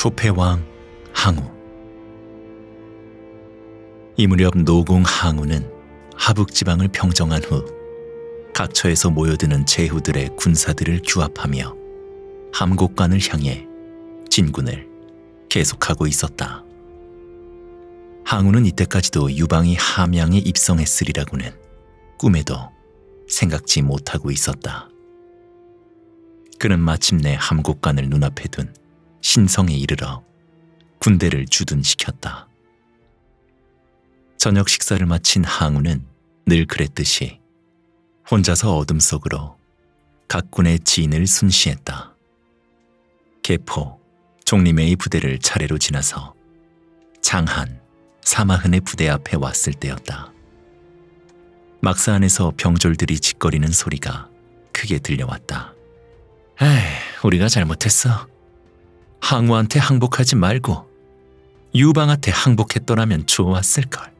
초패왕 항우 이 무렵 노공 항우는 하북지방을 평정한 후 각처에서 모여드는 제후들의 군사들을 규합하며 함곡관을 향해 진군을 계속하고 있었다. 항우는 이때까지도 유방이 함양에 입성했으리라고는 꿈에도 생각지 못하고 있었다. 그는 마침내 함곡관을 눈앞에 둔 신성에 이르러 군대를 주둔시켰다. 저녁 식사를 마친 항우는 늘 그랬듯이 혼자서 어둠 속으로 각 군의 지인을 순시했다. 개포, 종림의 부대를 차례로 지나서 장한, 사마흔의 부대 앞에 왔을 때였다. 막사 안에서 병졸들이 짓거리는 소리가 크게 들려왔다. 에이, 우리가 잘못했어. 항우한테 항복하지 말고 유방한테 항복했더라면 좋았을걸.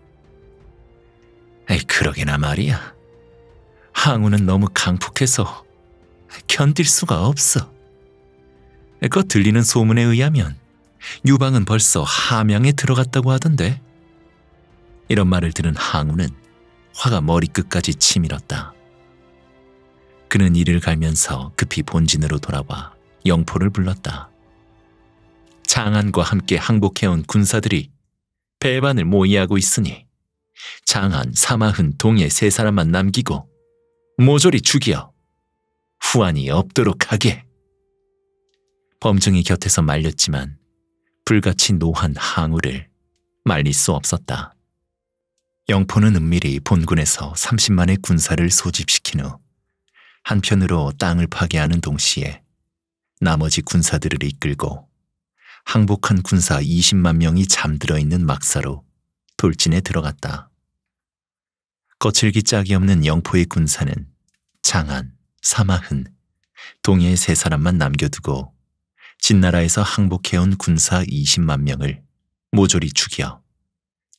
에이, 그러게나 말이야. 항우는 너무 강폭해서 견딜 수가 없어. 그 들리는 소문에 의하면 유방은 벌써 함양에 들어갔다고 하던데. 이런 말을 들은 항우는 화가 머리끝까지 치밀었다. 그는 이를 갈면서 급히 본진으로 돌아와 영포를 불렀다. 장안과 함께 항복해온 군사들이 배반을 모의하고 있으니 장안, 사마흔, 동해 세 사람만 남기고 모조리 죽여 후환이 없도록 하게. 범증이 곁에서 말렸지만 불같이 노한 항우를 말릴 수 없었다. 영포는 은밀히 본군에서 30만의 군사를 소집시킨 후 한편으로 땅을 파괴하는 동시에 나머지 군사들을 이끌고 항복한 군사 20만 명이 잠들어 있는 막사로 돌진에 들어갔다. 거칠기 짝이 없는 영포의 군사는 장안, 사마흔, 동해의 세 사람만 남겨두고 진나라에서 항복해온 군사 20만 명을 모조리 죽여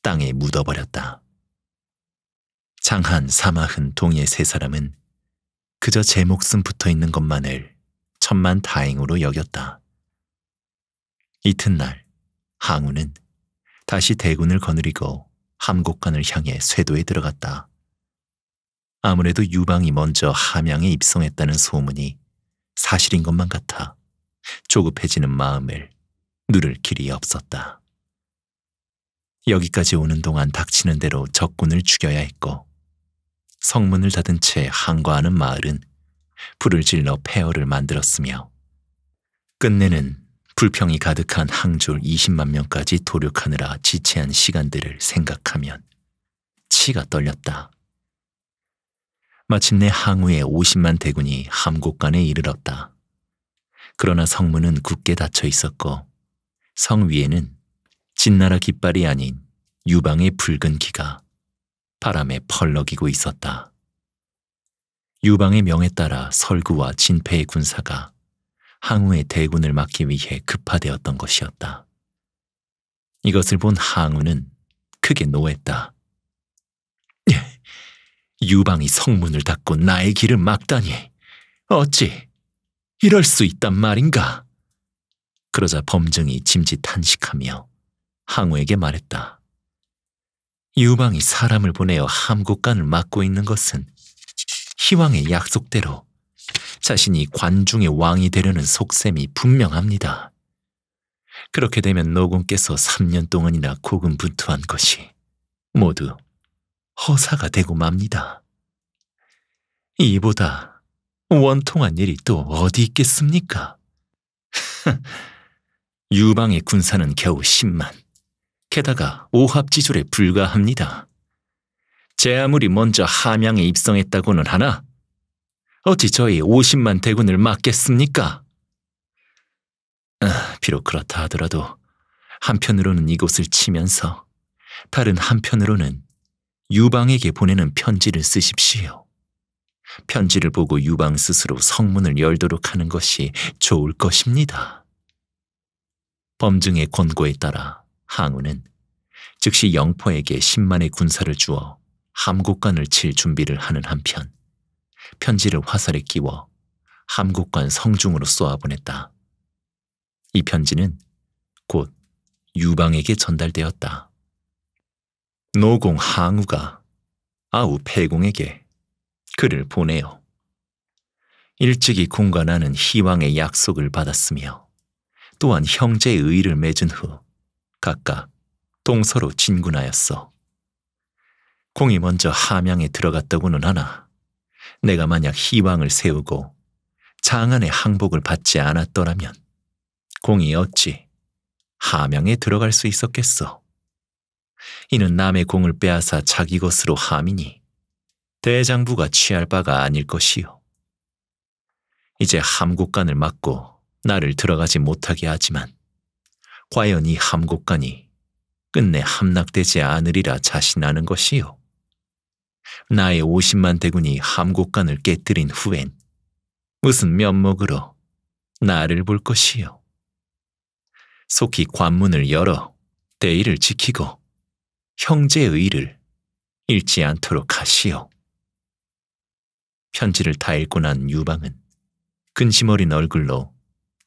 땅에 묻어버렸다. 장한, 사마흔, 동해 세 사람은 그저 제 목숨 붙어 있는 것만을 천만 다행으로 여겼다. 이튿날 항우는 다시 대군을 거느리고 함곡관을 향해 쇄도에 들어갔다. 아무래도 유방이 먼저 함양에 입성했다는 소문이 사실인 것만 같아 조급해지는 마음을 누를 길이 없었다. 여기까지 오는 동안 닥치는 대로 적군을 죽여야 했고 성문을 닫은 채 항과하는 마을은 불을 질러 폐허를 만들었으며 끝내는 불평이 가득한 항졸 20만 명까지 도륙하느라 지체한 시간들을 생각하면 치가 떨렸다. 마침내 항우의 50만 대군이 함곡간에 이르렀다. 그러나 성문은 굳게 닫혀 있었고 성 위에는 진나라 깃발이 아닌 유방의 붉은 기가 바람에 펄럭이고 있었다. 유방의 명에 따라 설구와 진패의 군사가 항우의 대군을 막기 위해 급파되었던 것이었다. 이것을 본 항우는 크게 노했다. 예, 유방이 성문을 닫고 나의 길을 막다니 어찌 이럴 수 있단 말인가? 그러자 범증이 짐짓탄식하며 항우에게 말했다. 유방이 사람을 보내어 함국간을 막고 있는 것은 희왕의 약속대로 자신이 관중의 왕이 되려는 속셈이 분명합니다. 그렇게 되면 노공께서 3년 동안이나 고군분투한 것이 모두 허사가 되고 맙니다. 이보다 원통한 일이 또 어디 있겠습니까? 유방의 군사는 겨우 10만, 게다가 오합지졸에 불과합니다. 제 아무리 먼저 함양에 입성했다고는 하나 어찌 저희 50만 대군을 막겠습니까? 아, 비록 그렇다 하더라도 한편으로는 이곳을 치면서 다른 한편으로는 유방에게 보내는 편지를 쓰십시오. 편지를 보고 유방 스스로 성문을 열도록 하는 것이 좋을 것입니다. 범증의 권고에 따라 항우는 즉시 영포에게 10만의 군사를 주어 함곡관을 칠 준비를 하는 한편 편지를 화살에 끼워 함국관 성중으로 쏘아보냈다. 이 편지는 곧 유방에게 전달되었다. 노공 항우가 아우 패공에게 그를 보내어 일찍이 공관하는 희왕의 약속을 받았으며 또한 형제의 의를 맺은 후 각각 동서로 진군하였어. 공이 먼저 함양에 들어갔다고는 하나 내가 만약 희망을 세우고 장안의 항복을 받지 않았더라면 공이 어찌 하명에 들어갈 수 있었겠소. 이는 남의 공을 빼앗아 자기 것으로 함이니 대장부가 취할 바가 아닐 것이요. 이제 함곡관을 막고 나를 들어가지 못하게 하지만 과연 이함곡관이 끝내 함락되지 않으리라 자신하는 것이요. 나의 50만 대군이 함곡간을 깨뜨린 후엔 무슨 면목으로 나를 볼 것이요. 속히 관문을 열어 대의를 지키고 형제의 일을 잃지 않도록 하시오. 편지를 다 읽고 난 유방은 근심 어린 얼굴로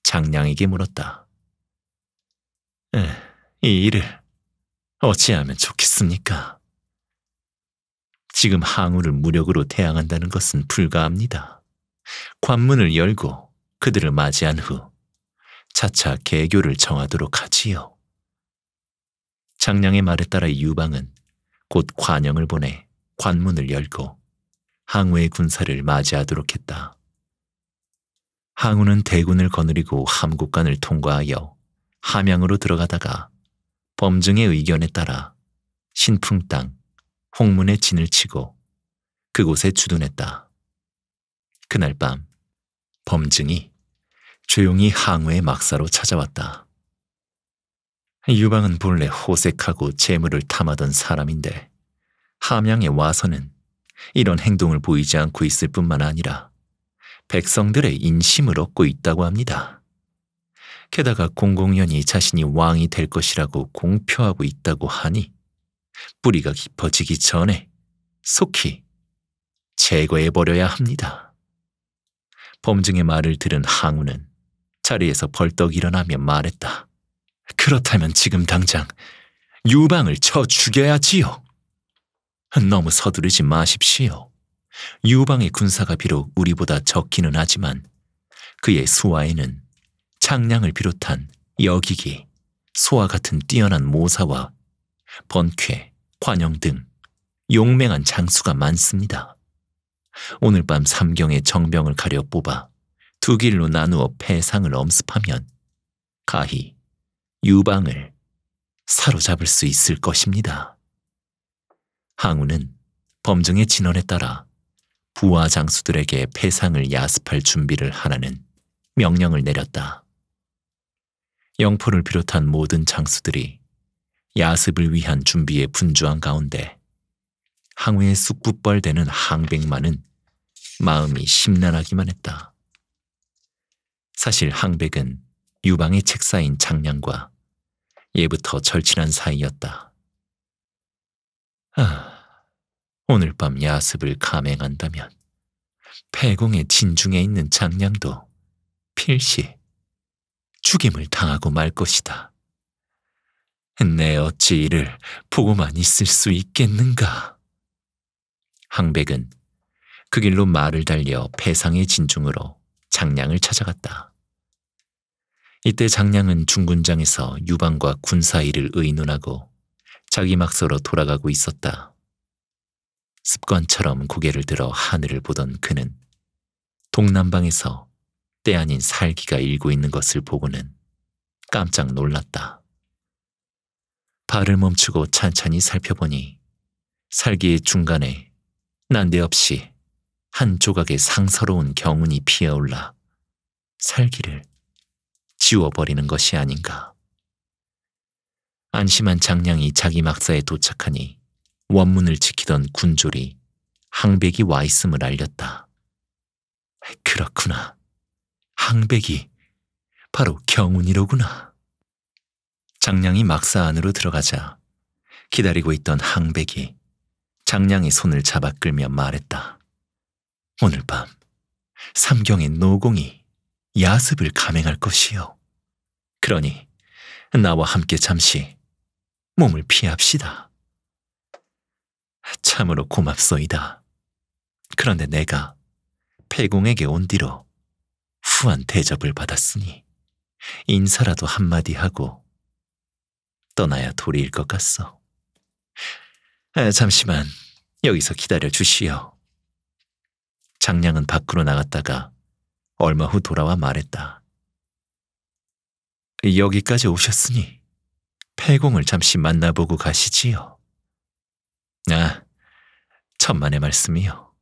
장량에게 물었다. 에, 이 일을 어찌하면 좋겠습니까? 지금 항우를 무력으로 태양한다는 것은 불가합니다. 관문을 열고 그들을 맞이한 후 차차 개교를 정하도록 하지요. 장량의 말에 따라 유방은 곧 관영을 보내 관문을 열고 항우의 군사를 맞이하도록 했다. 항우는 대군을 거느리고 함국관을 통과하여 함양으로 들어가다가 범증의 의견에 따라 신풍 땅 홍문에 진을 치고 그곳에 주둔했다. 그날 밤 범증이 조용히 항우의 막사로 찾아왔다. 유방은 본래 호색하고 재물을 탐하던 사람인데 함양에 와서는 이런 행동을 보이지 않고 있을 뿐만 아니라 백성들의 인심을 얻고 있다고 합니다. 게다가 공공연히 자신이 왕이 될 것이라고 공표하고 있다고 하니 뿌리가 깊어지기 전에 속히 제거해버려야 합니다. 범증의 말을 들은 항우는 자리에서 벌떡 일어나며 말했다. 그렇다면 지금 당장 유방을 쳐 죽여야지요. 너무 서두르지 마십시오. 유방의 군사가 비록 우리보다 적기는 하지만 그의 수와에는 창량을 비롯한 여기기, 소와 같은 뛰어난 모사와 번쾌, 환영등 용맹한 장수가 많습니다. 오늘 밤 삼경의 정병을 가려 뽑아 두 길로 나누어 패상을 엄습하면 가히 유방을 사로잡을 수 있을 것입니다. 항우는 범증의 진언에 따라 부하 장수들에게 패상을 야습할 준비를 하라는 명령을 내렸다. 영포를 비롯한 모든 장수들이 야습을 위한 준비에 분주한 가운데 항우의 쑥붙벌대는 항백만은 마음이 심란하기만 했다. 사실 항백은 유방의 책사인 장량과 예부터 절친한 사이였다. 아, 오늘 밤 야습을 감행한다면 폐공의 진중에 있는 장량도 필시 죽임을 당하고 말 것이다. 내 어찌 이를 보고만 있을 수 있겠는가. 항백은 그 길로 말을 달려 배상의 진중으로 장량을 찾아갔다. 이때 장량은 중군장에서 유방과 군사 일을 의논하고 자기 막서로 돌아가고 있었다. 습관처럼 고개를 들어 하늘을 보던 그는 동남방에서 때 아닌 살기가 일고 있는 것을 보고는 깜짝 놀랐다. 발을 멈추고 찬찬히 살펴보니 살기의 중간에 난데없이 한 조각의 상서로운 경운이 피어올라 살기를 지워버리는 것이 아닌가. 안심한 장량이 자기 막사에 도착하니 원문을 지키던 군졸이 항백이 와 있음을 알렸다. 그렇구나. 항백이 바로 경운이로구나. 장량이 막사 안으로 들어가자 기다리고 있던 항백이 장량의 손을 잡아 끌며 말했다. 오늘 밤 삼경의 노공이 야습을 감행할 것이요. 그러니 나와 함께 잠시 몸을 피합시다. 참으로 고맙소이다. 그런데 내가 폐공에게온 뒤로 후한 대접을 받았으니 인사라도 한마디 하고 떠나야 도리일 것 같소. 아, 잠시만 여기서 기다려 주시오. 장량은 밖으로 나갔다가 얼마 후 돌아와 말했다. 여기까지 오셨으니 폐공을 잠시 만나보고 가시지요. 아, 천만의 말씀이요.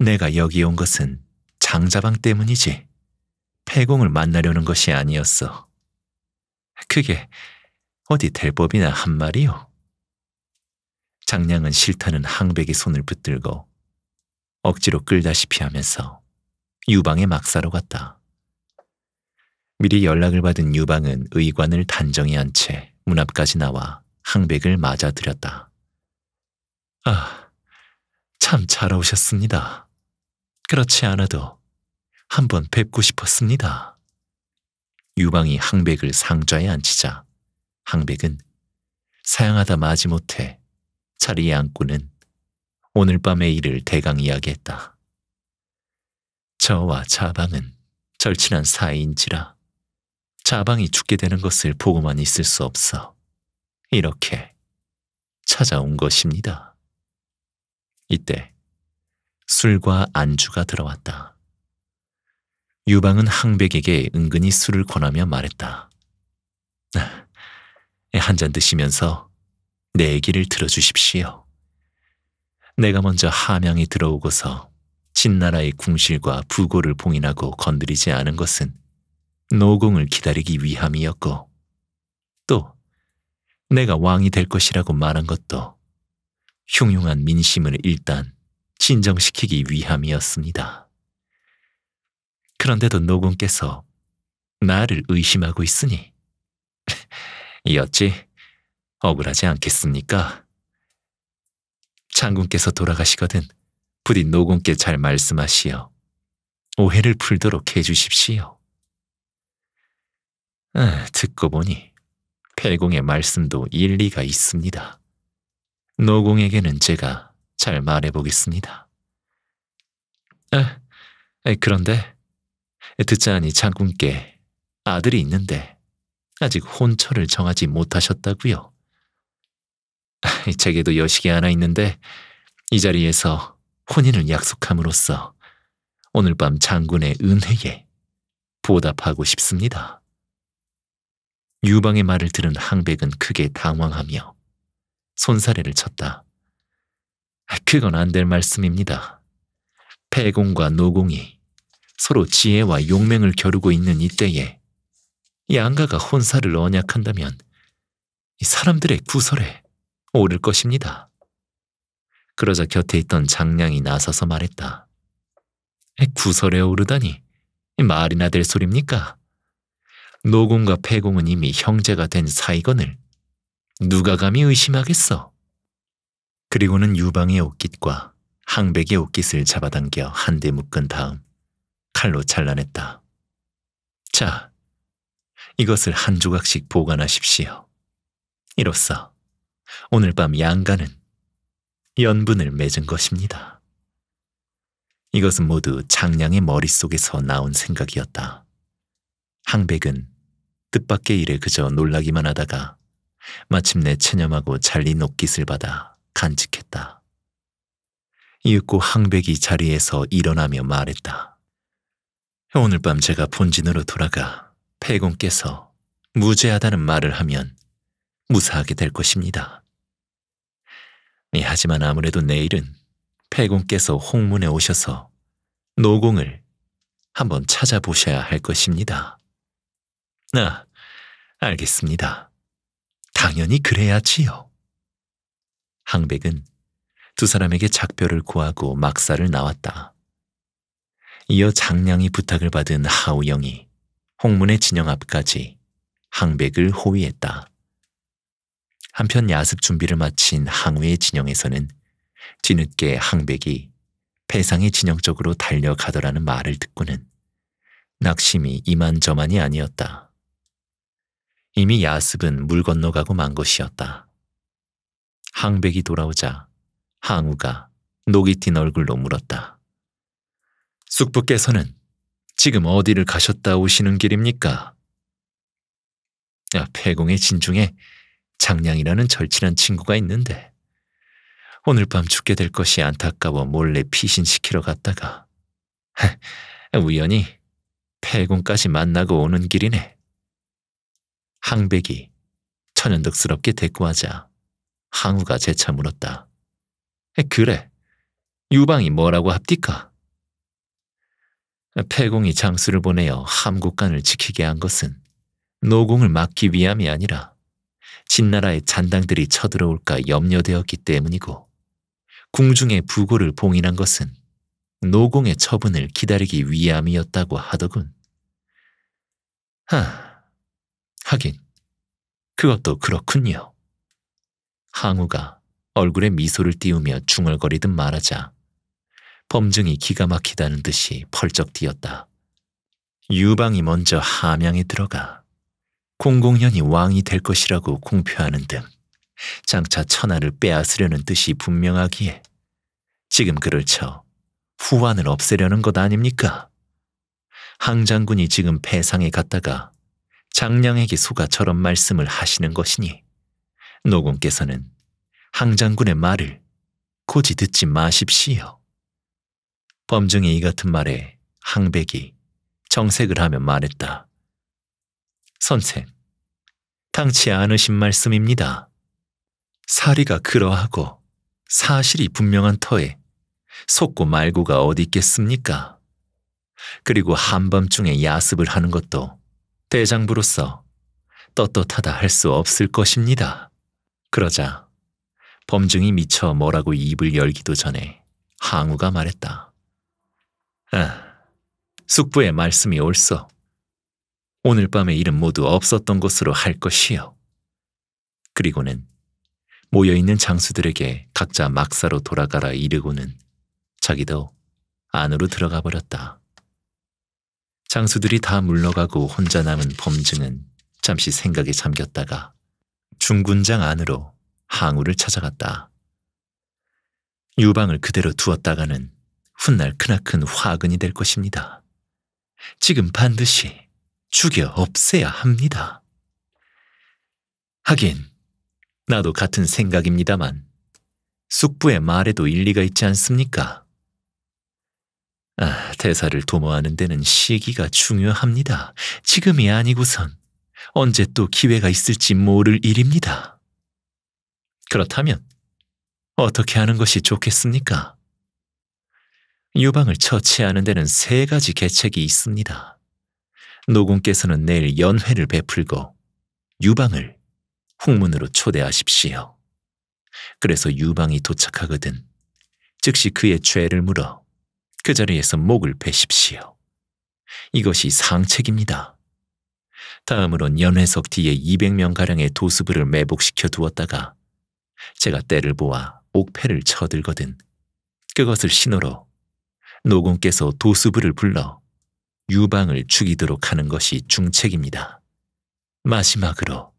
내가 여기 온 것은 장자방 때문이지 폐공을 만나려는 것이 아니었어. 그게 어디 될 법이나 한 말이요. 장량은 싫다는 항백의 손을 붙들고 억지로 끌다시피 하면서 유방의 막사로 갔다. 미리 연락을 받은 유방은 의관을 단정히 한 채 문 앞까지 나와 항백을 맞아들였다. 아, 참 잘 오셨습니다. 그렇지 않아도 한번 뵙고 싶었습니다. 유방이 항백을 상좌에 앉히자 항백은 사양하다 마지못해 자리에 앉고는 오늘 밤의 일을 대강 이야기했다. 저와 자방은 절친한 사이인지라 자방이 죽게 되는 것을 보고만 있을 수 없어 이렇게 찾아온 것입니다. 이때 술과 안주가 들어왔다. 유방은 항백에게 은근히 술을 권하며 말했다. 한잔 드시면서 내 얘기를 들어주십시오. 내가 먼저 함양이 들어오고서 진나라의 궁실과 부고를 봉인하고 건드리지 않은 것은 노공을 기다리기 위함이었고 또 내가 왕이 될 것이라고 말한 것도 흉흉한 민심을 일단 진정시키기 위함이었습니다. 그런데도 노공께서 나를 의심하고 있으니 이었지 억울하지 않겠습니까? 장군께서 돌아가시거든 부디 노공께 잘 말씀하시어 오해를 풀도록 해주십시오. 아, 듣고 보니 패공의 말씀도 일리가 있습니다. 노공에게는 제가 잘 말해보겠습니다. 아, 그런데 듣자 하니 장군께 아들이 있는데 아직 혼처를 정하지 못하셨다고요. 제게도 여식이 하나 있는데 이 자리에서 혼인을 약속함으로써 오늘 밤 장군의 은혜에 보답하고 싶습니다. 유방의 말을 들은 항백은 크게 당황하며 손사래를 쳤다. 그건 안 될 말씀입니다. 패공과 노공이 서로 지혜와 용맹을 겨루고 있는 이때에 양가가 혼사를 언약한다면 사람들의 구설에 오를 것입니다. 그러자 곁에 있던 장량이 나서서 말했다. 구설에 오르다니 말이나 될 소립니까? 노공과 폐공은 이미 형제가 된 사이건을 누가 감히 의심하겠어? 그리고는 유방의 옷깃과 항백의 옷깃을 잡아당겨 한데 묶은 다음 칼로 잘라냈다. 자, 이것을 한 조각씩 보관하십시오. 이로써 오늘 밤 양가는 연분을 맺은 것입니다. 이것은 모두 장량의 머릿속에서 나온 생각이었다. 항백은 뜻밖의 일에 그저 놀라기만 하다가 마침내 체념하고 잘린 옷깃을 받아 간직했다. 이윽고 항백이 자리에서 일어나며 말했다. 오늘 밤 제가 본진으로 돌아가 폐공께서 무죄하다는 말을 하면 무사하게 될 것입니다. 네, 하지만 아무래도 내일은 폐공께서 홍문에 오셔서 노공을 한번 찾아보셔야 할 것입니다. 나 아, 알겠습니다. 당연히 그래야지요. 항백은 두 사람에게 작별을 구하고 막사를 나왔다. 이어 장량이 부탁을 받은 하우영이 홍문의 진영 앞까지 항백을 호위했다. 한편 야습 준비를 마친 항우의 진영에서는 뒤늦게 항백이 배상의 진영 쪽으로 달려가더라는 말을 듣고는 낙심이 이만저만이 아니었다. 이미 야습은 물 건너가고 만 것이었다. 항백이 돌아오자 항우가 녹이 튄 얼굴로 물었다. 숙부께서는 지금 어디를 가셨다 오시는 길입니까? 야, 폐공의 진중에 장량이라는 절친한 친구가 있는데 오늘 밤 죽게 될 것이 안타까워 몰래 피신시키러 갔다가 우연히 폐공까지 만나고 오는 길이네. 항백이 천연덕스럽게 대꾸하자 항우가 재차 물었다. 그래, 유방이 뭐라고 합디까? 패공이 장수를 보내어 함국간을 지키게 한 것은 노공을 막기 위함이 아니라 진나라의 잔당들이 쳐들어올까 염려되었기 때문이고 궁중의 부고를 봉인한 것은 노공의 처분을 기다리기 위함이었다고 하더군. 하, 하긴 그것도 그렇군요. 항우가 얼굴에 미소를 띄우며 중얼거리듯 말하자 범증이 기가 막히다는 듯이 펄쩍 뛰었다. 유방이 먼저 함양에 들어가 공공연히 왕이 될 것이라고 공표하는 등 장차 천하를 빼앗으려는 뜻이 분명하기에 지금 그를 쳐 후환을 없애려는 것 아닙니까? 항장군이 지금 배상에 갔다가 장량에게 속아 저런 말씀을 하시는 것이니 노군께서는 항장군의 말을 고지 듣지 마십시오. 범중이 이 같은 말에 항백이 정색을 하며 말했다. 선생, 당치 않으신 말씀입니다. 사리가 그러하고 사실이 분명한 터에 속고 말고가 어디 있겠습니까? 그리고 한밤중에 야습을 하는 것도 대장부로서 떳떳하다 할 수 없을 것입니다. 그러자 범증이 미쳐 뭐라고 입을 열기도 전에 항우가 말했다. 아, 숙부의 말씀이 옳소. 오늘 밤의 일은 모두 없었던 것으로 할 것이요. 그리고는 모여있는 장수들에게 각자 막사로 돌아가라 이르고는 자기도 안으로 들어가 버렸다. 장수들이 다 물러가고 혼자 남은 범증은 잠시 생각에 잠겼다가 중군장 안으로 항우를 찾아갔다. 유방을 그대로 두었다가는 훗날 크나큰 화근이 될 것입니다. 지금 반드시 죽여 없애야 합니다. 하긴 나도 같은 생각입니다만 숙부의 말에도 일리가 있지 않습니까? 아, 대사를 도모하는 데는 시기가 중요합니다. 지금이 아니고선 언제 또 기회가 있을지 모를 일입니다. 그렇다면 어떻게 하는 것이 좋겠습니까? 유방을 처치하는 데는 세 가지 계책이 있습니다. 노군께서는 내일 연회를 베풀고 유방을 홍문으로 초대하십시오. 그래서 유방이 도착하거든 즉시 그의 죄를 물어 그 자리에서 목을 베십시오. 이것이 상책입니다. 다음으론 연회석 뒤에 200명가량의 도수부를 매복시켜 두었다가 제가 때를 보아 옥패를 쳐들거든 그것을 신호로 노공께서 도수부를 불러 유방을 죽이도록 하는 것이 중책입니다. 마지막으로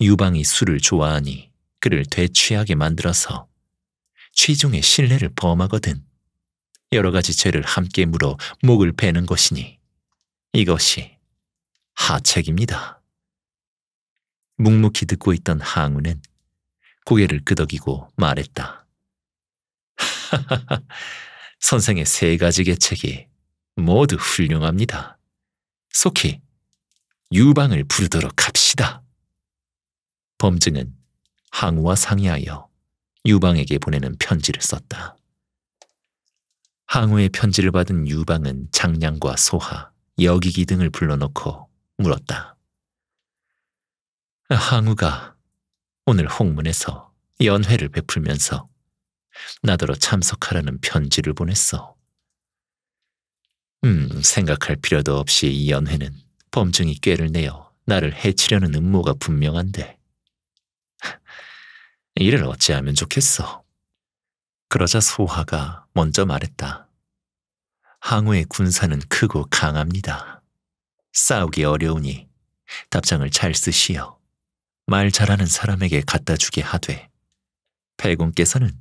유방이 술을 좋아하니 그를 되취하게 만들어서 최종의 신뢰를 범하거든 여러 가지 죄를 함께 물어 목을 베는 것이니 이것이 하책입니다. 묵묵히 듣고 있던 항우는 고개를 끄덕이고 말했다. 하하하 선생의 세 가지 계책이 모두 훌륭합니다. 속히 유방을 부르도록 합시다. 범증은 항우와 상의하여 유방에게 보내는 편지를 썼다. 항우의 편지를 받은 유방은 장량과 소하, 여기기 등을 불러놓고 물었다. 항우가 오늘 홍문에서 연회를 베풀면서 나더러 참석하라는 편지를 보냈어. 음, 생각할 필요도 없이 이 연회는 범증이 꾀를 내어 나를 해치려는 음모가 분명한데 이를 어찌하면 좋겠어. 그러자 소화가 먼저 말했다. 항우의 군사는 크고 강합니다. 싸우기 어려우니 답장을 잘 쓰시어 말 잘하는 사람에게 갖다 주게 하되 백군께서는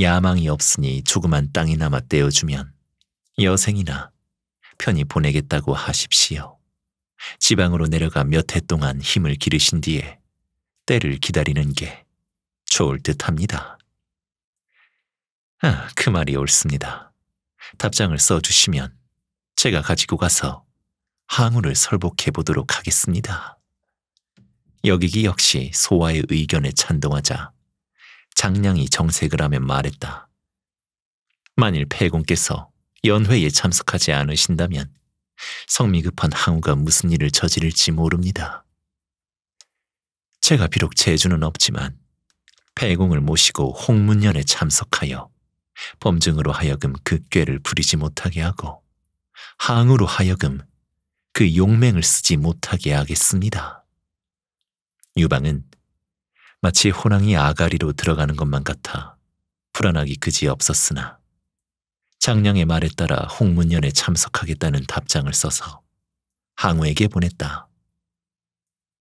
야망이 없으니 조그만 땅이나마 떼어주면 여생이나 편히 보내겠다고 하십시오. 지방으로 내려가 몇 해 동안 힘을 기르신 뒤에 때를 기다리는 게 좋을 듯합니다. 아, 그 말이 옳습니다. 답장을 써주시면 제가 가지고 가서 항우를 설복해 보도록 하겠습니다. 여기기 역시 소화의 의견에 찬동하자 장량이 정색을 하며 말했다. 만일 폐공께서 연회에 참석하지 않으신다면 성미급한 항우가 무슨 일을 저지를지 모릅니다. 제가 비록 재주는 없지만 폐공을 모시고 홍문년에 참석하여 범증으로 하여금 그 꾀를 부리지 못하게 하고 항우로 하여금 그 용맹을 쓰지 못하게 하겠습니다. 유방은 마치 호랑이 아가리로 들어가는 것만 같아 불안하기 그지없었으나 장량의 말에 따라 홍문연에 참석하겠다는 답장을 써서 항우에게 보냈다.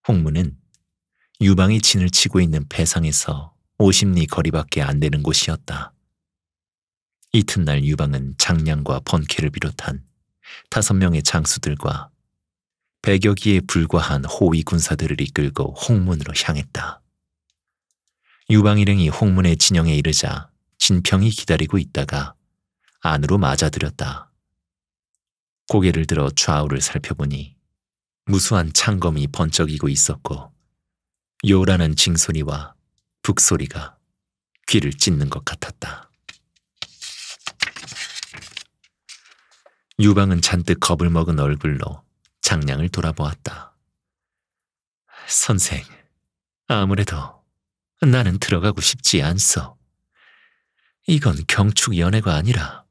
홍문은 유방이 진을 치고 있는 배상에서 50리 거리밖에 안 되는 곳이었다. 이튿날 유방은 장량과 번케를 비롯한 다섯 명의 장수들과 백여 기에 불과한 호위 군사들을 이끌고 홍문으로 향했다. 유방일행이 홍문의 진영에 이르자 진평이 기다리고 있다가 안으로 맞아들였다. 고개를 들어 좌우를 살펴보니 무수한 창검이 번쩍이고 있었고 요라는 징소리와 북소리가 귀를 찢는 것 같았다. 유방은 잔뜩 겁을 먹은 얼굴로 장량을 돌아보았다. 선생, 아무래도 나는 들어가고 싶지 않소. 이건 경축 연애가 아니라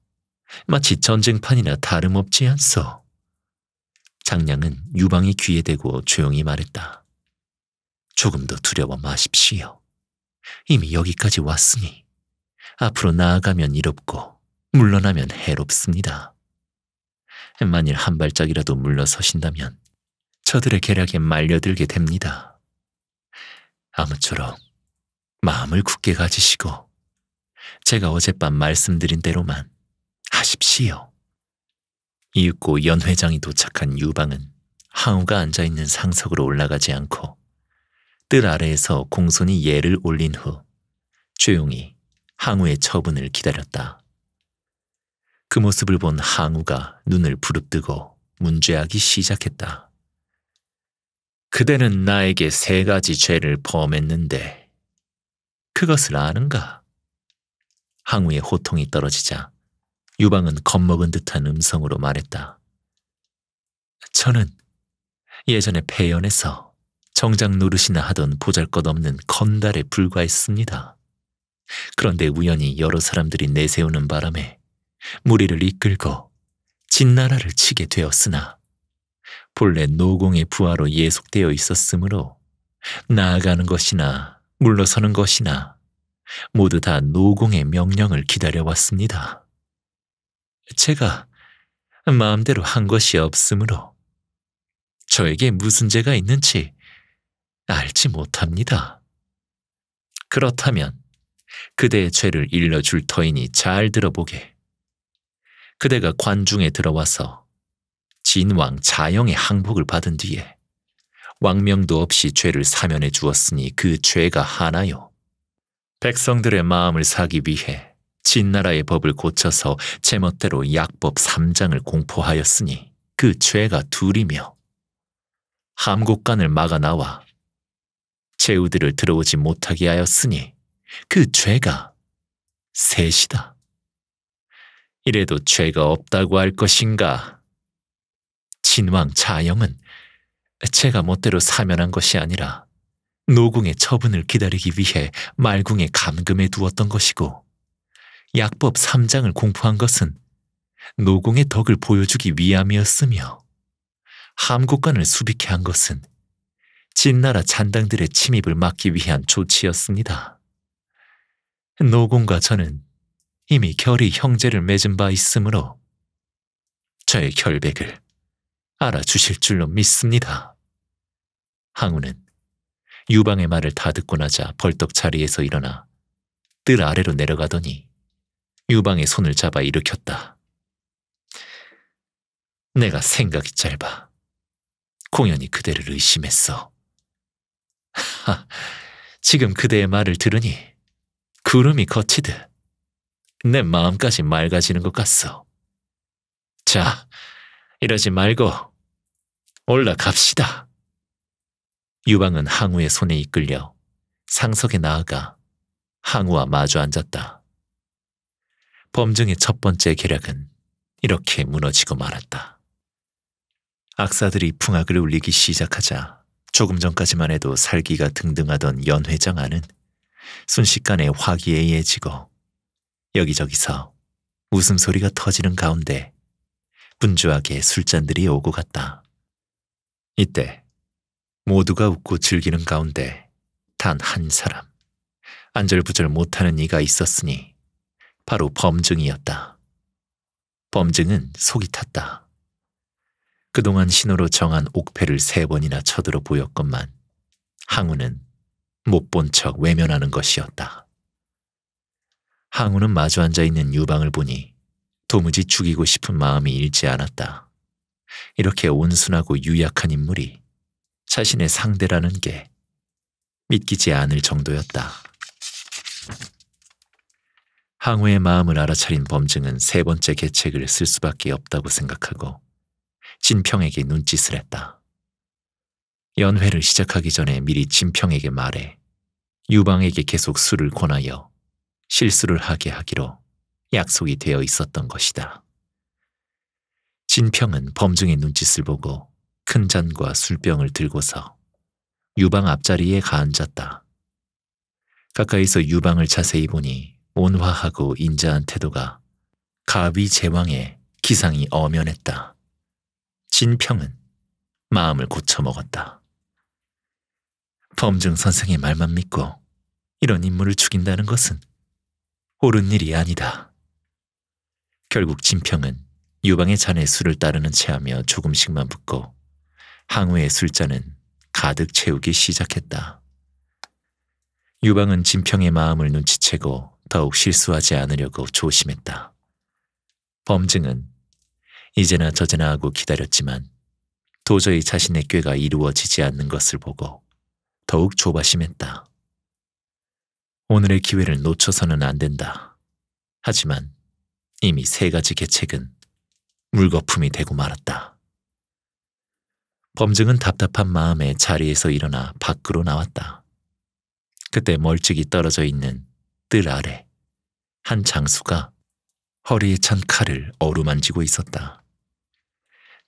마치 전쟁판이나 다름없지 않소. 장량은 유방이 귀에 대고 조용히 말했다. 조금도 두려워 마십시오. 이미 여기까지 왔으니 앞으로 나아가면 이롭고 물러나면 해롭습니다. 만일 한 발짝이라도 물러서신다면 저들의 계략에 말려들게 됩니다. 아무쪼록 마음을 굳게 가지시고 제가 어젯밤 말씀드린 대로만 하십시오. 이윽고 연 회장이 도착한 유방은 항우가 앉아있는 상석으로 올라가지 않고 뜰 아래에서 공손히 예를 올린 후 조용히 항우의 처분을 기다렸다. 그 모습을 본 항우가 눈을 부릅뜨고 문죄하기 시작했다. 그대는 나에게 세 가지 죄를 범했는데 그것을 아는가? 항우의 호통이 떨어지자 유방은 겁먹은 듯한 음성으로 말했다. 저는 예전에 폐연에서 정장 노릇이나 하던 보잘것없는 건달에 불과했습니다. 그런데 우연히 여러 사람들이 내세우는 바람에 무리를 이끌고 진나라를 치게 되었으나 본래 노공의 부하로 예속되어 있었으므로 나아가는 것이나 물러서는 것이나 모두 다 노공의 명령을 기다려왔습니다. 제가 마음대로 한 것이 없으므로 저에게 무슨 죄가 있는지 알지 못합니다. 그렇다면 그대의 죄를 일러줄 터이니 잘 들어보게. 그대가 관중에 들어와서 진왕 자영의 항복을 받은 뒤에 왕명도 없이 죄를 사면해 주었으니 그 죄가 하나요. 백성들의 마음을 사기 위해 진나라의 법을 고쳐서 제멋대로 약법 3장을 공포하였으니 그 죄가 둘이며 함곡간을 막아 나와 제후들을 들어오지 못하게 하였으니 그 죄가 셋이다. 이래도 죄가 없다고 할 것인가? 진왕 자영은 제가 멋대로 사면한 것이 아니라 노궁의 처분을 기다리기 위해 말궁에 감금해 두었던 것이고 약법 3장을 공포한 것은 노공의 덕을 보여주기 위함이었으며 함국관을 수비케 한 것은 진나라 잔당들의 침입을 막기 위한 조치였습니다. 노공과 저는 이미 결의 형제를 맺은 바 있으므로 저의 결백을 알아주실 줄로 믿습니다. 항우는 유방의 말을 다 듣고 나자 벌떡 자리에서 일어나 뜰 아래로 내려가더니 유방의 손을 잡아 일으켰다. 내가 생각이 짧아. 공연이 그대를 의심했어. 하, 지금 그대의 말을 들으니 구름이 거치듯 내 마음까지 맑아지는 것 같소. 자, 이러지 말고 올라갑시다. 유방은 항우의 손에 이끌려 상석에 나아가 항우와 마주 앉았다. 범증의 첫 번째 계략은 이렇게 무너지고 말았다. 악사들이 풍악을 울리기 시작하자 조금 전까지만 해도 살기가 등등하던 연 회장 안은 순식간에 화기애애해지고 여기저기서 웃음소리가 터지는 가운데 분주하게 술잔들이 오고 갔다. 이때 모두가 웃고 즐기는 가운데 단 한 사람, 안절부절 못하는 이가 있었으니 바로 범증이었다. 범증은 속이 탔다. 그동안 신호로 정한 옥패를 세 번이나 쳐들어 보였건만 항우는 못 본 척 외면하는 것이었다. 항우는 마주 앉아 있는 유방을 보니 도무지 죽이고 싶은 마음이 일지 않았다. 이렇게 온순하고 유약한 인물이 자신의 상대라는 게 믿기지 않을 정도였다. 항우의 마음을 알아차린 범증은 세 번째 계책을 쓸 수밖에 없다고 생각하고 진평에게 눈짓을 했다. 연회를 시작하기 전에 미리 진평에게 말해 유방에게 계속 술을 권하여 실수를 하게 하기로 약속이 되어 있었던 것이다. 진평은 범증의 눈짓을 보고 큰 잔과 술병을 들고서 유방 앞자리에 가앉았다. 가까이서 유방을 자세히 보니 온화하고 인자한 태도가 가위 제왕의 기상이 엄연했다. 진평은 마음을 고쳐먹었다. 범증 선생의 말만 믿고 이런 인물을 죽인다는 것은 옳은 일이 아니다. 결국 진평은 유방의 잔에 술을 따르는 체하며 조금씩만 붓고 항우의 술잔은 가득 채우기 시작했다. 유방은 진평의 마음을 눈치채고 더욱 실수하지 않으려고 조심했다. 범증은 이제나 저제나 하고 기다렸지만 도저히 자신의 꾀가 이루어지지 않는 것을 보고 더욱 조바심했다. 오늘의 기회를 놓쳐서는 안 된다. 하지만 이미 세 가지 계책은 물거품이 되고 말았다. 범증은 답답한 마음에 자리에서 일어나 밖으로 나왔다. 그때 멀찍이 떨어져 있는 뜰 아래 한 장수가 허리에 찬 칼을 어루만지고 있었다.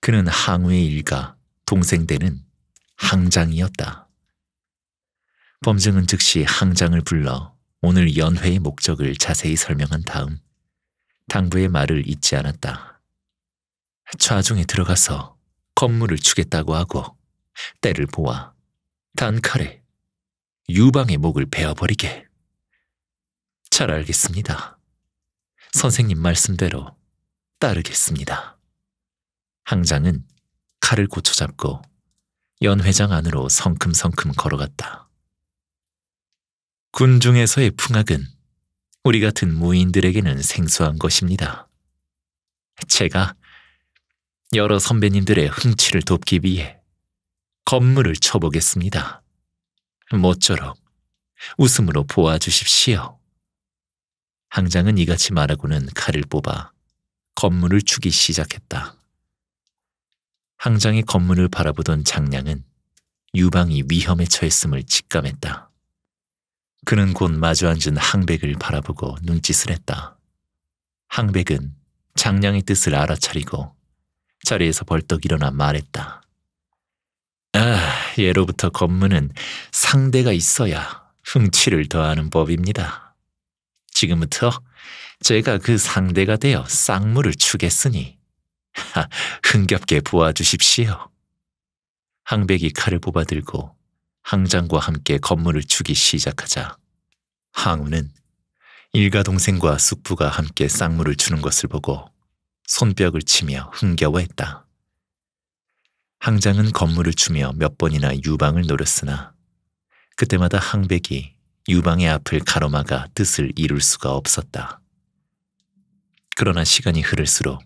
그는 항우의 일가 동생되는 항장이었다. 범증은 즉시 항장을 불러 오늘 연회의 목적을 자세히 설명한 다음 당부의 말을 잊지 않았다. 좌중에 들어가서 건물을 주겠다고 하고 때를 보아 단칼에 유방의 목을 베어버리게. 잘 알겠습니다. 선생님 말씀대로 따르겠습니다. 항장은 칼을 고쳐잡고 연회장 안으로 성큼성큼 걸어갔다. 군중에서의 풍악은 우리 같은 무인들에게는 생소한 것입니다. 제가 여러 선배님들의 흥취를 돕기 위해 건물을 쳐보겠습니다. 모쪼록 웃음으로 보아주십시오. 항장은 이같이 말하고는 칼을 뽑아 건물을 주기 시작했다. 항장이 건물을 바라보던 장량은 유방이 위험에 처했음을 직감했다. 그는 곧 마주 앉은 항백을 바라보고 눈짓을 했다. 항백은 장량의 뜻을 알아차리고 자리에서 벌떡 일어나 말했다. 아, 예로부터 건문은 상대가 있어야 흥취를 더하는 법입니다. 지금부터 제가 그 상대가 되어 쌍물을 추겠으니 하, 흥겹게 보아주십시오. 항백이 칼을 뽑아들고 항장과 함께 건물을 추기 시작하자 항우는 일가 동생과 숙부가 함께 쌍물을 추는 것을 보고 손뼉을 치며 흥겨워했다. 항장은 건물을 추며 몇 번이나 유방을 노렸으나 그때마다 항백이 유방의 앞을 가로막아 뜻을 이룰 수가 없었다. 그러나 시간이 흐를수록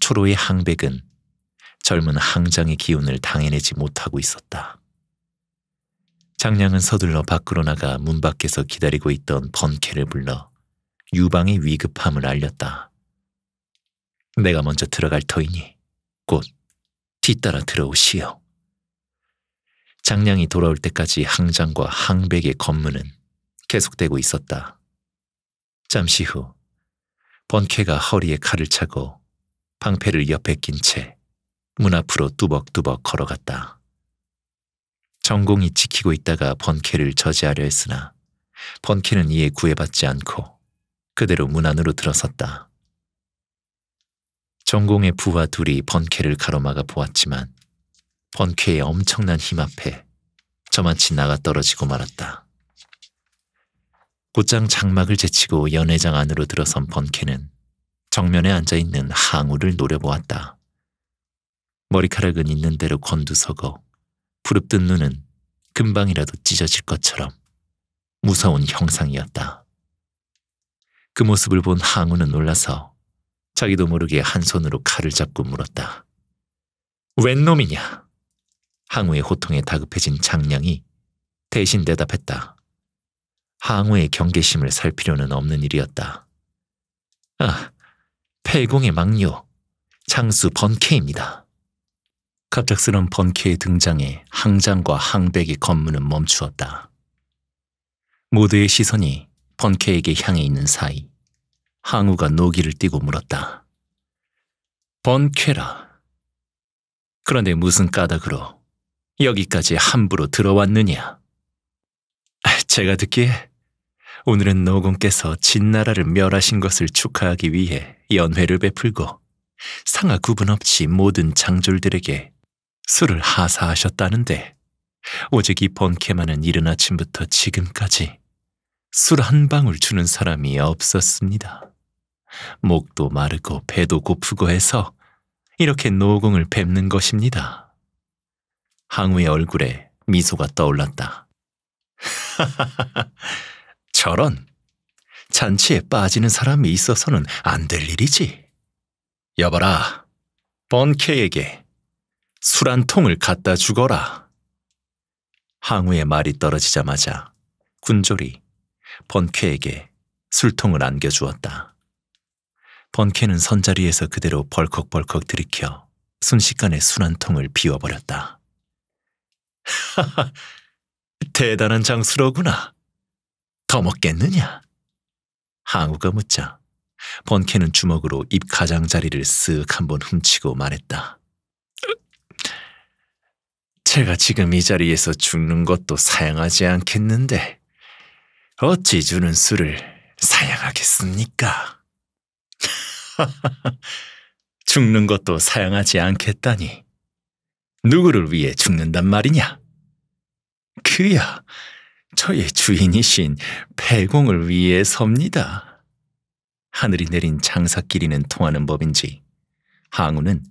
초로의 항백은 젊은 항장의 기운을 당해내지 못하고 있었다. 장량은 서둘러 밖으로 나가 문 밖에서 기다리고 있던 번케를 불러 유방의 위급함을 알렸다. 내가 먼저 들어갈 터이니 곧 뒤따라 들어오시오. 장량이 돌아올 때까지 항장과 항백의 검문은 계속되고 있었다. 잠시 후 번쾌가 허리에 칼을 차고 방패를 옆에 낀 채 문 앞으로 뚜벅뚜벅 걸어갔다. 전공이 지키고 있다가 번쾌를 저지하려 했으나 번쾌는 이에 구애받지 않고 그대로 문 안으로 들어섰다. 전공의 부와 둘이 번쾌를 가로막아 보았지만 번쾌의 엄청난 힘 앞에 저만치 나가 떨어지고 말았다. 곧장 장막을 제치고 연회장 안으로 들어선 번쾌는 정면에 앉아있는 항우를 노려보았다. 머리카락은 있는 대로 건두서고 부릅뜬 눈은 금방이라도 찢어질 것처럼 무서운 형상이었다. 그 모습을 본 항우는 놀라서 자기도 모르게 한 손으로 칼을 잡고 물었다. 웬 놈이냐? 항우의 호통에 다급해진 장량이 대신 대답했다. 항우의 경계심을 살 필요는 없는 일이었다. 아, 폐공의 막료, 장수 번케입니다. 갑작스런 번케의 등장에 항장과 항백의 검문은 멈추었다. 모두의 시선이 번케에게 향해 있는 사이 항우가 노기를 띠고 물었다. 번쾌라. 그런데 무슨 까닭으로 여기까지 함부로 들어왔느냐? 아, 제가 듣기에 오늘은 노공께서 진나라를 멸하신 것을 축하하기 위해 연회를 베풀고 상하 구분 없이 모든 장졸들에게 술을 하사하셨다는데 오직 이 번쾌만은 이른 아침부터 지금까지 술 한 방울 주는 사람이 없었습니다. 목도 마르고 배도 고프고 해서 이렇게 노공을 뵙는 것입니다. 항우의 얼굴에 미소가 떠올랐다. 저런 잔치에 빠지는 사람이 있어서는 안 될 일이지. 여봐라, 번케에게 술 한 통을 갖다 주거라. 항우의 말이 떨어지자마자 군졸이 번쾌에게 술통을 안겨주었다. 번케는 선자리에서 그대로 벌컥벌컥 들이켜 순식간에 순한통을 비워버렸다. 하하, 대단한 장수로구나. 더 먹겠느냐? 항우가 묻자 번케는 주먹으로 입 가장자리를 쓱 한번 훔치고 말했다. 제가 지금 이 자리에서 죽는 것도 사양하지 않겠는데 어찌 주는 술을 사양하겠습니까? 죽는 것도 사양하지 않겠다니. 누구를 위해 죽는단 말이냐? 그야 저의 주인이신 배공을 위해 섭니다. 하늘이 내린 장사끼리는 통하는 법인지 항우는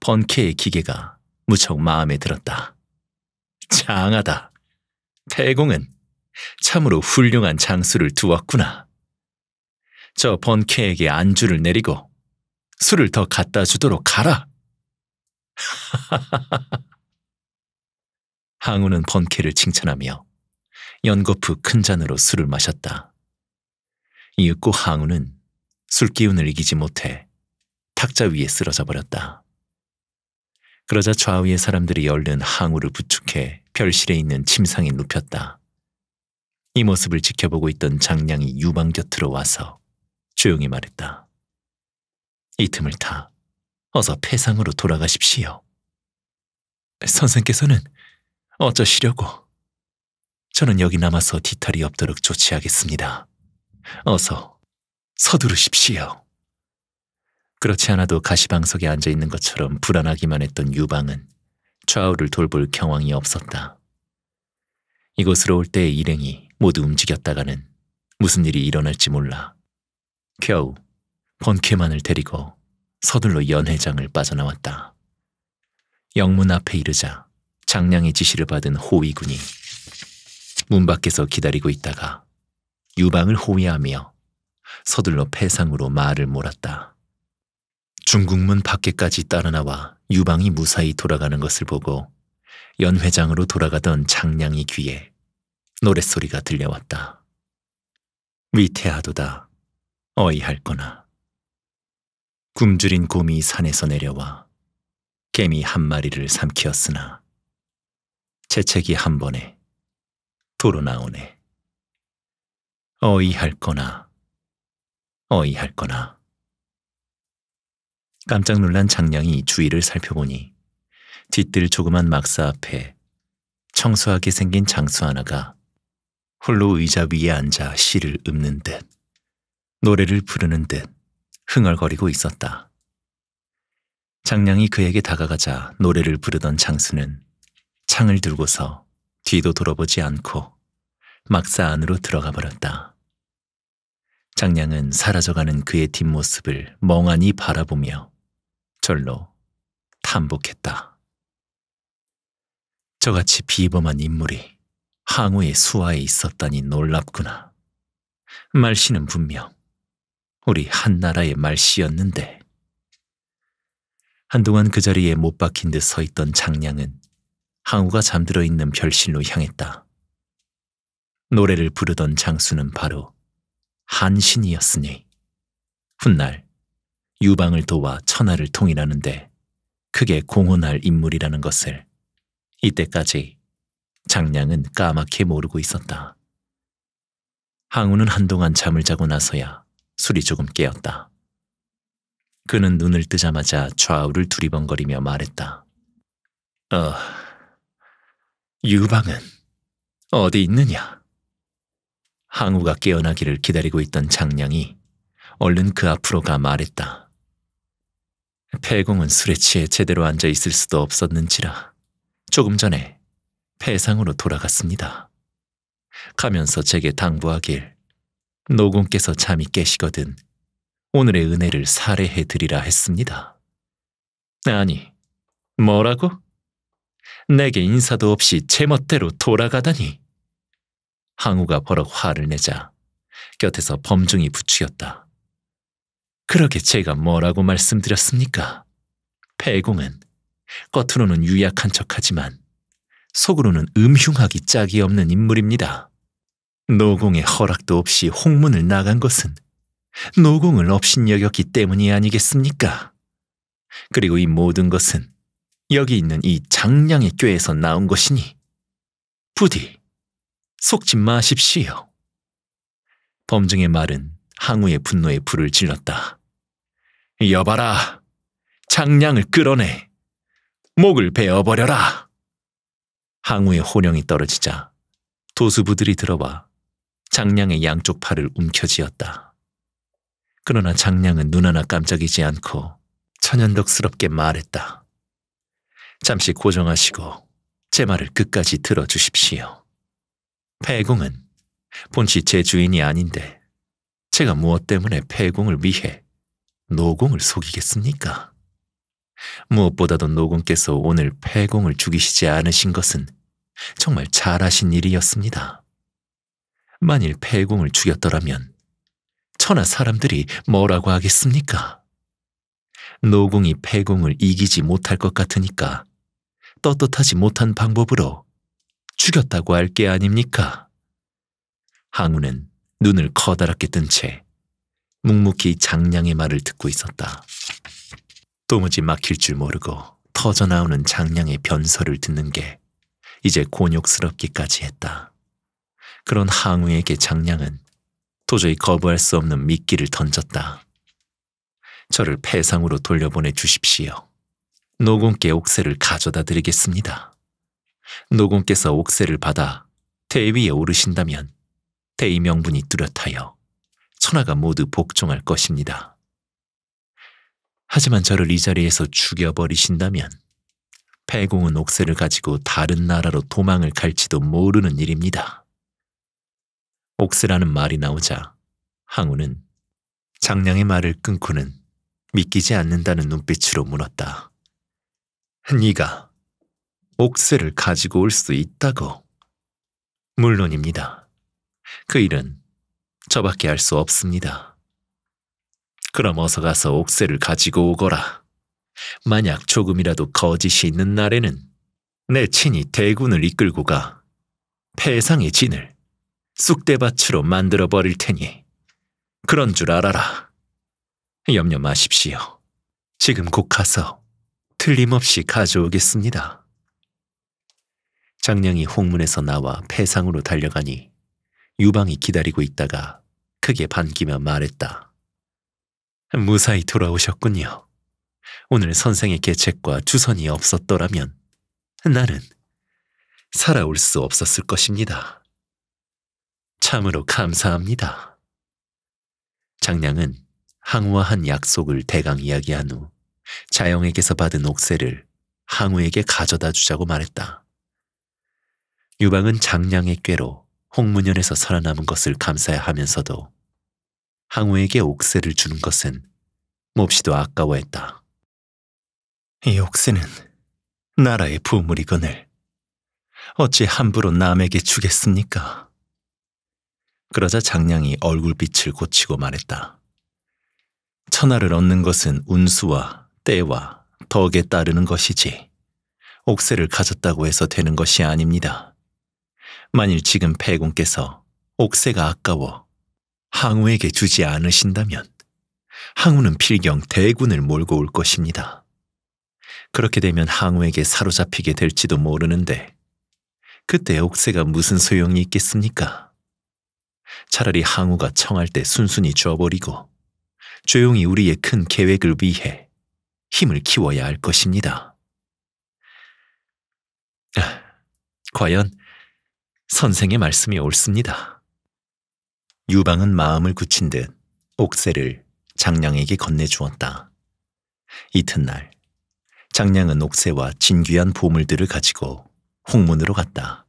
번케의 기계가 무척 마음에 들었다. 장하다. 배공은 참으로 훌륭한 장수를 두었구나. 저 번쾌에게 안주를 내리고 술을 더 갖다 주도록 하라. 항우는 번쾌를 칭찬하며 연거푸 큰 잔으로 술을 마셨다. 이윽고 항우는 술 기운을 이기지 못해 탁자 위에 쓰러져 버렸다. 그러자 좌우의 사람들이 얼른 항우를 부축해 별실에 있는 침상에 눕혔다. 이 모습을 지켜보고 있던 장량이 유방 곁으로 와서 조용히 말했다. 이 틈을 타 어서 폐상으로 돌아가십시오. 선생께서는 어쩌시려고 저는 여기 남아서 뒤탈이 없도록 조치하겠습니다. 어서 서두르십시오. 그렇지 않아도 가시방석에 앉아 있는 것처럼 불안하기만 했던 유방은 좌우를 돌볼 경황이 없었다. 이곳으로 올 때의 일행이 모두 움직였다가는 무슨 일이 일어날지 몰라 겨우 번캐만을 데리고 서둘러 연회장을 빠져나왔다. 영문 앞에 이르자 장량의 지시를 받은 호위군이 문 밖에서 기다리고 있다가 유방을 호위하며 서둘러 폐상으로 말을 몰았다. 중국문 밖에까지 따라 나와 유방이 무사히 돌아가는 것을 보고 연회장으로 돌아가던 장량이 귀에 노랫소리가 들려왔다. 위태하도다. 어이할거나 굶주린 곰이 산에서 내려와 개미 한 마리를 삼키었으나 재채기 한 번에 도로 나오네. 어이할거나 어이할거나 깜짝 놀란 장량이 주위를 살펴보니 뒤뜰 조그만 막사 앞에 청소하게 생긴 장수 하나가 홀로 의자 위에 앉아 시를 읊는 듯 노래를 부르는 듯 흥얼거리고 있었다. 장량이 그에게 다가가자 노래를 부르던 장수는 창을 들고서 뒤도 돌아보지 않고 막사 안으로 들어가 버렸다. 장량은 사라져가는 그의 뒷모습을 멍하니 바라보며 절로 탐복했다. 저같이 비범한 인물이 항우의 수하에 있었다니 놀랍구나. 말씨는 분명 우리 한나라의 말씨였는데. 한동안 그 자리에 못 박힌 듯 서 있던 장량은 항우가 잠들어 있는 별실로 향했다. 노래를 부르던 장수는 바로 한신이었으니 훗날 유방을 도와 천하를 통일하는데 크게 공헌할 인물이라는 것을 이때까지 장량은 까맣게 모르고 있었다. 항우는 한동안 잠을 자고 나서야 술이 조금 깨었다. 그는 눈을 뜨자마자 좌우를 두리번거리며 말했다. 어, 유방은 어디 있느냐? 항우가 깨어나기를 기다리고 있던 장량이 얼른 그 앞으로 가 말했다. 폐공은 술에 취해 제대로 앉아 있을 수도 없었는지라 조금 전에 폐상으로 돌아갔습니다. 가면서 제게 당부하길 노공께서 잠이 깨시거든 오늘의 은혜를 사례해 드리라 했습니다. 아니, 뭐라고? 내게 인사도 없이 제멋대로 돌아가다니. 항우가 버럭 화를 내자 곁에서 범중이 부추겼다. 그러게 제가 뭐라고 말씀드렸습니까? 배공은 겉으로는 유약한 척하지만 속으로는 음흉하기 짝이 없는 인물입니다. 노공의 허락도 없이 홍문을 나간 것은 노공을 업신여겼기 때문이 아니겠습니까? 그리고 이 모든 것은 여기 있는 이 장량의 꾀에서 나온 것이니 부디 속지 마십시오. 범증의 말은 항우의 분노에 불을 질렀다. 여봐라, 장량을 끌어내, 목을 베어버려라. 항우의 호령이 떨어지자 도수부들이 들어와 장량의 양쪽 팔을 움켜쥐었다. 그러나 장량은 눈 하나 깜짝이지 않고 천연덕스럽게 말했다. 잠시 고정하시고 제 말을 끝까지 들어주십시오. 폐공은 본시 제 주인이 아닌데 제가 무엇 때문에 폐공을 위해 노공을 속이겠습니까? 무엇보다도 노공께서 오늘 폐공을 죽이시지 않으신 것은 정말 잘하신 일이었습니다. 만일 폐공을 죽였더라면 천하 사람들이 뭐라고 하겠습니까? 노공이 폐공을 이기지 못할 것 같으니까 떳떳하지 못한 방법으로 죽였다고 할 게 아닙니까? 항우는 눈을 커다랗게 뜬 채 묵묵히 장량의 말을 듣고 있었다. 도무지 막힐 줄 모르고 터져나오는 장량의 변설을 듣는 게 이제 곤욕스럽기까지 했다. 그런 항우에게 장량은 도저히 거부할 수 없는 미끼를 던졌다. 저를 패상으로 돌려보내 주십시오. 노공께 옥새를 가져다 드리겠습니다. 노공께서 옥새를 받아 대 위에 오르신다면 대위 명분이 뚜렷하여 천하가 모두 복종할 것입니다. 하지만 저를 이 자리에서 죽여버리신다면 배공은 옥새를 가지고 다른 나라로 도망을 갈지도 모르는 일입니다. 옥스라는 말이 나오자 항우는 장량의 말을 끊고는 믿기지 않는다는 눈빛으로 물었다. 네가 옥스를 가지고 올 수 있다고. 물론입니다. 그 일은 저밖에 할 수 없습니다. 그럼 어서 가서 옥새를 가지고 오거라. 만약 조금이라도 거짓이 있는 날에는 내 친히 대군을 이끌고 가 패상의 진을 쑥대밭으로 만들어 버릴 테니 그런 줄 알아라. 염려 마십시오. 지금 곧 가서 틀림없이 가져오겠습니다. 장량이 홍문에서 나와 폐상으로 달려가니 유방이 기다리고 있다가 크게 반기며 말했다. 무사히 돌아오셨군요. 오늘 선생의 계책과 주선이 없었더라면 나는 살아올 수 없었을 것입니다. 참으로 감사합니다. 장량은 항우와한 약속을 대강 이야기한 후 자영에게서 받은 옥새를 항우에게 가져다 주자고 말했다. 유방은 장량의 꾀로 홍문현에서 살아남은 것을 감사해 하면서도 항우에게 옥새를 주는 것은 몹시도 아까워했다. 이 옥새는 나라의 보물이거늘 어찌 함부로 남에게 주겠습니까? 그러자 장량이 얼굴빛을 고치고 말했다. 천하를 얻는 것은 운수와 때와 덕에 따르는 것이지 옥새를 가졌다고 해서 되는 것이 아닙니다. 만일 지금 패군께서 옥새가 아까워 항우에게 주지 않으신다면 항우는 필경 대군을 몰고 올 것입니다. 그렇게 되면 항우에게 사로잡히게 될지도 모르는데 그때 옥새가 무슨 소용이 있겠습니까? 차라리 항우가 청할 때 순순히 주어버리고 조용히 우리의 큰 계획을 위해 힘을 키워야 할 것입니다. 아, 과연 선생의 말씀이 옳습니다. 유방은 마음을 굳힌 듯 옥새를 장량에게 건네주었다. 이튿날 장량은 옥새와 진귀한 보물들을 가지고 홍문으로 갔다.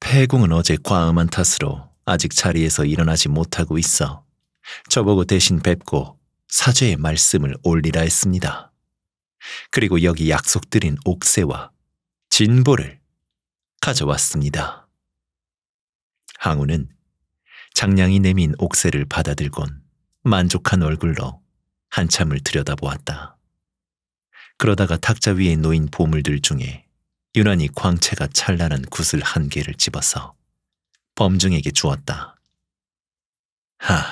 폐공은 어제 과음한 탓으로 아직 자리에서 일어나지 못하고 있어 저보고 대신 뵙고 사죄의 말씀을 올리라 했습니다. 그리고 여기 약속드린 옥새와 진보를 가져왔습니다. 항우는 장량이 내민 옥새를 받아들곤 만족한 얼굴로 한참을 들여다보았다. 그러다가 탁자 위에 놓인 보물들 중에 유난히 광채가 찬란한 구슬 한 개를 집어서 범중에게 주었다. 하,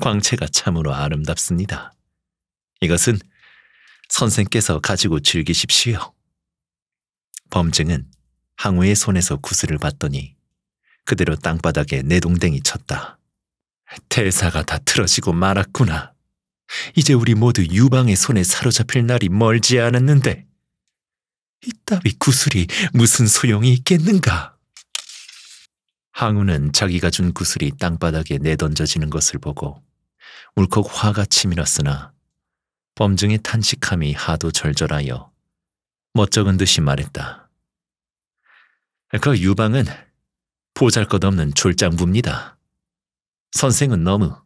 광채가 참으로 아름답습니다. 이것은 선생께서 가지고 즐기십시오. 범증은 항우의 손에서 구슬을 받더니 그대로 땅바닥에 내동댕이 쳤다. 대사가 다 틀어지고 말았구나. 이제 우리 모두 유방의 손에 사로잡힐 날이 멀지 않았는데 이 따위 구슬이 무슨 소용이 있겠는가? 항우는 자기가 준 구슬이 땅바닥에 내던져지는 것을 보고 울컥 화가 치밀었으나 범증의 탄식함이 하도 절절하여 멋쩍은 듯이 말했다. 그 유방은 보잘것없는 졸장부입니다. 선생은 너무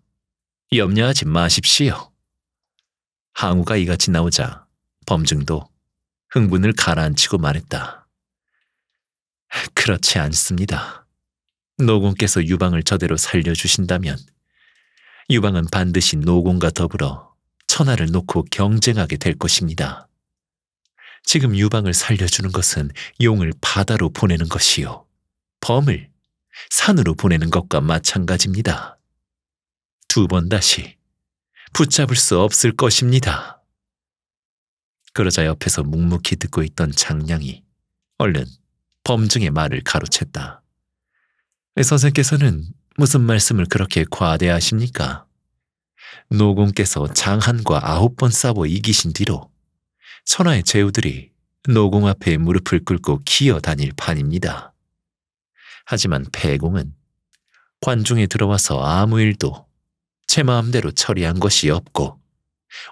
염려하지 마십시오. 항우가 이같이 나오자 범증도 흥분을 가라앉히고 말했다. 그렇지 않습니다. 노공께서 유방을 저대로 살려주신다면 유방은 반드시 노공과 더불어 천하를 놓고 경쟁하게 될 것입니다. 지금 유방을 살려주는 것은 용을 바다로 보내는 것이요. 범을 산으로 보내는 것과 마찬가지입니다. 두 번 다시 붙잡을 수 없을 것입니다. 그러자 옆에서 묵묵히 듣고 있던 장량이 얼른 범증의 말을 가로챘다. 선생께서는 무슨 말씀을 그렇게 과대하십니까? 노공께서 장한과 아홉 번 싸워 이기신 뒤로 천하의 제후들이 노공 앞에 무릎을 꿇고 기어다닐 판입니다. 하지만 배공은 관중에 들어와서 아무 일도 제 마음대로 처리한 것이 없고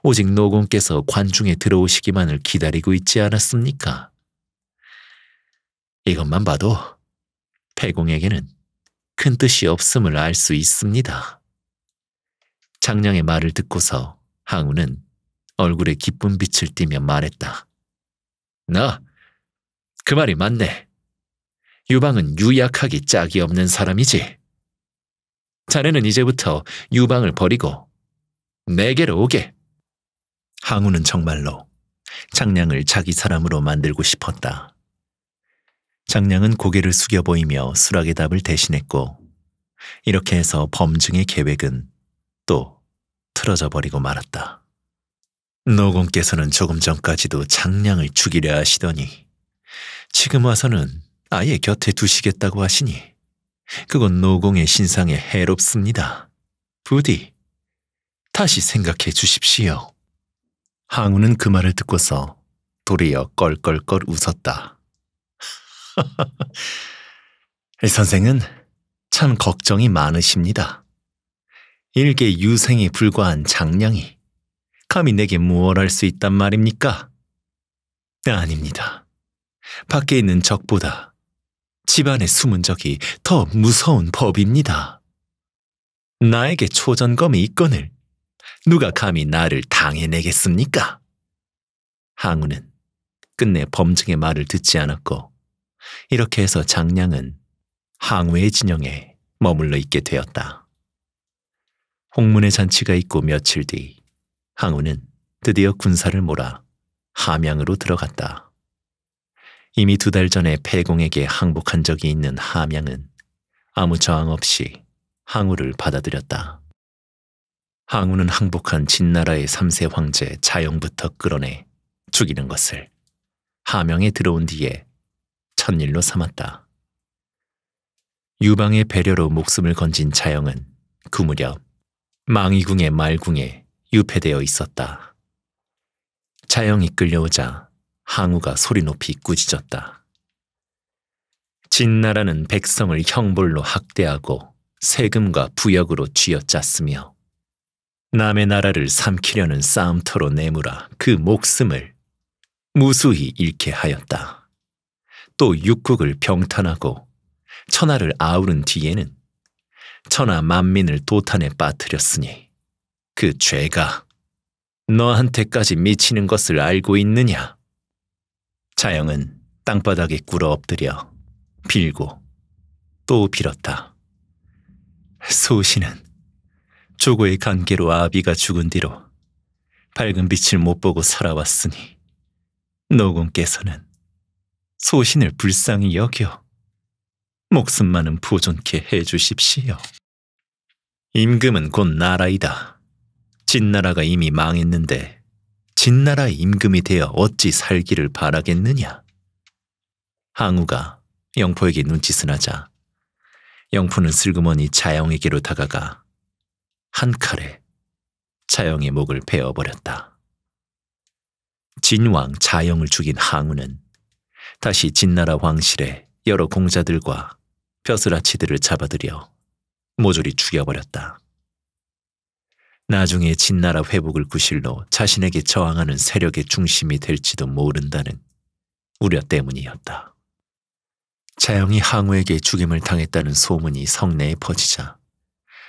오직 노공께서 관중에 들어오시기만을 기다리고 있지 않았습니까? 이것만 봐도 배공에게는 큰 뜻이 없음을 알 수 있습니다. 장량의 말을 듣고서 항우는 얼굴에 기쁜 빛을 띠며 말했다. 나, 그 말이 맞네. 유방은 유약하기 짝이 없는 사람이지. 자네는 이제부터 유방을 버리고 내게로 오게. 항우는 정말로 장량을 자기 사람으로 만들고 싶었다. 장량은 고개를 숙여 보이며 수락의 답을 대신했고 이렇게 해서 범증의 계획은 또 틀어져 버리고 말았다. 노공께서는 조금 전까지도 장량을 죽이려 하시더니 지금 와서는 아예 곁에 두시겠다고 하시니 그건 노공의 신상에 해롭습니다. 부디 다시 생각해 주십시오. 항우는 그 말을 듣고서 도리어 껄껄껄 웃었다. 선생은 참 걱정이 많으십니다. 일개 유생에 불과한 장량이 감히 내게 무얼 할 수 있단 말입니까? 아닙니다. 밖에 있는 적보다 집안에 숨은 적이 더 무서운 법입니다. 나에게 초전검이 있건을 누가 감히 나를 당해내겠습니까? 항우는 끝내 범증의 말을 듣지 않았고 이렇게 해서 장량은 항우의 진영에 머물러 있게 되었다. 홍문의 잔치가 있고 며칠 뒤 항우는 드디어 군사를 몰아 함양으로 들어갔다. 이미 두 달 전에 패공에게 항복한 적이 있는 함양은 아무 저항 없이 항우를 받아들였다. 항우는 항복한 진나라의 3세 황제 자영부터 끌어내 죽이는 것을 함양에 들어온 뒤에 천일로 삼았다. 유방의 배려로 목숨을 건진 자영은 그 무렵 망이궁의 말궁에 유폐되어 있었다. 자영이 끌려오자 항우가 소리 높이 꾸짖었다. 진나라는 백성을 형벌로 학대하고 세금과 부역으로 쥐어짰으며 남의 나라를 삼키려는 싸움터로 내무라 그 목숨을 무수히 잃게 하였다. 또 육국을 병탄하고 천하를 아우른 뒤에는 천하 만민을 도탄에 빠뜨렸으니 그 죄가 너한테까지 미치는 것을 알고 있느냐? 자영은 땅바닥에 꿇어 엎드려 빌고 또 빌었다. 소신은 조고의 관계로 아비가 죽은 뒤로 밝은 빛을 못 보고 살아왔으니 노군께서는 소신을 불쌍히 여겨 목숨만은 보존케 해주십시오. 임금은 곧 나라이다. 진나라가 이미 망했는데 진나라 임금이 되어 어찌 살기를 바라겠느냐. 항우가 영포에게 눈짓을 하자 영포는 슬그머니 자영에게로 다가가 한 칼에 자영의 목을 베어버렸다. 진왕 자영을 죽인 항우는 다시 진나라 왕실의 여러 공자들과 벼슬아치들을 잡아들여 모조리 죽여버렸다. 나중에 진나라 회복을 구실로 자신에게 저항하는 세력의 중심이 될지도 모른다는 우려 때문이었다. 자영이 항우에게 죽임을 당했다는 소문이 성내에 퍼지자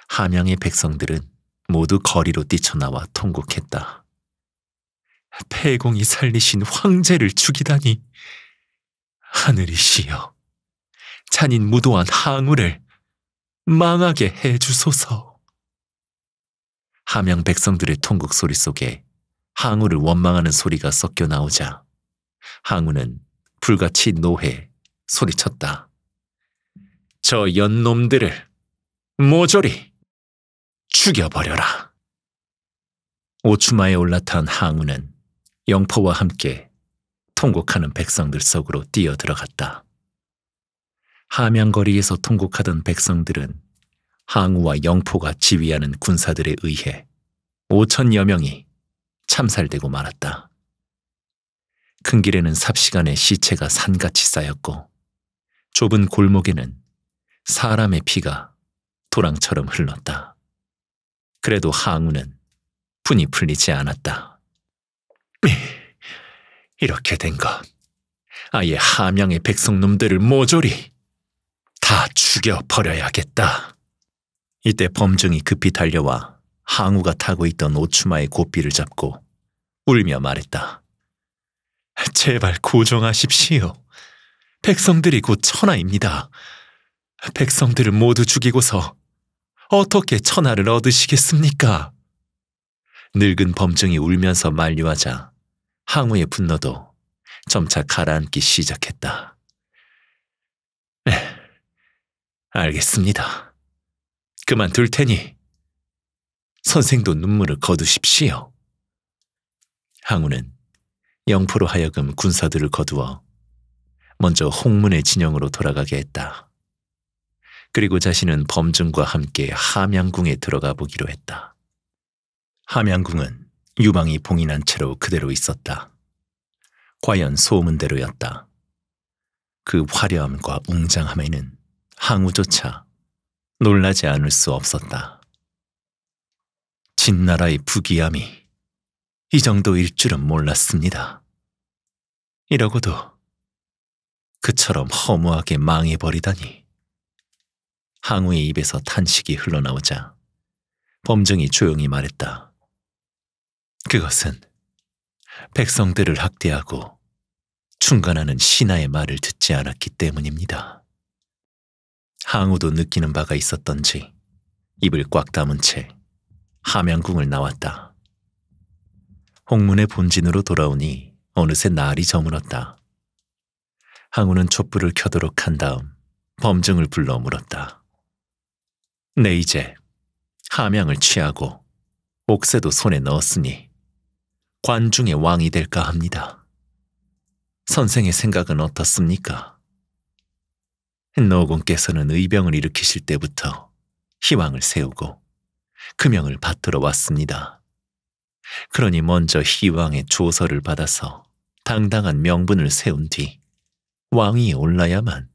함양의 백성들은 모두 거리로 뛰쳐나와 통곡했다. 폐공이 살리신 황제를 죽이다니 하늘이시여, 잔인 무도한 항우를 망하게 해주소서. 함양 백성들의 통곡 소리 속에 항우를 원망하는 소리가 섞여 나오자 항우는 불같이 노해 소리쳤다. 저 연놈들을 모조리 죽여버려라. 오추마에 올라탄 항우는 영포와 함께 통곡하는 백성들 속으로 뛰어 들어갔다. 하명거리에서 통곡하던 백성들은 항우와 영포가 지휘하는 군사들에 의해 5천여 명이 참살되고 말았다. 큰 길에는 삽시간에 시체가 산같이 쌓였고 좁은 골목에는 사람의 피가 도랑처럼 흘렀다. 그래도 항우는 분이 풀리지 않았다. 이렇게 된 것. 아예 함양의 백성놈들을 모조리 다 죽여버려야겠다. 이때 범증이 급히 달려와 항우가 타고 있던 오추마의 고삐를 잡고 울며 말했다. 제발 고정하십시오. 백성들이 곧 천하입니다. 백성들을 모두 죽이고서 어떻게 천하를 얻으시겠습니까? 늙은 범증이 울면서 만류하자 항우의 분노도 점차 가라앉기 시작했다. 네, 알겠습니다. 그만둘 테니 선생도 눈물을 거두십시오. 항우는 영포로 하여금 군사들을 거두어 먼저 홍문의 진영으로 돌아가게 했다. 그리고 자신은 범준과 함께 함양궁에 들어가 보기로 했다. 함양궁은 유방이 봉인한 채로 그대로 있었다. 과연 소문대로였다. 그 화려함과 웅장함에는 항우조차 놀라지 않을 수 없었다. 진나라의 부귀함이 이 정도일 줄은 몰랐습니다. 이러고도 그처럼 허무하게 망해버리다니. 항우의 입에서 탄식이 흘러나오자 범정이 조용히 말했다. 그것은 백성들을 학대하고 충간하는 신하의 말을 듣지 않았기 때문입니다. 항우도 느끼는 바가 있었던지 입을 꽉 담은 채 함양궁을 나왔다. 홍문의 본진으로 돌아오니 어느새 날이 저물었다. 항우는 촛불을 켜도록 한 다음 범증을 불러 물었다. 내 네, 이제 함양을 취하고 옥새도 손에 넣었으니 관중의 왕이 될까 합니다. 선생의 생각은 어떻습니까? 노공께서는 의병을 일으키실 때부터 희왕을 세우고 금형을 받들어 왔습니다. 그러니 먼저 희왕의 조서를 받아서 당당한 명분을 세운 뒤 왕위에 올라야만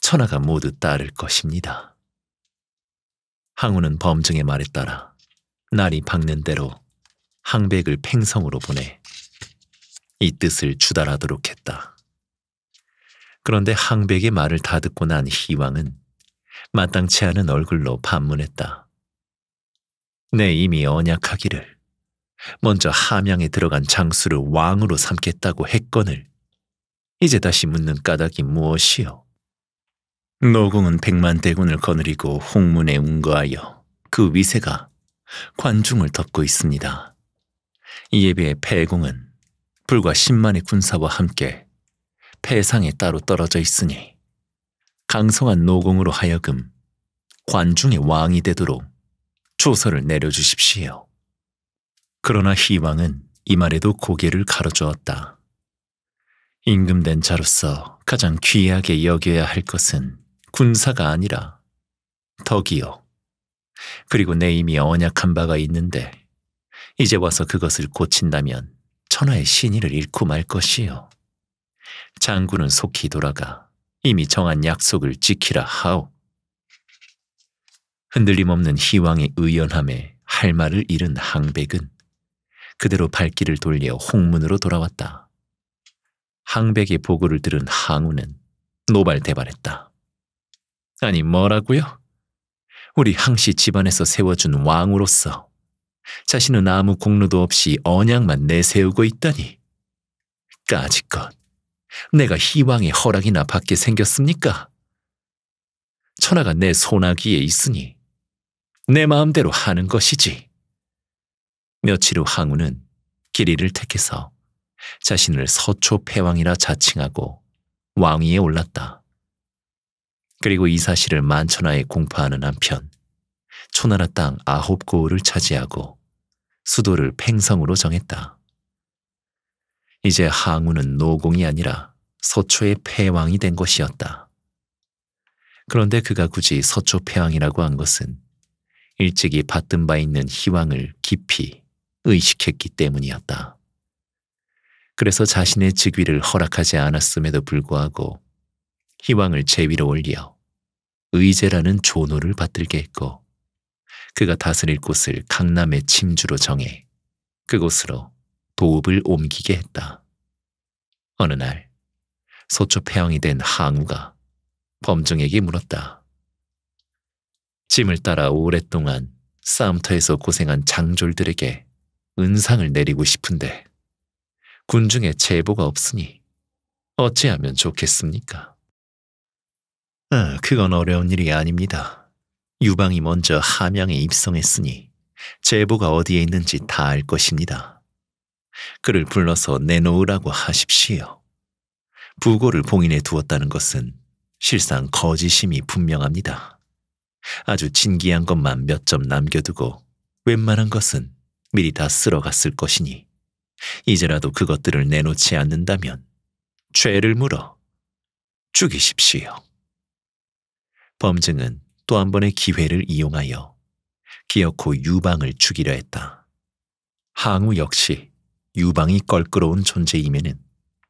천하가 모두 따를 것입니다. 항우는 범증의 말에 따라 날이 밝는 대로 항백을 팽성으로 보내 이 뜻을 주달하도록 했다. 그런데 항백의 말을 다 듣고 난 희왕은 마땅치 않은 얼굴로 반문했다. 내 네, 이미 언약하기를 먼저 함양에 들어간 장수를 왕으로 삼겠다고 했건을 이제 다시 묻는 까닭이 무엇이요? 노공은 백만 대군을 거느리고 홍문에 운거하여 그 위세가 관중을 덮고 있습니다. 이에 비해 패공은 불과 10만의 군사와 함께 패상에 따로 떨어져 있으니 강성한 노공으로 하여금 관중의 왕이 되도록 조서를 내려주십시오. 그러나 희왕은 이 말에도 고개를 가로주었다. 임금된 자로서 가장 귀하게 여겨야 할 것은 군사가 아니라 덕이요. 그리고 내 이미 언약한 바가 있는데 이제 와서 그것을 고친다면 천하의 신의를 잃고 말 것이요. 장군은 속히 돌아가 이미 정한 약속을 지키라 하오. 흔들림 없는 희왕의 의연함에 할 말을 잃은 항백은 그대로 발길을 돌려 홍문으로 돌아왔다. 항백의 보고를 들은 항우는 노발대발했다. 아니 뭐라고요? 우리 항씨 집안에서 세워준 왕으로서 자신은 아무 공로도 없이 언양만 내세우고 있다니. 까짓것, 내가 희왕의 허락이나 받게 생겼습니까? 천하가 내 손아귀에 있으니 내 마음대로 하는 것이지. 며칠 후 항우는 길이를 택해서 자신을 서초 패왕이라 자칭하고 왕위에 올랐다. 그리고 이 사실을 만천하에 공포하는 한편 초나라 땅 아홉 고을을 차지하고 수도를 팽성으로 정했다. 이제 항우는 노공이 아니라 서초의 패왕이 된 것이었다. 그런데 그가 굳이 서초 패왕이라고 한 것은 일찍이 받든 바 있는 희왕을 깊이 의식했기 때문이었다. 그래서 자신의 직위를 허락하지 않았음에도 불구하고 희왕을 제위로 올려 의제라는 조노를 받들게 했고 그가 다스릴 곳을 강남의 침주로 정해 그곳으로 도읍을 옮기게 했다. 어느 날서초폐왕이된 항우가 범중에게 물었다. 짐을 따라 오랫동안 싸움터에서 고생한 장졸들에게 은상을 내리고 싶은데 군중에 제보가 없으니 어찌하면 좋겠습니까? 아, 그건 어려운 일이 아닙니다. 유방이 먼저 함양에 입성했으니 제보가 어디에 있는지 다 알 것입니다. 그를 불러서 내놓으라고 하십시오. 부고를 봉인해 두었다는 것은 실상 거짓심이 분명합니다. 아주 진기한 것만 몇 점 남겨두고 웬만한 것은 미리 다 쓸어갔을 것이니 이제라도 그것들을 내놓지 않는다면 죄를 물어 죽이십시오. 범증은 또한 번의 기회를 이용하여 기어코 유방을 죽이려 했다. 항우 역시 유방이 껄끄러운 존재임에는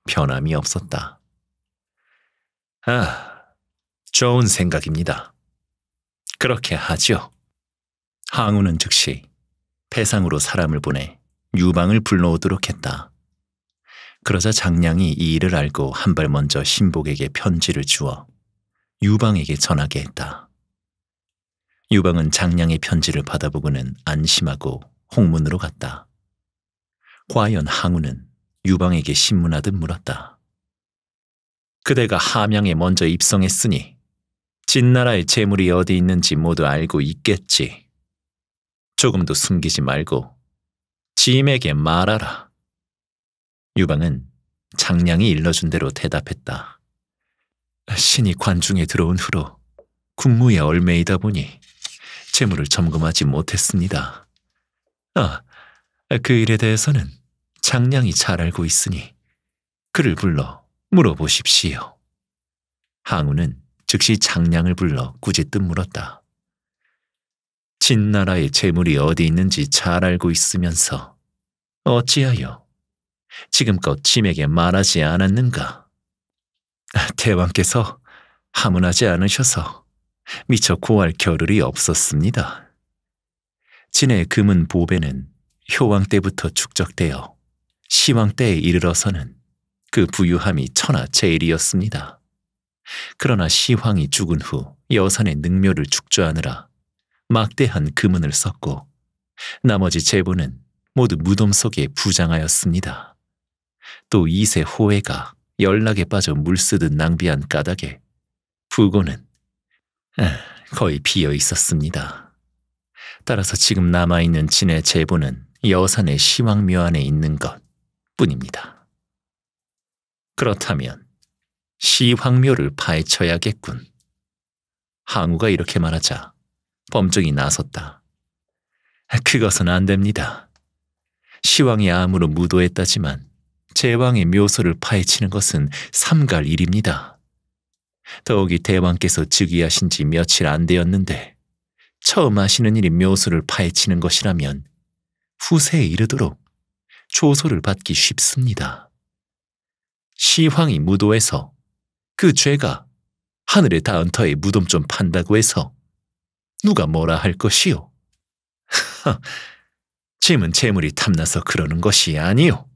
변함이 없었다. 아, 좋은 생각입니다. 그렇게 하지요. 항우는 즉시 배상으로 사람을 보내 유방을 불러오도록 했다. 그러자 장량이 이 일을 알고 한 발 먼저 신복에게 편지를 주어 유방에게 전하게 했다. 유방은 장량의 편지를 받아보고는 안심하고 홍문으로 갔다. 과연 항우는 유방에게 신문하듯 물었다. 그대가 함양에 먼저 입성했으니 진나라의 재물이 어디 있는지 모두 알고 있겠지. 조금도 숨기지 말고 짐에게 말하라. 유방은 장량이 일러준 대로 대답했다. 신이 관중에 들어온 후로 군무에 얼매이다 보니 재물을 점검하지 못했습니다. 아, 그 일에 대해서는 장량이 잘 알고 있으니 그를 불러 물어보십시오. 항우는 즉시 장량을 불러 꾸짖듯 물었다. 진나라의 재물이 어디 있는지 잘 알고 있으면서 어찌하여 지금껏 짐에게 말하지 않았는가? 아, 대왕께서 하문하지 않으셔서 미처 고할 겨를이 없었습니다. 진의 금은 보배는 효왕 때부터 축적되어 시왕 때에 이르러서는 그 부유함이 천하제일이었습니다. 그러나 시황이 죽은 후 여산의 능묘를 축조하느라 막대한 금은을 썼고 나머지 재보는 모두 무덤 속에 부장하였습니다. 또 이세 호해가 연락에 빠져 물쓰듯 낭비한 까닭에 부고는 거의 비어 있었습니다. 따라서 지금 남아있는 진의 제보는 여산의 시황묘 안에 있는 것 뿐입니다. 그렇다면 시황묘를 파헤쳐야겠군. 항우가 이렇게 말하자 범종이 나섰다. 그것은 안 됩니다. 시황이 암으로 무도했다지만 제왕의 묘소를 파헤치는 것은 삼갈일입니다. 더욱이 대왕께서 즉위하신 지 며칠 안 되었는데 처음 하시는 일이 묘소를 파헤치는 것이라면 후세에 이르도록 조소를 받기 쉽습니다. 시황이 무도해서 그 죄가 하늘의 다은터에 무덤 좀 판다고 해서 누가 뭐라 할 것이요? 짐은 재물이 탐나서 그러는 것이 아니오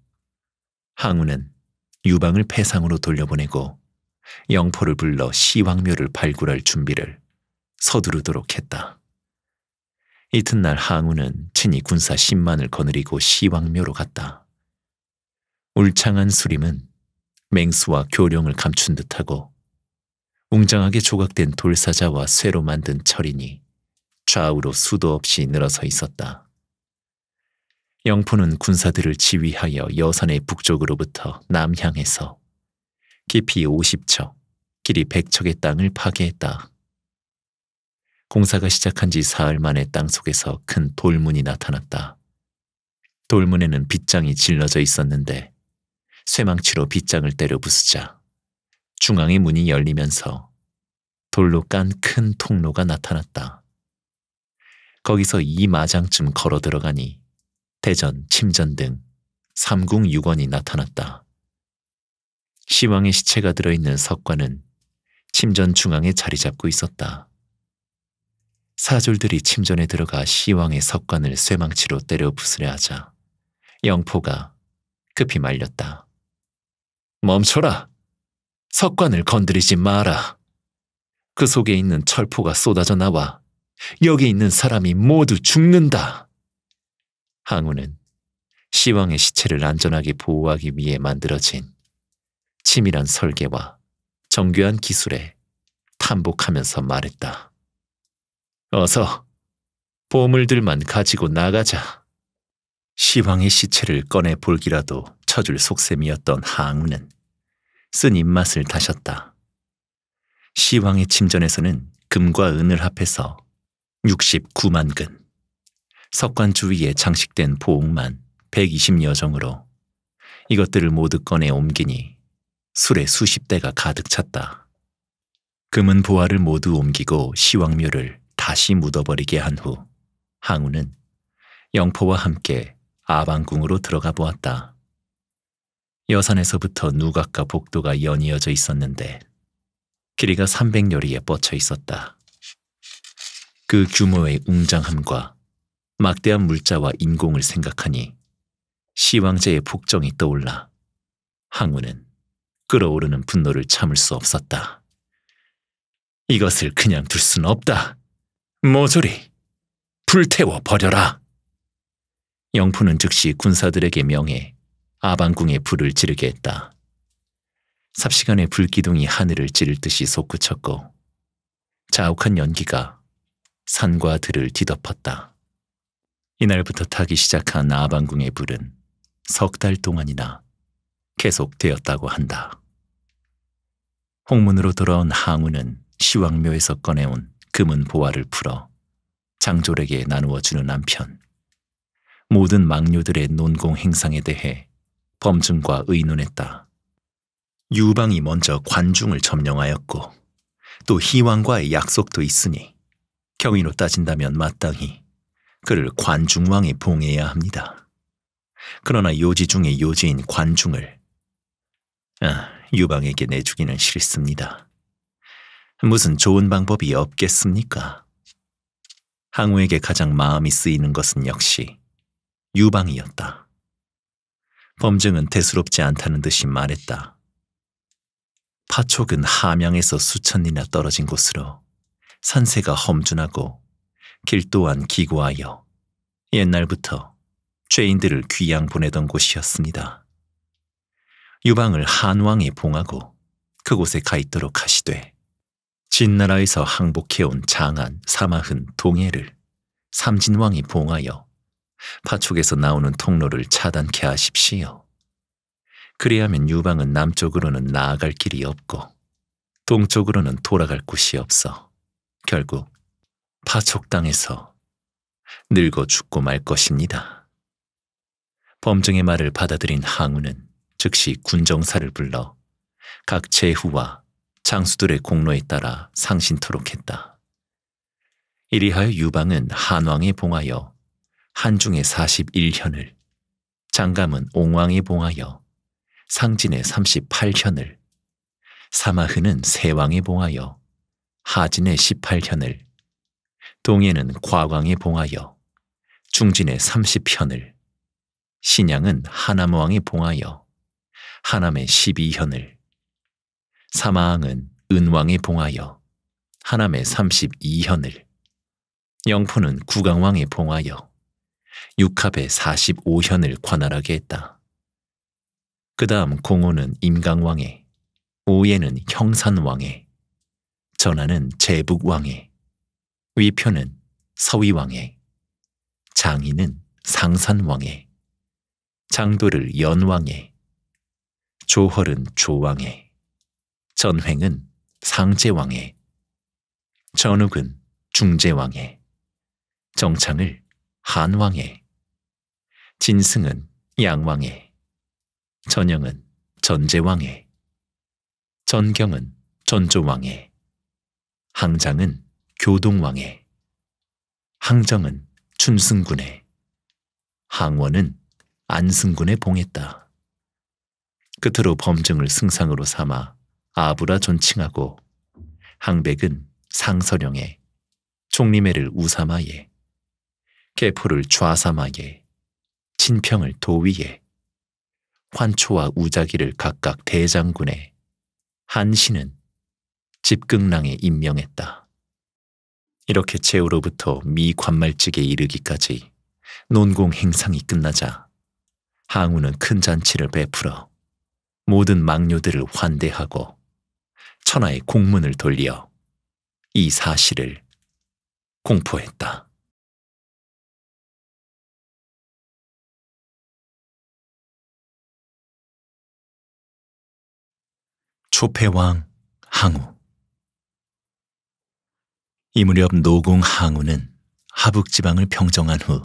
항우는 유방을 폐상으로 돌려보내고 영포를 불러 시황묘를 발굴할 준비를 서두르도록 했다. 이튿날 항우는 친히 군사 10만을 거느리고 시황묘로 갔다. 울창한 수림은 맹수와 교룡을 감춘 듯하고 웅장하게 조각된 돌사자와 쇠로 만든 철이니 좌우로 수도 없이 늘어서 있었다. 영포는 군사들을 지휘하여 여선의 북쪽으로부터 남향에서 깊이 5 0척 길이 100척의 땅을 파괴했다. 공사가 시작한 지 사흘 만에 땅속에서 큰 돌문이 나타났다. 돌문에는 빗장이 질러져 있었는데 쇠망치로 빗장을 때려 부수자 중앙의 문이 열리면서 돌로 깐 큰 통로가 나타났다. 거기서 이 마장쯤 걸어 들어가니 대전, 침전 등 삼궁 육원이 나타났다. 시왕의 시체가 들어있는 석관은 침전 중앙에 자리 잡고 있었다. 사졸들이 침전에 들어가 시왕의 석관을 쇠망치로 때려 부수려 하자 영포가 급히 말렸다. 멈춰라! 석관을 건드리지 마라! 그 속에 있는 철포가 쏟아져 나와 여기 있는 사람이 모두 죽는다! 항우는 시왕의 시체를 안전하게 보호하기 위해 만들어진 치밀한 설계와 정교한 기술에 탄복하면서 말했다. 어서 보물들만 가지고 나가자. 시황의 시체를 꺼내 볼기라도 쳐줄 속셈이었던 하악은 쓴 입맛을 다셨다. 시황의 침전에서는 금과 은을 합해서 69만 근, 석관 주위에 장식된 보옥만 120여 정으로 이것들을 모두 꺼내 옮기니 술에 수십 대가 가득 찼다. 금은 보화를 모두 옮기고 시황묘를 다시 묻어버리게 한 후 항우는 영포와 함께 아방궁으로 들어가 보았다. 여산에서부터 누각과 복도가 연이어져 있었는데 길이가 300여리에 뻗쳐 있었다. 그 규모의 웅장함과 막대한 물자와 인공을 생각하니 시황제의 폭정이 떠올라 항우는 끓어오르는 분노를 참을 수 없었다. 이것을 그냥 둘 순 없다. 모조리 불태워 버려라. 영포는 즉시 군사들에게 명해 아방궁에 불을 지르게 했다. 삽시간에 불기둥이 하늘을 찌를 듯이 솟구쳤고 자욱한 연기가 산과 들을 뒤덮었다. 이날부터 타기 시작한 아방궁의 불은 석 달 동안이나 계속되었다고 한다. 홍문으로 돌아온 항우는 시황묘에서 꺼내온 금은 보화를 풀어 장졸에게 나누어 주는 한편 모든 망료들의 논공 행상에 대해 범증과 의논했다. 유방이 먼저 관중을 점령하였고 또 희왕과의 약속도 있으니 경위로 따진다면 마땅히 그를 관중왕에 봉해야 합니다. 그러나 요지 중의 요지인 관중을 아, 유방에게 내주기는 싫습니다. 무슨 좋은 방법이 없겠습니까? 항우에게 가장 마음이 쓰이는 것은 역시 유방이었다. 범증은 대수롭지 않다는 듯이 말했다. 파촉은 함양에서 수천리나 떨어진 곳으로 산세가 험준하고 길 또한 기고하여 옛날부터 죄인들을 귀양 보내던 곳이었습니다. 유방을 한왕이 봉하고 그곳에 가 있도록 하시되 진나라에서 항복해온 장안, 사마흔, 동해를 삼진왕이 봉하여 파촉에서 나오는 통로를 차단케 하십시오. 그래야면 유방은 남쪽으로는 나아갈 길이 없고 동쪽으로는 돌아갈 곳이 없어 결국 파촉당해서 늙어 죽고 말 것입니다. 범증의 말을 받아들인 항우는 즉시 군정사를 불러 각 제후와 장수들의 공로에 따라 상신토록 했다. 이리하여 유방은 한왕에 봉하여 한중의 41현을 장감은 옹왕에 봉하여 상진의 38현을 사마흐는 세왕에 봉하여 하진의 18현을 동해는 과광에 봉하여 중진의 30현을 신양은 하남왕에 봉하여 하남의 1 2현을 사마왕은 은왕에 봉하여 하남의 3 2현을 영포는 구강왕에 봉하여 육합의 4 5현을 관할하게 했다. 그 다음 공호는 임강왕에 오예는 형산왕에 전하는 제북왕에 위표는 서위왕에 장인은 상산왕에 장도를 연왕에 조헐은 조왕의, 전횡은 상제왕의, 전욱은 중제왕의, 정창을 한왕의, 진승은 양왕의, 전영은 전제왕의, 전경은 전조왕의, 항장은 교동왕의, 항정은 춘승군의, 항원은 안승군의 봉했다. 끝으로 범증을 승상으로 삼아 아부라 존칭하고 항백은 상서령에 총리매를 우사마에 개포를 좌사마에 친평을 도위에 환초와 우자기를 각각 대장군에 한신은 집극랑에 임명했다. 이렇게 제후로부터 미관말직에 이르기까지 논공 행상이 끝나자 항우는 큰 잔치를 베풀어 모든 망료들을 환대하고 천하의 공문을 돌려 이 사실을 공포했다. 조폐왕 항우 이 무렵 노공 항우는 하북지방을 평정한 후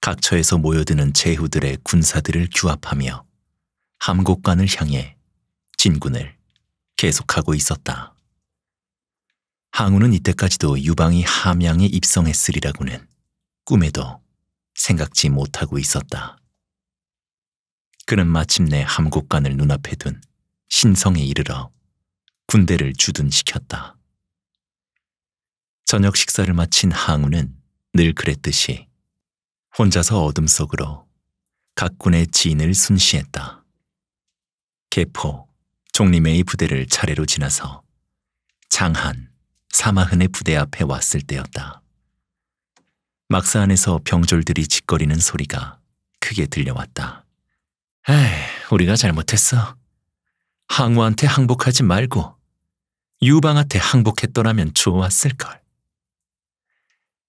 각처에서 모여드는 제후들의 군사들을 규합하며 함곡관을 향해 진군을 계속하고 있었다. 항우는 이때까지도 유방이 함양에 입성했으리라고는 꿈에도 생각지 못하고 있었다. 그는 마침내 함곡관을 눈앞에 둔 신성에 이르러 군대를 주둔시켰다. 저녁 식사를 마친 항우는 늘 그랬듯이 혼자서 어둠 속으로 각군의 진을 순시했다. 개포, 종림의 부대를 차례로 지나서 장한, 사마흔의 부대 앞에 왔을 때였다. 막사 안에서 병졸들이 짓거리는 소리가 크게 들려왔다. 에이, 우리가 잘못했어. 항우한테 항복하지 말고 유방한테 항복했더라면 좋았을걸.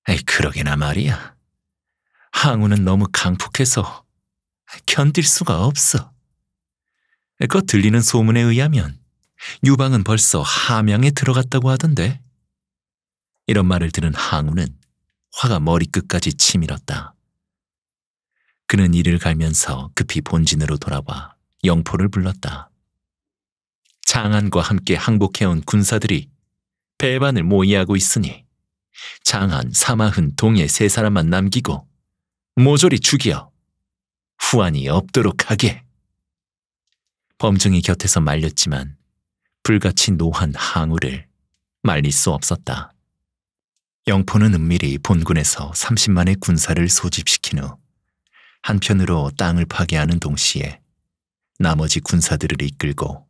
에이, 그러게나 말이야. 항우는 너무 강폭해서 견딜 수가 없어. 그 들리는 소문에 의하면 유방은 벌써 함양에 들어갔다고 하던데. 이런 말을 들은 항우는 화가 머리끝까지 치밀었다. 그는 이를 갈면서 급히 본진으로 돌아와 영포를 불렀다. 장안과 함께 항복해온 군사들이 배반을 모의하고 있으니 장안, 사마흔, 동해 세 사람만 남기고 모조리 죽여 후안이 없도록 하게. 범증이 곁에서 말렸지만 불같이 노한 항우를 말릴 수 없었다. 영포는 은밀히 본군에서 30만의 군사를 소집시킨 후 한편으로 땅을 파괴하는 동시에 나머지 군사들을 이끌고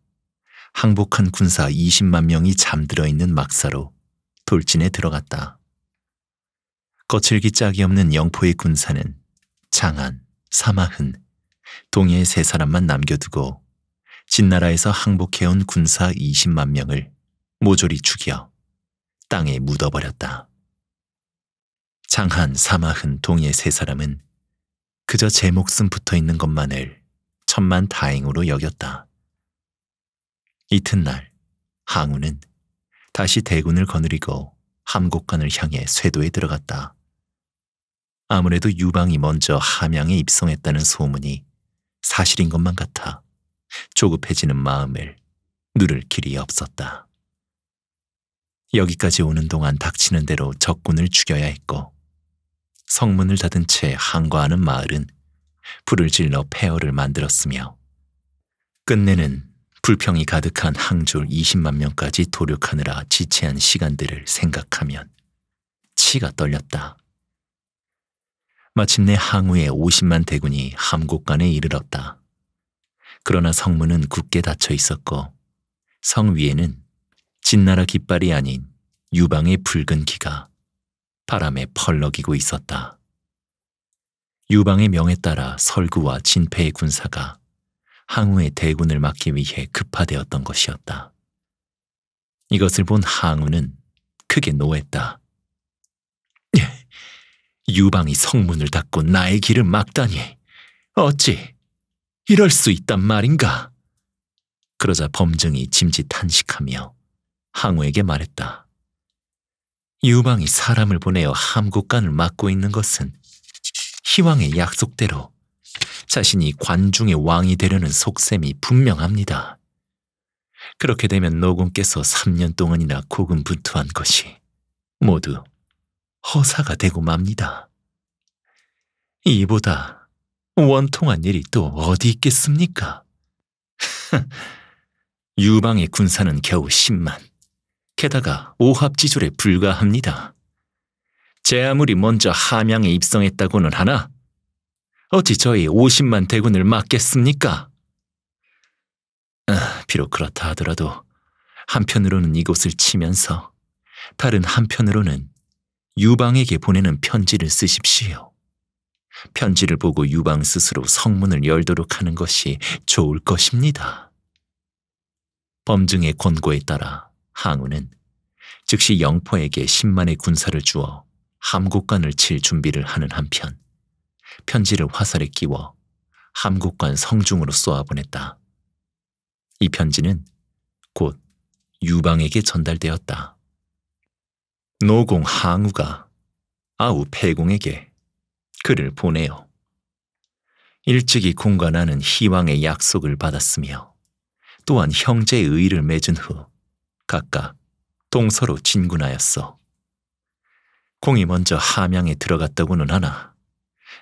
항복한 군사 20만 명이 잠들어 있는 막사로 돌진에 들어갔다. 거칠기 짝이 없는 영포의 군사는 장안, 사마흔, 동해의 세 사람만 남겨두고 신나라에서 항복해온 군사 20만 명을 모조리 죽여 땅에 묻어버렸다. 장한, 사마흔, 동의 세 사람은 그저 제 목숨 붙어 있는 것만을 천만 다행으로 여겼다. 이튿날 항우는 다시 대군을 거느리고 함곡관을 향해 쇄도에 들어갔다. 아무래도 유방이 먼저 함양에 입성했다는 소문이 사실인 것만 같아 조급해지는 마음을 누를 길이 없었다. 여기까지 오는 동안 닥치는 대로 적군을 죽여야 했고 성문을 닫은 채 항거하는 마을은 불을 질러 폐허를 만들었으며 끝내는 불평이 가득한 항졸 20만 명까지 도륙하느라 지체한 시간들을 생각하면 치가 떨렸다. 마침내 항우의 50만 대군이 함곡간에 이르렀다. 그러나 성문은 굳게 닫혀 있었고 성 위에는 진나라 깃발이 아닌 유방의 붉은 기가 바람에 펄럭이고 있었다. 유방의 명에 따라 설구와 진패의 군사가 항우의 대군을 막기 위해 급파되었던 것이었다. 이것을 본 항우는 크게 노했다. 유방이 성문을 닫고 나의 길을 막다니 어찌 이럴 수 있단 말인가? 그러자 범증이 짐짓탄식하며 항우에게 말했다. 유방이 사람을 보내어 함국관을맡고 있는 것은 희왕의 약속대로 자신이 관중의 왕이 되려는 속셈이 분명합니다. 그렇게 되면 노공께서 3년 동안이나 고군분투한 것이 모두 허사가 되고 맙니다. 이보다 원통한 일이 또 어디 있겠습니까? 유방의 군사는 겨우 10만, 게다가 오합지졸에 불과합니다. 제 아무리 먼저 함양에 입성했다고는 하나 어찌 저희 50만 대군을 막겠습니까? 아, 비록 그렇다 하더라도 한편으로는 이곳을 치면서 다른 한편으로는 유방에게 보내는 편지를 쓰십시오. 편지를 보고 유방 스스로 성문을 열도록 하는 것이 좋을 것입니다. 범증의 권고에 따라 항우는 즉시 영포에게 10만의 군사를 주어 함국관을 칠 준비를 하는 한편 편지를 화살에 끼워 함국관 성중으로 쏘아보냈다. 이 편지는 곧 유방에게 전달되었다. 노공 항우가 아우 폐공에게 그를 보내요. 일찍이 공관하는 희왕의 약속을 받았으며 또한 형제의 의를 맺은 후 각각 동서로 진군하였어. 공이 먼저 함양에 들어갔다고는 하나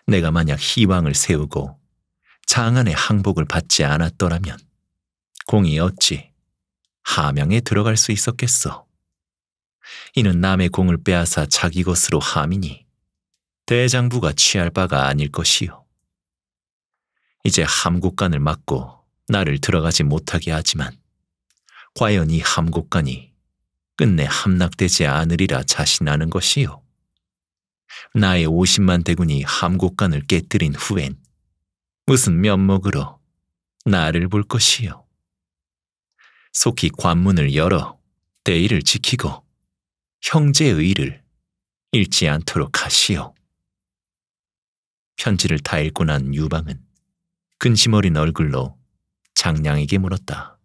내가 만약 희왕을 세우고 장안의 항복을 받지 않았더라면 공이 어찌 함양에 들어갈 수 있었겠어. 이는 남의 공을 빼앗아 자기 것으로 함이니 대장부가 취할 바가 아닐 것이요. 이제 함국관을 막고 나를 들어가지 못하게 하지만 과연 이함국관이 끝내 함락되지 않으리라 자신하는 것이요. 나의 오십만 대군이 함국관을 깨뜨린 후엔 무슨 면목으로 나를 볼 것이요. 속히 관문을 열어 대의를 지키고 형제의 의를 잃지 않도록 하시오. 편지를 다 읽고 난 유방은 근심 어린 얼굴로 장량에게 물었다.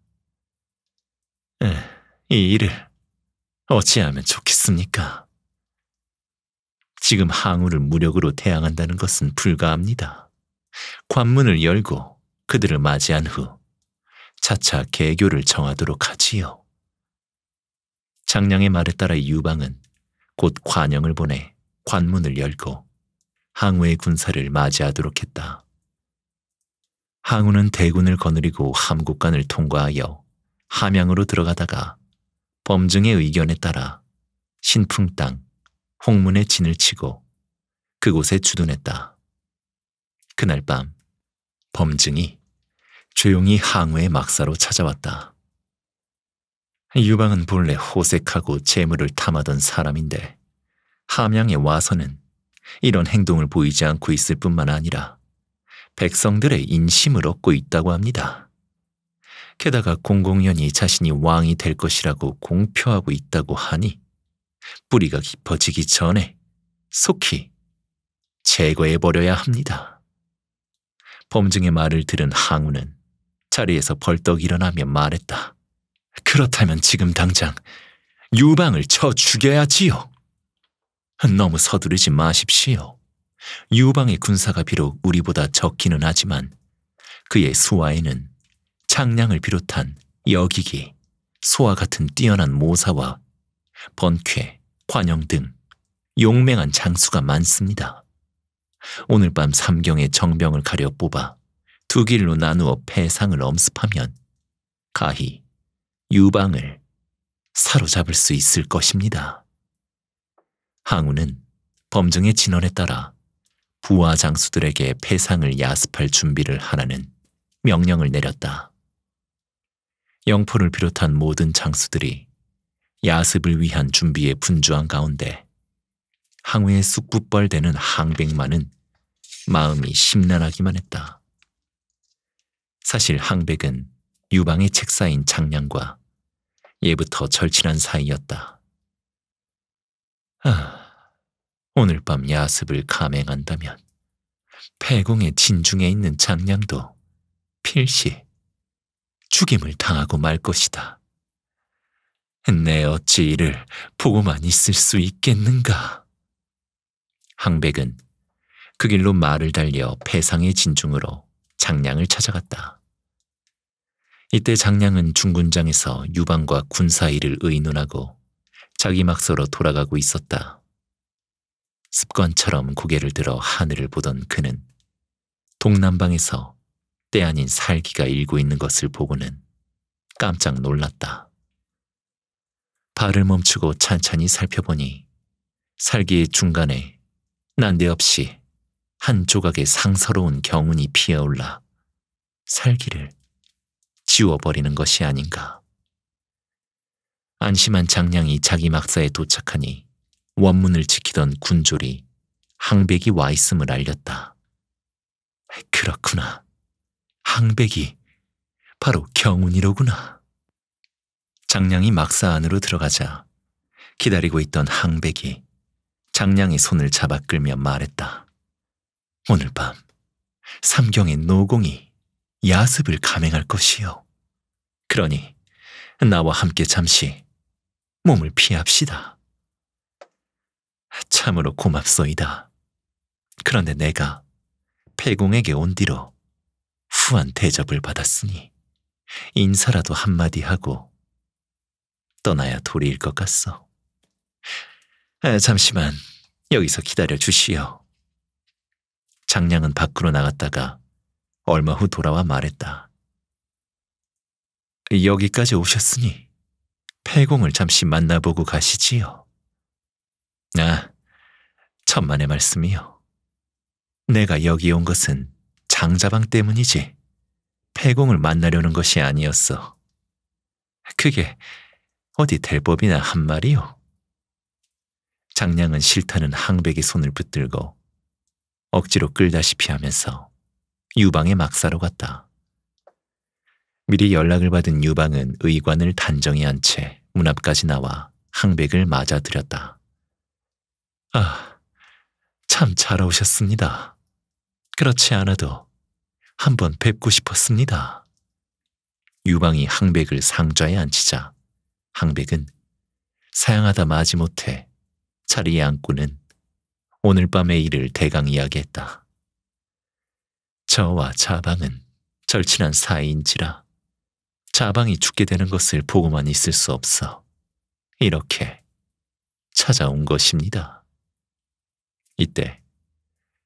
에, 이 일을 어찌하면 좋겠습니까? 지금 항우를 무력으로 대항한다는 것은 불가합니다. 관문을 열고 그들을 맞이한 후 차차 개교를 정하도록 하지요. 장량의 말에 따라 유방은 곧 관영을 보내 관문을 열고 항우의 군사를 맞이하도록 했다. 항우는 대군을 거느리고 함국간을 통과하여 함양으로 들어가다가 범증의 의견에 따라 신풍 땅홍문의 진을 치고 그곳에 주둔했다. 그날 밤 범증이 조용히 항우의 막사로 찾아왔다. 유방은 본래 호색하고 재물을 탐하던 사람인데 함양에 와서는 이런 행동을 보이지 않고 있을 뿐만 아니라 백성들의 인심을 얻고 있다고 합니다. 게다가 공공연히 자신이 왕이 될 것이라고 공표하고 있다고 하니 뿌리가 깊어지기 전에 속히 제거해버려야 합니다. 범증의 말을 들은 항우는 자리에서 벌떡 일어나며 말했다. 그렇다면 지금 당장 유방을 쳐 죽여야지요. 너무 서두르지 마십시오. 유방의 군사가 비록 우리보다 적기는 하지만 그의 수와에는 창량을 비롯한 여기기, 소와 같은 뛰어난 모사와 번쾌, 관영 등 용맹한 장수가 많습니다. 오늘 밤 삼경의 정병을 가려 뽑아 두 길로 나누어 패상을 엄습하면 가히 유방을 사로잡을 수 있을 것입니다. 항우는 범정의 진언에 따라 부하 장수들에게 패상을 야습할 준비를 하라는 명령을 내렸다. 영포를 비롯한 모든 장수들이 야습을 위한 준비에 분주한 가운데 항우의 쑥부벌되는 항백만은 마음이 심란하기만 했다. 사실 항백은 유방의 책사인 장량과 예부터 절친한 사이였다. 하, 아, 오늘 밤 야습을 감행한다면 폐공의 진중에 있는 장량도 필시 죽임을 당하고 말 것이다. 내 어찌 이를 보고만 있을 수 있겠는가? 항백은 그 길로 말을 달려 폐상의 진중으로 장량을 찾아갔다. 이때 장량은 중군장에서 유방과 군사 일을 의논하고 자기 막서로 돌아가고 있었다. 습관처럼 고개를 들어 하늘을 보던 그는 동남방에서 때 아닌 살기가 일고 있는 것을 보고는 깜짝 놀랐다. 발을 멈추고 찬찬히 살펴보니 살기의 중간에 난데없이 한 조각의 상서로운 경운이 피어올라 살기를 지워버리는 것이 아닌가. 안심한 장량이 자기 막사에 도착하니 원문을 지키던 군졸이 항백이 와 있음을 알렸다. 그렇구나. 항백이 바로 경운이로구나. 장량이 막사 안으로 들어가자 기다리고 있던 항백이 장량의 손을 잡아 끌며 말했다. 오늘 밤 삼경의 노공이 야습을 감행할 것이요. 그러니 나와 함께 잠시 몸을 피합시다. 참으로 고맙소이다. 그런데 내가 폐공에게온 뒤로 후한 대접을 받았으니 인사라도 한마디 하고 떠나야 도리일 것 같소. 아, 잠시만 여기서 기다려 주시오. 장량은 밖으로 나갔다가 얼마 후 돌아와 말했다. 여기까지 오셨으니 폐공을 잠시 만나보고 가시지요. 아, 천만의 말씀이요. 내가 여기 온 것은 장자방 때문이지 폐공을 만나려는 것이 아니었어. 그게 어디 될 법이나 한말이오 장량은 싫다는 항백이 손을 붙들고 억지로 끌다시피 하면서 유방의 막사로 갔다. 미리 연락을 받은 유방은 의관을 단정히 한채문 앞까지 나와 항백을 맞아들였다. 아, 참 잘 오셨습니다. 그렇지 않아도 한번 뵙고 싶었습니다. 유방이 항백을 상좌에 앉히자 항백은 사양하다 마지못해 자리에 앉고는 오늘 밤의 일을 대강 이야기했다. 저와 자방은 절친한 사이인지라 자방이 죽게 되는 것을 보고만 있을 수 없어 이렇게 찾아온 것입니다. 이때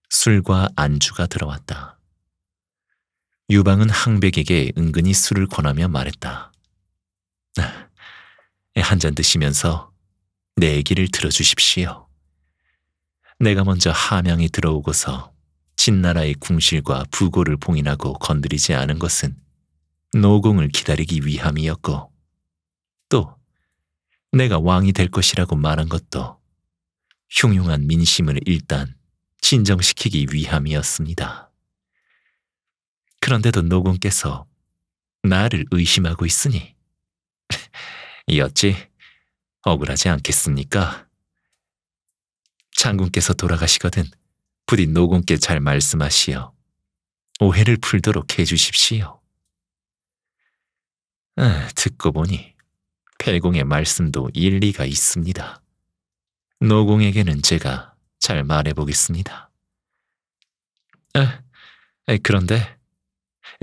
술과 안주가 들어왔다. 유방은 항백에게 은근히 술을 권하며 말했다. 아, 한잔 드시면서 내 얘기를 들어주십시오. 내가 먼저 함양이 들어오고서 진나라의 궁실과 부고를 봉인하고 건드리지 않은 것은 노공을 기다리기 위함이었고 또 내가 왕이 될 것이라고 말한 것도 흉흉한 민심을 일단 진정시키기 위함이었습니다. 그런데도 노공께서 나를 의심하고 있으니 이었지 억울하지 않겠습니까? 장군께서 돌아가시거든 부디 노공께 잘 말씀하시어 오해를 풀도록 해주십시오. 듣고 보니 폐공의 말씀도 일리가 있습니다. 노공에게는 제가 잘 말해보겠습니다. 아, 그런데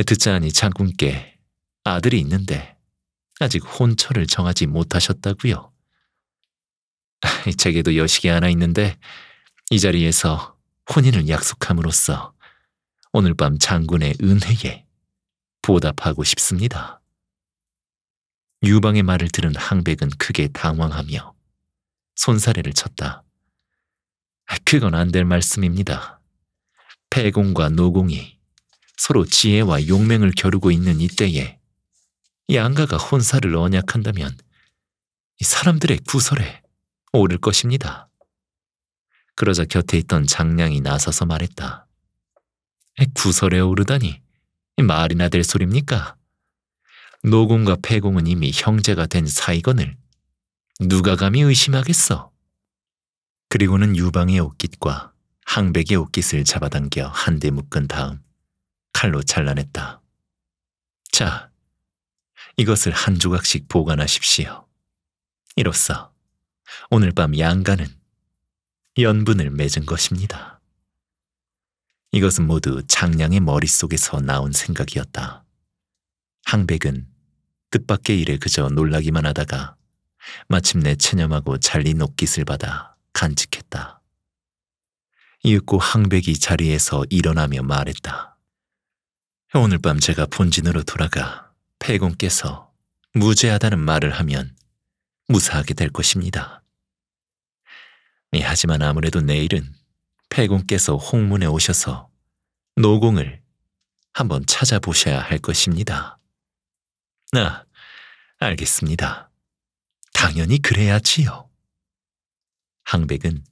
듣자 하니 장군께 아들이 있는데 아직 혼처를 정하지 못하셨다고요. 제게도 여식이 하나 있는데 이 자리에서 혼인을 약속함으로써 오늘 밤 장군의 은혜에 보답하고 싶습니다. 유방의 말을 들은 항백은 크게 당황하며 손사래를 쳤다. 아, 그건 안 될 말씀입니다. 폐공과 노공이 서로 지혜와 용맹을 겨루고 있는 이때에 양가가 혼사를 언약한다면 사람들의 구설에 오를 것입니다. 그러자 곁에 있던 장량이 나서서 말했다. 구설에 오르다니 말이나 될 소립니까? 노공과 패공은 이미 형제가 된 사이건을 누가 감히 의심하겠어. 그리고는 유방의 옷깃과 항백의 옷깃을 잡아당겨 한 대 묶은 다음 칼로 잘라냈다. 자, 이것을 한 조각씩 보관하십시오. 이로써 오늘 밤 양가는 연분을 맺은 것입니다. 이것은 모두 장량의 머릿속에서 나온 생각이었다. 항백은 뜻밖의 일에 그저 놀라기만 하다가 마침내 체념하고 잘린 옷깃을 받아 간직했다. 이윽고 항백이 자리에서 일어나며 말했다. 오늘 밤 제가 본진으로 돌아가 패공께서 무죄하다는 말을 하면 무사하게 될 것입니다. 네, 하지만 아무래도 내일은 패공께서 홍문에 오셔서 노공을 한번 찾아보셔야 할 것입니다. 나 네, 아, 알겠습니다. 당연히 그래야지요. 항백은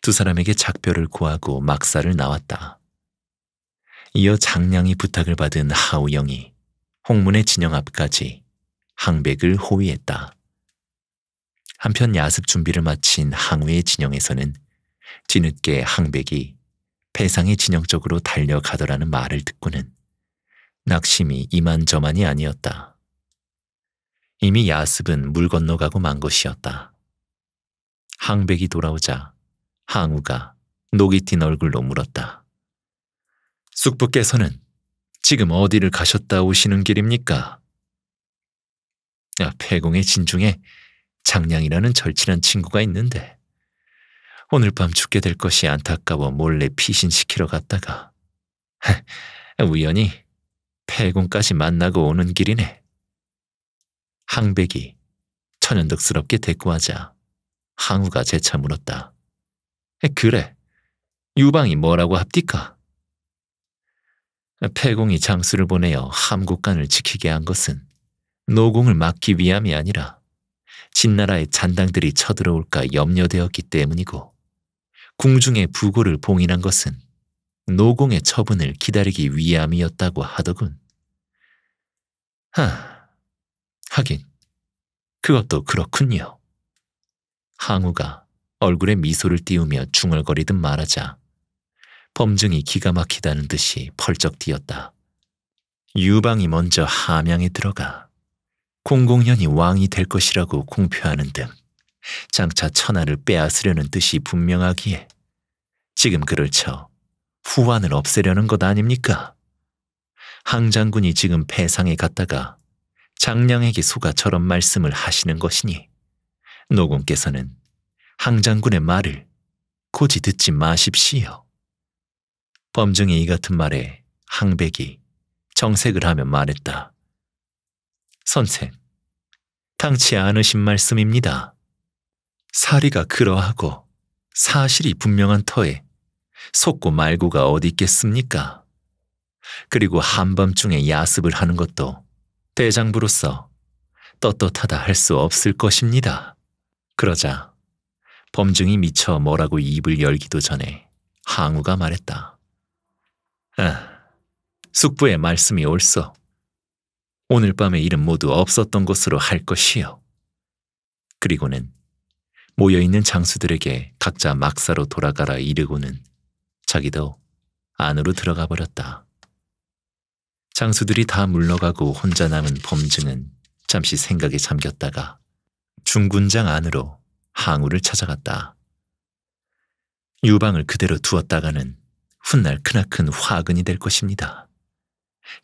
두 사람에게 작별을 구하고 막사를 나왔다. 이어 장량이 부탁을 받은 하우영이 홍문의 진영 앞까지 항백을 호위했다. 한편 야습 준비를 마친 항우의 진영에서는 뒤늦게 항백이 패상의 진영 쪽으로 달려가더라는 말을 듣고는 낙심이 이만저만이 아니었다. 이미 야습은 물 건너가고 만 것이었다. 항백이 돌아오자 항우가 녹이 튄 얼굴로 물었다. 숙부께서는 지금 어디를 가셨다 오시는 길입니까? 아, 폐공의 진중에 장량이라는 절친한 친구가 있는데 오늘 밤 죽게 될 것이 안타까워 몰래 피신시키러 갔다가 우연히 폐공까지 만나고 오는 길이네. 항백이 천연덕스럽게 대꾸하자 항우가 재차 물었다. 그래, 유방이 뭐라고 합디까? 폐공이 장수를 보내어 함국간을 지키게 한 것은 노공을 막기 위함이 아니라 진나라의 잔당들이 쳐들어올까 염려되었기 때문이고 궁중의 부고를 봉인한 것은 노공의 처분을 기다리기 위함이었다고 하더군. 하, 하긴 그것도 그렇군요. 항우가 얼굴에 미소를 띄우며 중얼거리듯 말하자 범증이 기가 막히다는 듯이 펄쩍 뛰었다. 유방이 먼저 함양에 들어가 공공연히 왕이 될 것이라고 공표하는 등 장차 천하를 빼앗으려는 뜻이 분명하기에 지금 그를 쳐 후환을 없애려는 것 아닙니까? 항 장군이 지금 패상에 갔다가 장량에게 소가처럼 말씀을 하시는 것이니 노공께서는 항장군의 말을 고지 듣지 마십시오. 범증의이 같은 말에 항백이 정색을 하며 말했다. 선생, 당치 않으신 말씀입니다. 사리가 그러하고 사실이 분명한 터에 속고 말고가 어디 있겠습니까? 그리고 한밤중에 야습을 하는 것도 대장부로서 떳떳하다 할 수 없을 것입니다. 그러자 범증이 미처 뭐라고 입을 열기도 전에 항우가 말했다. 아, 숙부의 말씀이 옳소. 오늘 밤에 일은 모두 없었던 것으로 할 것이요. 그리고는 모여있는 장수들에게 각자 막사로 돌아가라 이르고는 자기도 안으로 들어가 버렸다. 장수들이 다 물러가고 혼자 남은 범증은 잠시 생각에 잠겼다가 중군장 안으로 항우를 찾아갔다. 유방을 그대로 두었다가는 훗날 크나큰 화근이 될 것입니다.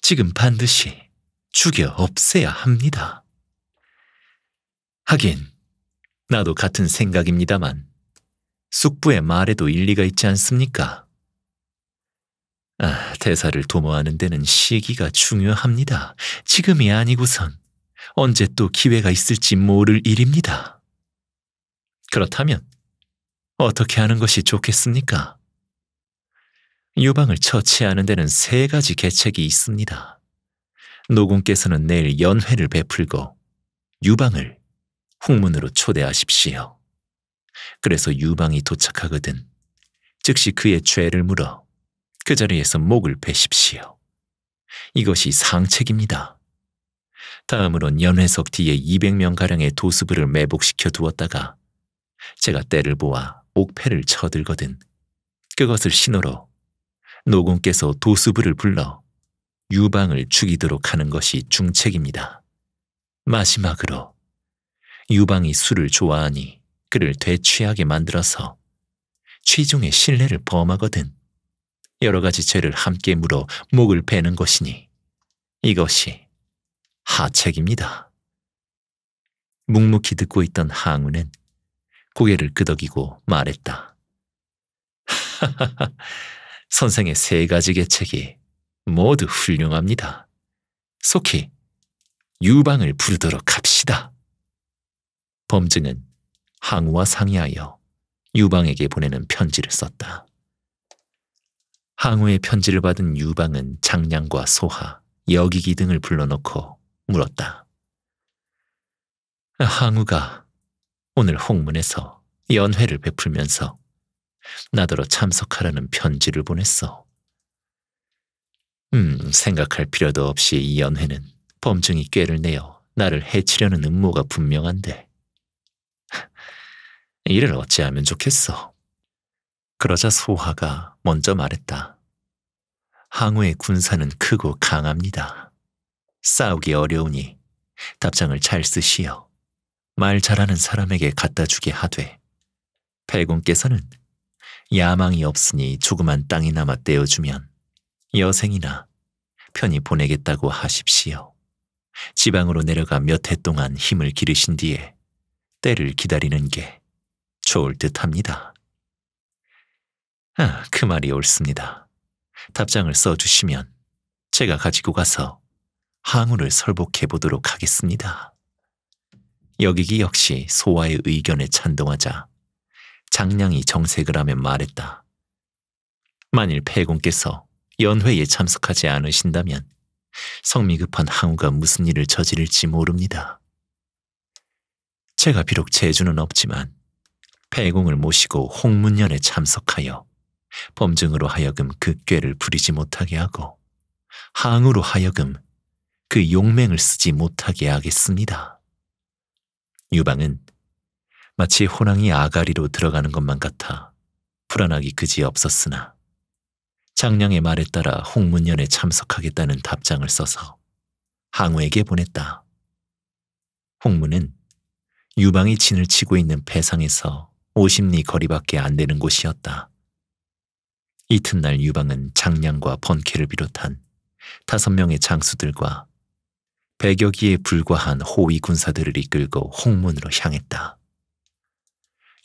지금 반드시 죽여 없애야 합니다. 하긴 나도 같은 생각입니다만 숙부의 말에도 일리가 있지 않습니까? 아, 대사를 도모하는 데는 시기가 중요합니다. 지금이 아니고선 언제 또 기회가 있을지 모를 일입니다. 그렇다면 어떻게 하는 것이 좋겠습니까? 유방을 처치하는 데는 세 가지 계책이 있습니다. 노군께서는 내일 연회를 베풀고 유방을 홍문으로 초대하십시오. 그래서 유방이 도착하거든 즉시 그의 죄를 물어 그 자리에서 목을 베십시오. 이것이 상책입니다. 다음으론 연회석 뒤에 200명가량의 도수부를 매복시켜 두었다가 제가 때를 보아 옥패를 쳐들거든 그것을 신호로 노군께서 도수부를 불러 유방을 죽이도록 하는 것이 중책입니다. 마지막으로 유방이 술을 좋아하니 그를 되취하게 만들어서 취중의 신뢰를 범하거든 여러 가지 죄를 함께 물어 목을 베는 것이니 이것이 하책입니다. 묵묵히 듣고 있던 항우는 고개를 끄덕이고 말했다. 하하하, 선생의 세 가지 계책이 모두 훌륭합니다. 속히 유방을 부르도록 합시다. 범증은 항우와 상의하여 유방에게 보내는 편지를 썼다. 항우의 편지를 받은 유방은 장량과 소하, 여기기 등을 불러놓고 물었다. 항우가 오늘 홍문에서 연회를 베풀면서 나더러 참석하라는 편지를 보냈어. 음, 생각할 필요도 없이 이 연회는 범증이 꾀를 내어 나를 해치려는 음모가 분명한데 이를 어찌하면 좋겠어. 그러자 소화가 먼저 말했다. 항우의 군사는 크고 강합니다. 싸우기 어려우니 답장을 잘 쓰시어 말 잘하는 사람에게 갖다 주게 하되 팔공께서는 야망이 없으니 조그만 땅이나마 떼어주면 여생이나 편히 보내겠다고 하십시오. 지방으로 내려가 몇 해 동안 힘을 기르신 뒤에 때를 기다리는 게 좋을 듯 합니다. 아, 그 말이 옳습니다. 답장을 써주시면 제가 가지고 가서 항우를 설복해 보도록 하겠습니다. 여기기 역시 소화의 의견에 찬동하자 장량이 정색을 하며 말했다. 만일 패공께서 연회에 참석하지 않으신다면 성미급한 항우가 무슨 일을 저지를지 모릅니다. 제가 비록 재주는 없지만 패공을 모시고 홍문연에 참석하여 범증으로 하여금 그 꾀를 부리지 못하게 하고 항으로 하여금 그 용맹을 쓰지 못하게 하겠습니다. 유방은 마치 호랑이 아가리로 들어가는 것만 같아 불안하기 그지 없었으나 장량의 말에 따라 홍문연에 참석하겠다는 답장을 써서 항우에게 보냈다. 홍문은 유방이 진을 치고 있는 배상에서 50리 거리밖에 안 되는 곳이었다. 이튿날 유방은 장량과 번케를 비롯한 다섯 명의 장수들과 백여 기에 불과한 호위 군사들을 이끌고 홍문으로 향했다.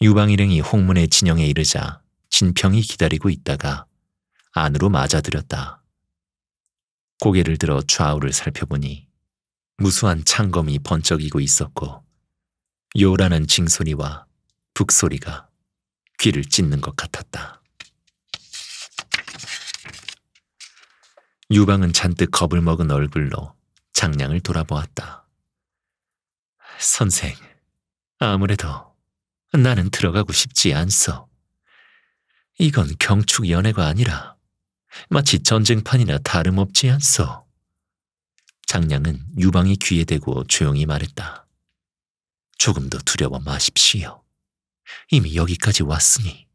유방 일행이 홍문의 진영에 이르자 진평이 기다리고 있다가 안으로 맞아들였다. 고개를 들어 좌우를 살펴보니 무수한 창검이 번쩍이고 있었고 요란한 징소리와 북소리가 귀를 찢는 것 같았다. 유방은 잔뜩 겁을 먹은 얼굴로 장량을 돌아보았다. 선생, 아무래도 나는 들어가고 싶지 않소. 이건 경축 연애가 아니라 마치 전쟁판이나 다름없지 않소. 장량은 유방이 귀에 대고 조용히 말했다. 조금도 두려워 마십시오. 이미 여기까지 왔으니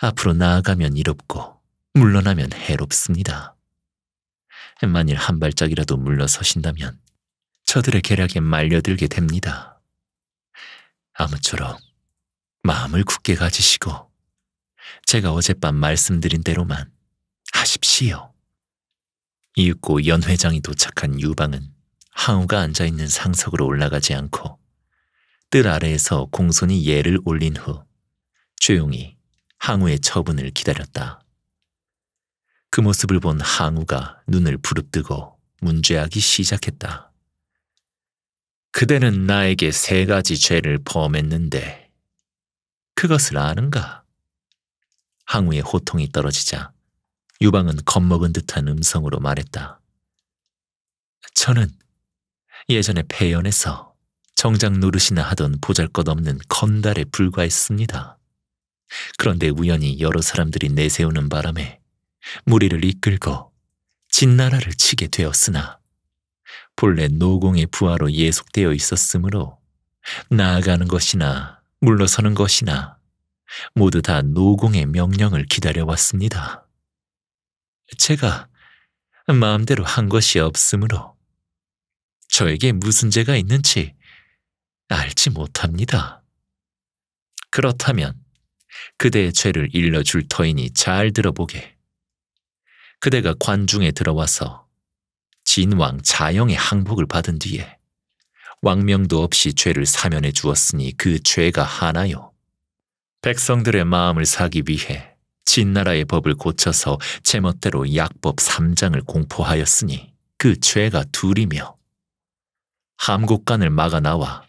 앞으로 나아가면 이롭고 물러나면 해롭습니다. 만일 한 발짝이라도 물러서신다면 저들의 계략에 말려들게 됩니다. 아무쪼록 마음을 굳게 가지시고 제가 어젯밤 말씀드린 대로만 하십시오. 이윽고 연 회장이 도착한 유방은 항우가 앉아있는 상석으로 올라가지 않고 뜰 아래에서 공손히 예를 올린 후 조용히 항우의 처분을 기다렸다. 그 모습을 본 항우가 눈을 부릅뜨고 문죄하기 시작했다. 그대는 나에게 세 가지 죄를 범했는데 그것을 아는가? 항우의 호통이 떨어지자 유방은 겁먹은 듯한 음성으로 말했다. 저는 예전에 폐연에서 정작 노릇이나 하던 보잘것없는 건달에 불과했습니다. 그런데 우연히 여러 사람들이 내세우는 바람에 무리를 이끌고 진나라를 치게 되었으나 본래 노공의 부하로 예속되어 있었으므로 나아가는 것이나 물러서는 것이나 모두 다 노공의 명령을 기다려왔습니다. 제가 마음대로 한 것이 없으므로 저에게 무슨 죄가 있는지 알지 못합니다. 그렇다면 그대의 죄를 일러줄 터이니 잘 들어보게. 그대가 관중에 들어와서 진왕 자영의 항복을 받은 뒤에 왕명도 없이 죄를 사면해 주었으니 그 죄가 하나요. 백성들의 마음을 사기 위해 진나라의 법을 고쳐서 제멋대로 약법 3장을 공포하였으니 그 죄가 둘이며 함곡관을 막아 나와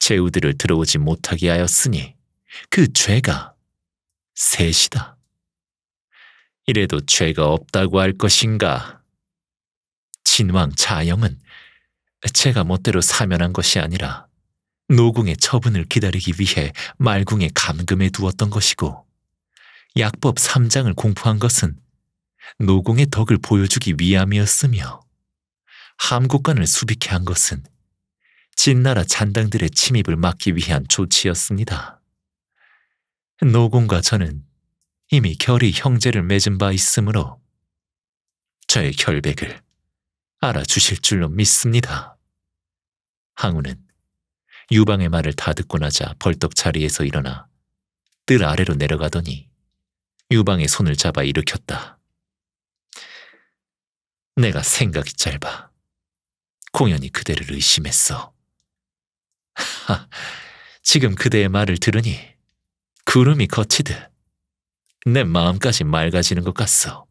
제우들을 들어오지 못하게 하였으니 그 죄가 셋이다. 이래도 죄가 없다고 할 것인가? 진왕 자영은 제가 멋대로 사면한 것이 아니라 노궁의 처분을 기다리기 위해 말궁에 감금해 두었던 것이고 약법 3장을 공포한 것은 노공의 덕을 보여주기 위함이었으며 함국관을 수비케 한 것은 진나라 잔당들의 침입을 막기 위한 조치였습니다. 노공과 저는 이미 결이 형제를 맺은 바 있으므로 저의 결백을 알아주실 줄로 믿습니다. 항우는 유방의 말을 다 듣고 나자 벌떡 자리에서 일어나 뜰 아래로 내려가더니 유방의 손을 잡아 일으켰다. 내가 생각이 짧아. 공연이 그대를 의심했어. 하, 지금 그대의 말을 들으니 구름이 거치듯 내 마음까지 맑아지는 것 같소.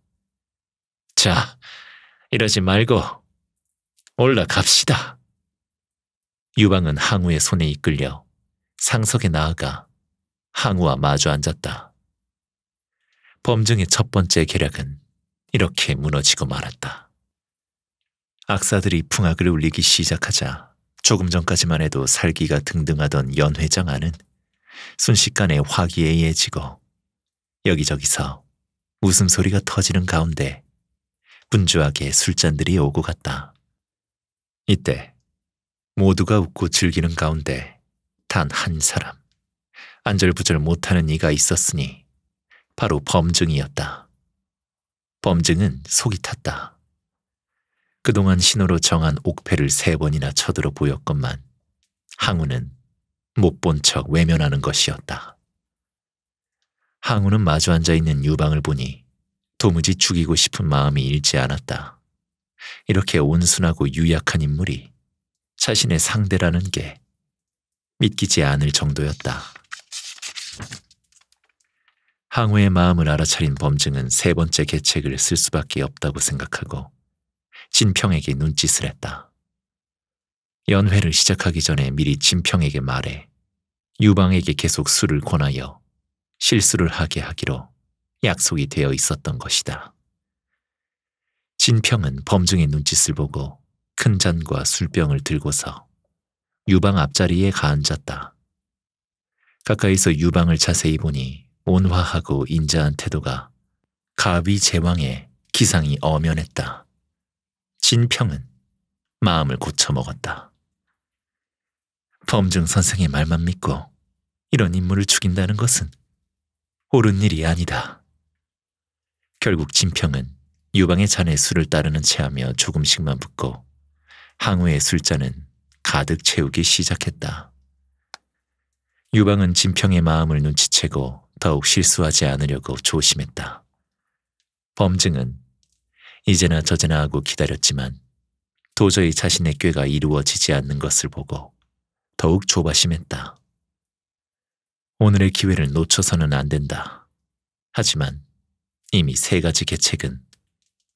자, 이러지 말고 올라갑시다. 유방은 항우의 손에 이끌려 상석에 나아가 항우와 마주 앉았다. 범증의 첫 번째 계략은 이렇게 무너지고 말았다. 악사들이 풍악을 울리기 시작하자 조금 전까지만 해도 살기가 등등하던 연회장 안은 순식간에 화기애애해지고 여기저기서 웃음소리가 터지는 가운데 분주하게 술잔들이 오고 갔다. 이때 모두가 웃고 즐기는 가운데 단 한 사람, 안절부절 못하는 이가 있었으니 바로 범증이었다. 범증은 속이 탔다. 그동안 신호로 정한 옥패를 세 번이나 쳐들어 보였건만 항우는 못 본 척 외면하는 것이었다. 항우는 마주 앉아 있는 유방을 보니 도무지 죽이고 싶은 마음이 일지 않았다. 이렇게 온순하고 유약한 인물이 자신의 상대라는 게 믿기지 않을 정도였다. 항우의 마음을 알아차린 범증은 세 번째 계책을 쓸 수밖에 없다고 생각하고 진평에게 눈짓을 했다. 연회를 시작하기 전에 미리 진평에게 말해 유방에게 계속 술을 권하여 실수를 하게 하기로 약속이 되어 있었던 것이다. 진평은 범중의 눈짓을 보고 큰 잔과 술병을 들고서 유방 앞자리에 가앉았다. 가까이서 유방을 자세히 보니 온화하고 인자한 태도가 가위 제왕의 기상이 엄연했다. 진평은 마음을 고쳐먹었다. 범중 선생의 말만 믿고 이런 인물을 죽인다는 것은 옳은 일이 아니다. 결국 진평은 유방의 잔에 술을 따르는 체하며 조금씩만 붓고 항우의 술잔은 가득 채우기 시작했다. 유방은 진평의 마음을 눈치채고 더욱 실수하지 않으려고 조심했다. 범증은 이제나 저제나 하고 기다렸지만 도저히 자신의 꾀가 이루어지지 않는 것을 보고 더욱 조바심했다. 오늘의 기회를 놓쳐서는 안 된다. 하지만 이미 세 가지 계책은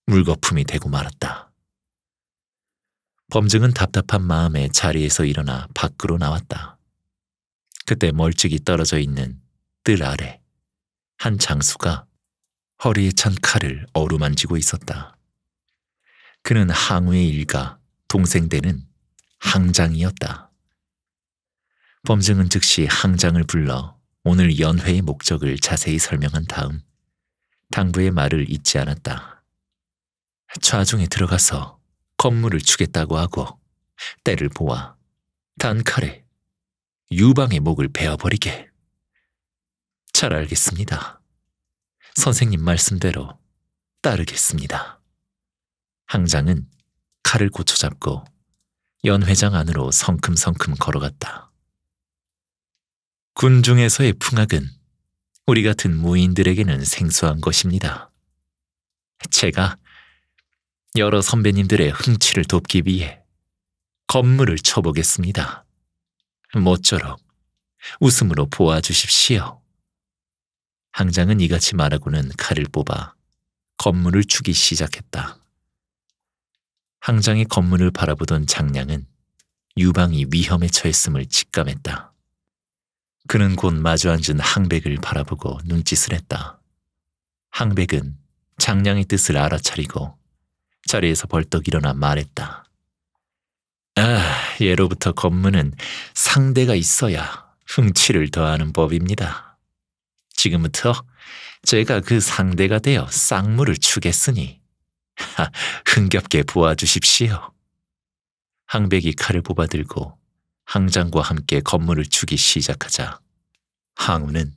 물거품이 되고 말았다. 범증은 답답한 마음에 자리에서 일어나 밖으로 나왔다. 그때 멀찍이 떨어져 있는 뜰 아래 한 장수가 허리에 찬 칼을 어루만지고 있었다. 그는 항우의 일가 동생되는 항장이었다. 범증은 즉시 항장을 불러 오늘 연회의 목적을 자세히 설명한 다음 당부의 말을 잊지 않았다. 좌중에 들어가서 건물을 추겠다고 하고 때를 보아 단칼에 유방의 목을 베어버리게. 잘 알겠습니다. 선생님 말씀대로 따르겠습니다. 항장은 칼을 고쳐잡고 연회장 안으로 성큼성큼 걸어갔다. 군중에서의 풍악은 우리 같은 무인들에게는 생소한 것입니다. 제가 여러 선배님들의 흥취를 돕기 위해 건물을 쳐보겠습니다. 모쪼록 웃음으로 보아주십시오. 항장은 이같이 말하고는 칼을 뽑아 건물을 주기 시작했다. 항장이 건물을 바라보던 장량은 유방이 위험에 처했음을 직감했다. 그는 곧 마주 앉은 항백을 바라보고 눈짓을 했다. 항백은 장량의 뜻을 알아차리고 자리에서 벌떡 일어나 말했다. 아, 예로부터 검문은 상대가 있어야 흥취를 더하는 법입니다. 지금부터 제가 그 상대가 되어 쌍물을 추겠으니 흥겹게 보아주십시오. 항백이 칼을 뽑아들고 항장과 함께 건물을 주기 시작하자 항우는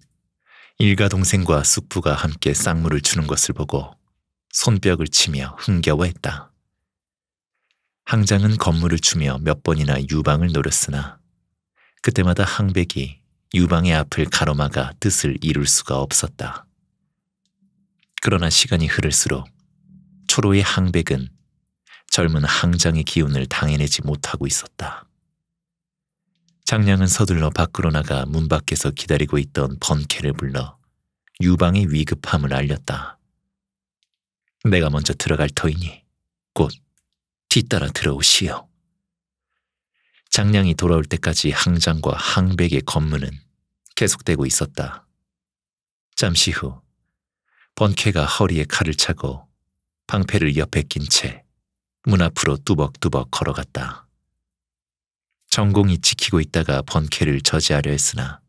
일가 동생과 숙부가 함께 쌍물을 주는 것을 보고 손뼉을 치며 흥겨워했다. 항장은 건물을 주며 몇 번이나 유방을 노렸으나 그때마다 항백이 유방의 앞을 가로막아 뜻을 이룰 수가 없었다. 그러나 시간이 흐를수록 초로의 항백은 젊은 항장의 기운을 당해내지 못하고 있었다. 장량은 서둘러 밖으로 나가 문 밖에서 기다리고 있던 번케를 불러 유방의 위급함을 알렸다. 내가 먼저 들어갈 터이니 곧 뒤따라 들어오시오. 장량이 돌아올 때까지 항장과 항백의 검문은 계속되고 있었다. 잠시 후 번쾌가 허리에 칼을 차고 방패를 옆에 낀 채 문 앞으로 뚜벅뚜벅 걸어갔다. 전공이 지키고 있다가 번쾌를 저지하려 했으나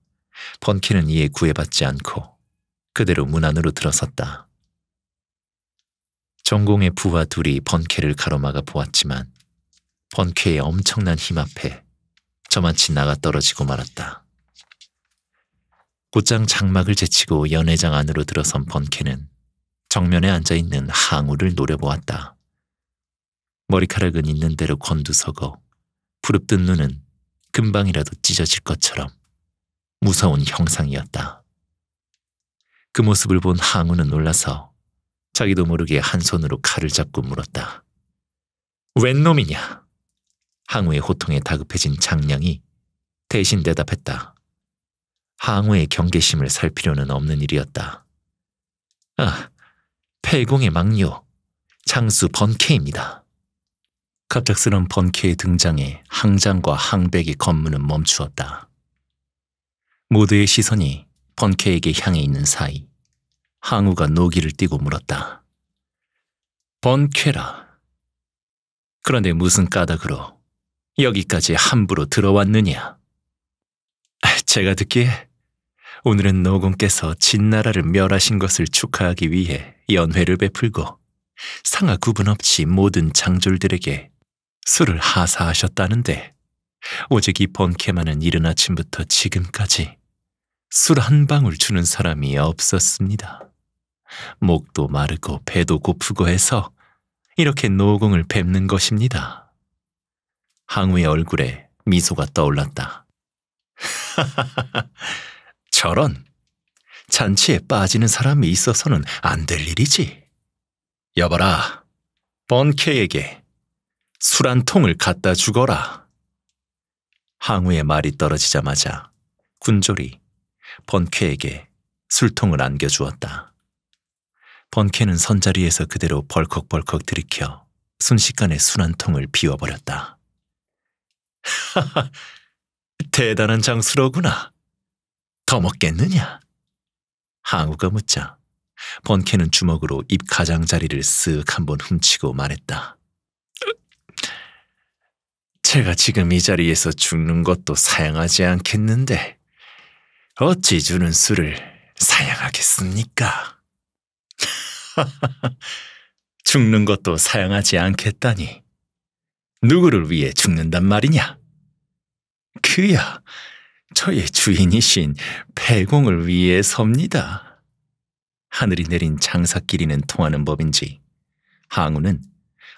번쾌는 이에 구애받지 않고 그대로 문 안으로 들어섰다. 전공의 부하 둘이 번쾌를 가로막아 보았지만 번쾌의 엄청난 힘 앞에 저만치 나가 떨어지고 말았다. 곧장 장막을 제치고 연회장 안으로 들어선 번케는 정면에 앉아있는 항우를 노려보았다. 머리카락은 있는 대로 건두서고 부릅뜬 눈은 금방이라도 찢어질 것처럼 무서운 형상이었다. 그 모습을 본 항우는 놀라서 자기도 모르게 한 손으로 칼을 잡고 물었다. 웬 놈이냐? 항우의 호통에 다급해진 장량이 대신 대답했다. 항우의 경계심을 살 필요는 없는 일이었다. 아, 폐공의 망료, 장수 번케입니다. 갑작스런 번케의 등장에 항장과 항백이 검문은 멈추었다. 모두의 시선이 번케에게 향해 있는 사이 항우가 노기를 띠고 물었다. 번쾌라. 그런데 무슨 까닭으로 여기까지 함부로 들어왔느냐? 제가 듣기에 오늘은 노공께서 진나라를 멸하신 것을 축하하기 위해 연회를 베풀고 상하 구분 없이 모든 장졸들에게 술을 하사하셨다는데 오직 이 본캐만은 이른 아침부터 지금까지 술 한 방울 주는 사람이 없었습니다. 목도 마르고 배도 고프고 해서 이렇게 노공을 뵙는 것입니다. 항우의 얼굴에 미소가 떠올랐다. 저런 잔치에 빠지는 사람이 있어서는 안 될 일이지. 여봐라, 번케에게 술한 통을 갖다 죽어라 항우의 말이 떨어지자마자 군졸이 번쾌에게 술통을 안겨주었다. 번쾌는 선자리에서 그대로 벌컥벌컥 들이켜 순식간에 술 한 통을 비워버렸다. 하하, 대단한 장수로구나. 더 먹겠느냐? 항우가 묻자 번쾌는 주먹으로 입 가장자리를 쓱 한번 훔치고 말했다. 제가 지금 이 자리에서 죽는 것도 사양하지 않겠는데 어찌 주는 술을 사양하겠습니까? 죽는 것도 사양하지 않겠다니 누구를 위해 죽는단 말이냐? 그야 저의 주인이신 배공을 위해 섭니다. 하늘이 내린 장사끼리는 통하는 법인지 항우는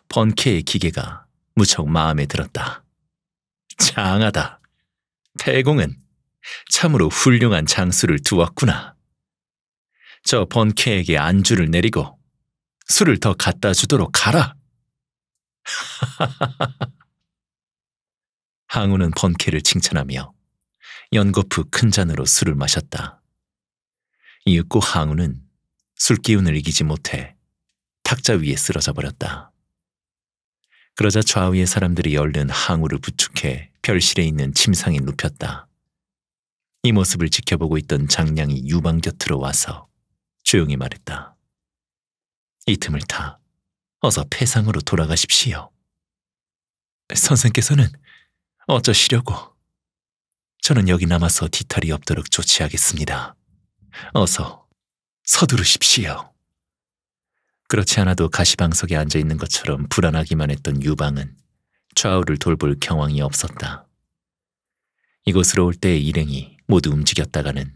번쾌의 기계가 무척 마음에 들었다. 장하다. 태공은 참으로 훌륭한 장수를 두었구나. 저 번쾌에게 안주를 내리고 술을 더 갖다 주도록 가라. 항우는 번쾌를 칭찬하며 연거푸 큰 잔으로 술을 마셨다. 이윽고 항우는 술 기운을 이기지 못해 탁자 위에 쓰러져 버렸다. 그러자 좌우의 사람들이 얼른 항우를 부축해 별실에 있는 침상에 눕혔다. 이 모습을 지켜보고 있던 장량이 유방 곁으로 와서 조용히 말했다. 이 틈을 타 어서 폐상으로 돌아가십시오. 선생께서는 어쩌시려고 저는 여기 남아서 뒤탈이 없도록 조치하겠습니다. 어서 서두르십시오. 그렇지 않아도 가시방석에 앉아 있는 것처럼 불안하기만 했던 유방은 좌우를 돌볼 경황이 없었다. 이곳으로 올 때의 일행이 모두 움직였다가는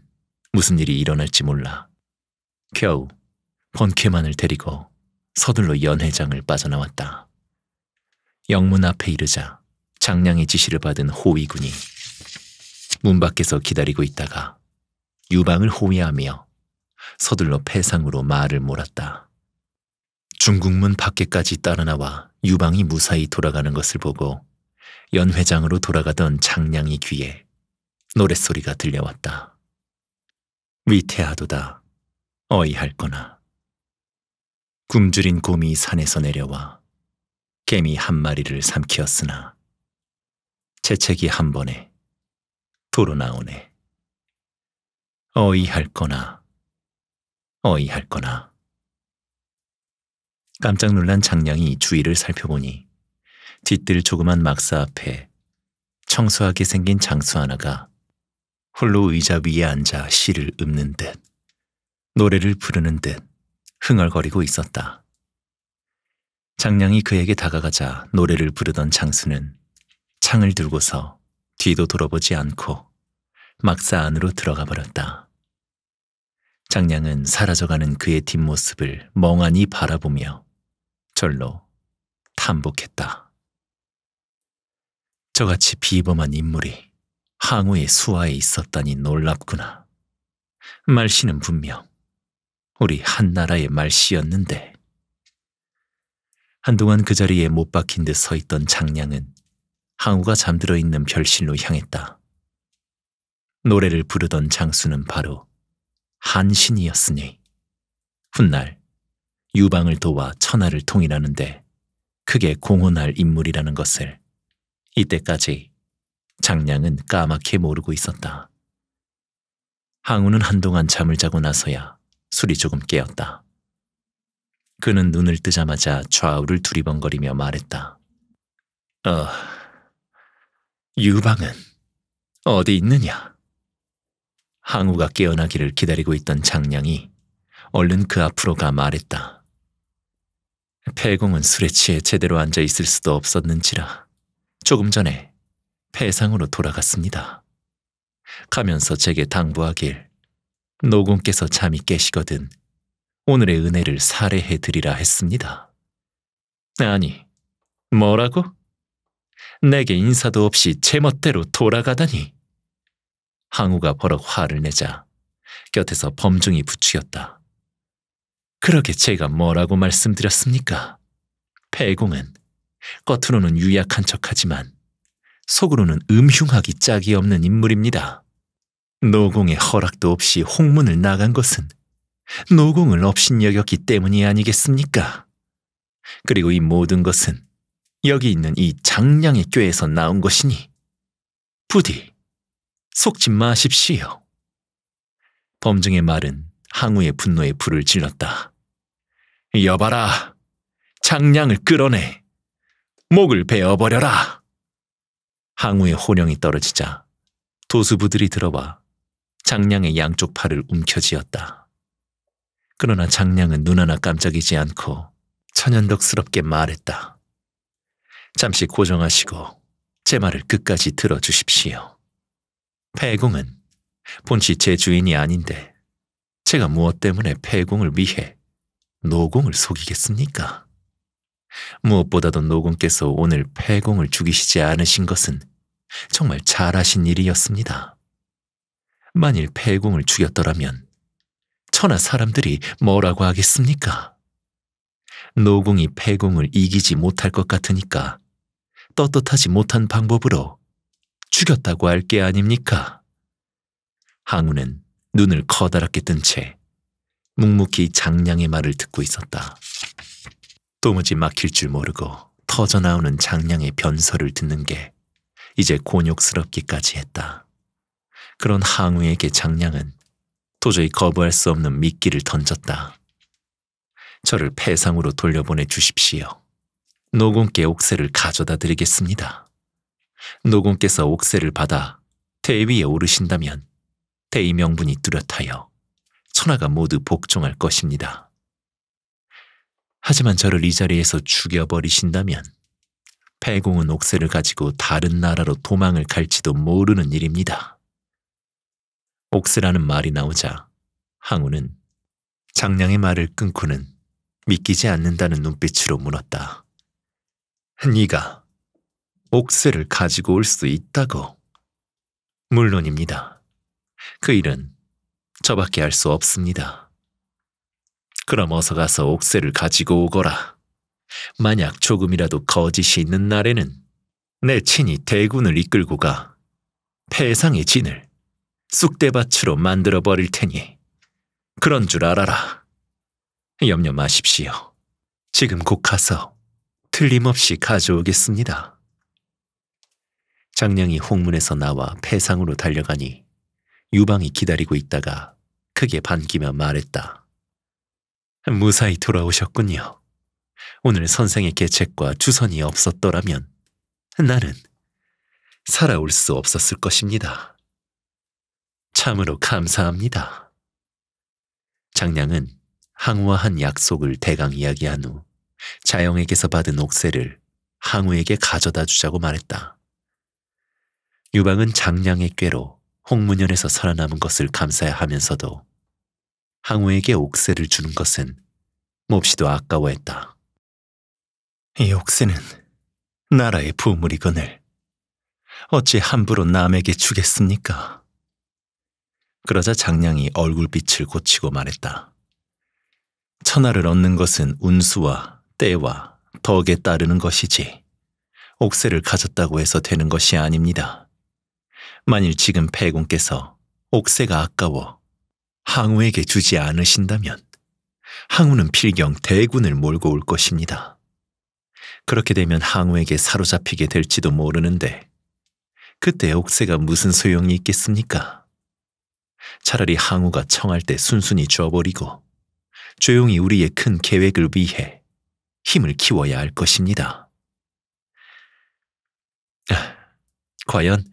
무슨 일이 일어날지 몰라 겨우 번쾌만을 데리고 서둘러 연회장을 빠져나왔다. 영문 앞에 이르자 장량의 지시를 받은 호위군이 문 밖에서 기다리고 있다가 유방을 호위하며 서둘러 폐상으로 말을 몰았다. 중국문 밖에까지 따라나와 유방이 무사히 돌아가는 것을 보고 연회장으로 돌아가던 장량이 귀에 노랫소리가 들려왔다. 위태하도다. 어이할거나. 굶주린 곰이 산에서 내려와 개미 한 마리를 삼키었으나 재채기 한 번에 도로 나오네. 어이할거나 어이할거나. 깜짝 놀란 장량이 주위를 살펴보니 뒤뜰 조그만 막사 앞에 청소하게 생긴 장수 하나가 홀로 의자 위에 앉아 시를 읊는 듯 노래를 부르는 듯 흥얼거리고 있었다. 장량이 그에게 다가가자 노래를 부르던 장수는 창을 들고서 뒤도 돌아보지 않고 막사 안으로 들어가 버렸다. 장량은 사라져가는 그의 뒷모습을 멍하니 바라보며 절로 탐복했다. 저같이 비범한 인물이 항우의 수하에 있었다니 놀랍구나. 말씨는 분명 우리 한나라의 말씨였는데. 한동안 그 자리에 못 박힌 듯 서 있던 장량은 항우가 잠들어 있는 별실로 향했다. 노래를 부르던 장수는 바로 한신이었으니 훗날 유방을 도와 천하를 통일하는데 크게 공헌할 인물이라는 것을 이때까지 장량은 까맣게 모르고 있었다. 항우는 한동안 잠을 자고 나서야 술이 조금 깨었다. 그는 눈을 뜨자마자 좌우를 두리번거리며 말했다. 어, 유방은 어디 있느냐? 항우가 깨어나기를 기다리고 있던 장량이 얼른 그 앞으로 가 말했다. 폐공은 술에 취해 제대로 앉아 있을 수도 없었는지라 조금 전에 폐상으로 돌아갔습니다. 가면서 제게 당부하길 노공께서 잠이 깨시거든 오늘의 은혜를 살해해 드리라 했습니다. 아니, 뭐라고? 내게 인사도 없이 제 멋대로 돌아가다니. 항우가 버럭 화를 내자 곁에서 범중이 부추겼다. 그렇게 제가 뭐라고 말씀드렸습니까? 폐공은 겉으로는 유약한 척하지만 속으로는 음흉하기 짝이 없는 인물입니다. 노공의 허락도 없이 홍문을 나간 것은 노공을 업신여겼기 때문이 아니겠습니까? 그리고 이 모든 것은 여기 있는 이 장량의 꾀에서 나온 것이니 부디 속지 마십시오. 범증의 말은 항우의 분노에 불을 질렀다. 여봐라. 장량을 끌어내. 목을 베어버려라. 항우의 호령이 떨어지자 도수부들이 들어와 장량의 양쪽 팔을 움켜쥐었다. 그러나 장량은 눈 하나 깜짝이지 않고 천연덕스럽게 말했다. 잠시 고정하시고 제 말을 끝까지 들어주십시오. 폐공은 본시 제 주인이 아닌데 제가 무엇 때문에 폐공을 위해 노공을 속이겠습니까? 무엇보다도 노공께서 오늘 폐공을 죽이시지 않으신 것은 정말 잘하신 일이었습니다. 만일 폐공을 죽였더라면 천하 사람들이 뭐라고 하겠습니까? 노공이 폐공을 이기지 못할 것 같으니까 떳떳하지 못한 방법으로 죽였다고 할 게 아닙니까? 항우는 눈을 커다랗게 뜬채 묵묵히 장량의 말을 듣고 있었다. 도무지 막힐 줄 모르고 터져나오는 장량의 변설을 듣는 게 이제 곤욕스럽기까지 했다. 그런 항우에게 장량은 도저히 거부할 수 없는 미끼를 던졌다. 저를 폐상으로 돌려보내 주십시오. 노공께 옥새를 가져다 드리겠습니다. 노공께서 옥새를 받아 대위에 오르신다면 대의 명분이 뚜렷하여 수나가 모두 복종할 것입니다. 하지만 저를 이 자리에서 죽여버리신다면 패공은 옥새를 가지고 다른 나라로 도망을 갈지도 모르는 일입니다. 옥새라는 말이 나오자 항우는 장량의 말을 끊고는 믿기지 않는다는 눈빛으로 물었다. 네가 옥새를 가지고 올 수 있다고? 물론입니다. 그 일은 저밖에 알수 없습니다. 그럼 어서 가서 옥새를 가지고 오거라. 만약 조금이라도 거짓이 있는 날에는 내 친히 대군을 이끌고 가폐상의 진을 쑥대밭으로 만들어 버릴 테니 그런 줄 알아라. 염려 마십시오. 지금 곧 가서 틀림없이 가져오겠습니다. 장량이 홍문에서 나와 폐상으로 달려가니 유방이 기다리고 있다가 크게 반기며 말했다. 무사히 돌아오셨군요. 오늘 선생의 계책과 주선이 없었더라면 나는 살아올 수 없었을 것입니다. 참으로 감사합니다. 장량은 항우와한 약속을 대강 이야기한 후 자영에게서 받은 옥새를 항우에게 가져다 주자고 말했다. 유방은 장량의 꾀로 홍문현에서 살아남은 것을 감사해 하면서도 항우에게 옥새를 주는 것은 몹시도 아까워했다. 이 옥새는 나라의 부물이거늘 어찌 함부로 남에게 주겠습니까? 그러자 장량이 얼굴빛을 고치고 말했다. 천하를 얻는 것은 운수와 때와 덕에 따르는 것이지 옥새를 가졌다고 해서 되는 것이 아닙니다. 만일 지금 패군께서 옥새가 아까워 항우에게 주지 않으신다면 항우는 필경 대군을 몰고 올 것입니다. 그렇게 되면 항우에게 사로잡히게 될지도 모르는데 그때 옥새가 무슨 소용이 있겠습니까? 차라리 항우가 청할 때 순순히 줘버리고 조용히 우리의 큰 계획을 위해 힘을 키워야 할 것입니다. 아, 과연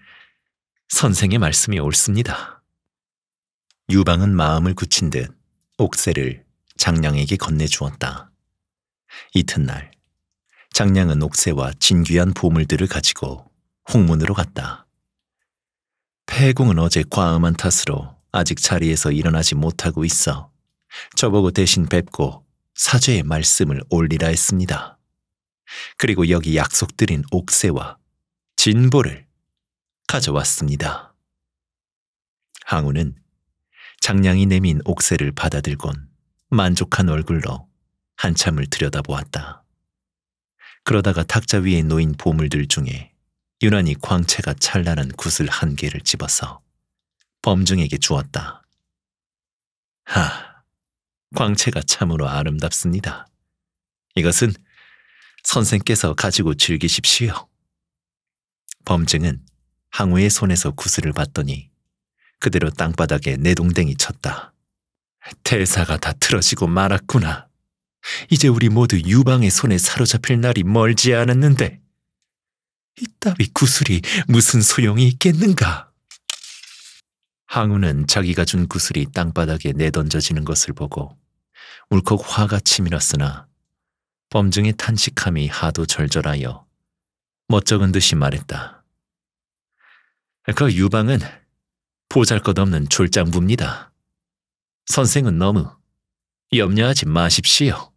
선생의 말씀이 옳습니다. 유방은 마음을 굳힌 듯 옥새를 장량에게 건네주었다. 이튿날 장량은 옥새와 진귀한 보물들을 가지고 홍문으로 갔다. 폐공은 어제 과음한 탓으로 아직 자리에서 일어나지 못하고 있어 저보고 대신 뵙고 사죄의 말씀을 올리라 했습니다. 그리고 여기 약속드린 옥새와 진보를 가져왔습니다. 항우는 장량이 내민 옥새를 받아들곤 만족한 얼굴로 한참을 들여다보았다. 그러다가 탁자 위에 놓인 보물들 중에 유난히 광채가 찬란한 굿을 한 개를 집어서 범중에게 주었다. 하, 광채가 참으로 아름답습니다. 이것은 선생께서 가지고 즐기십시오. 범증은 항우의 손에서 구슬을 받더니 그대로 땅바닥에 내동댕이 쳤다. 대사가 다 틀어지고 말았구나. 이제 우리 모두 유방의 손에 사로잡힐 날이 멀지 않았는데 이따위 구슬이 무슨 소용이 있겠는가? 항우는 자기가 준 구슬이 땅바닥에 내던져지는 것을 보고 울컥 화가 치밀었으나 범증의 탄식함이 하도 절절하여 멋쩍은 듯이 말했다. 그 유방은 보잘것없는 졸장부입니다. 선생은 너무 염려하지 마십시오.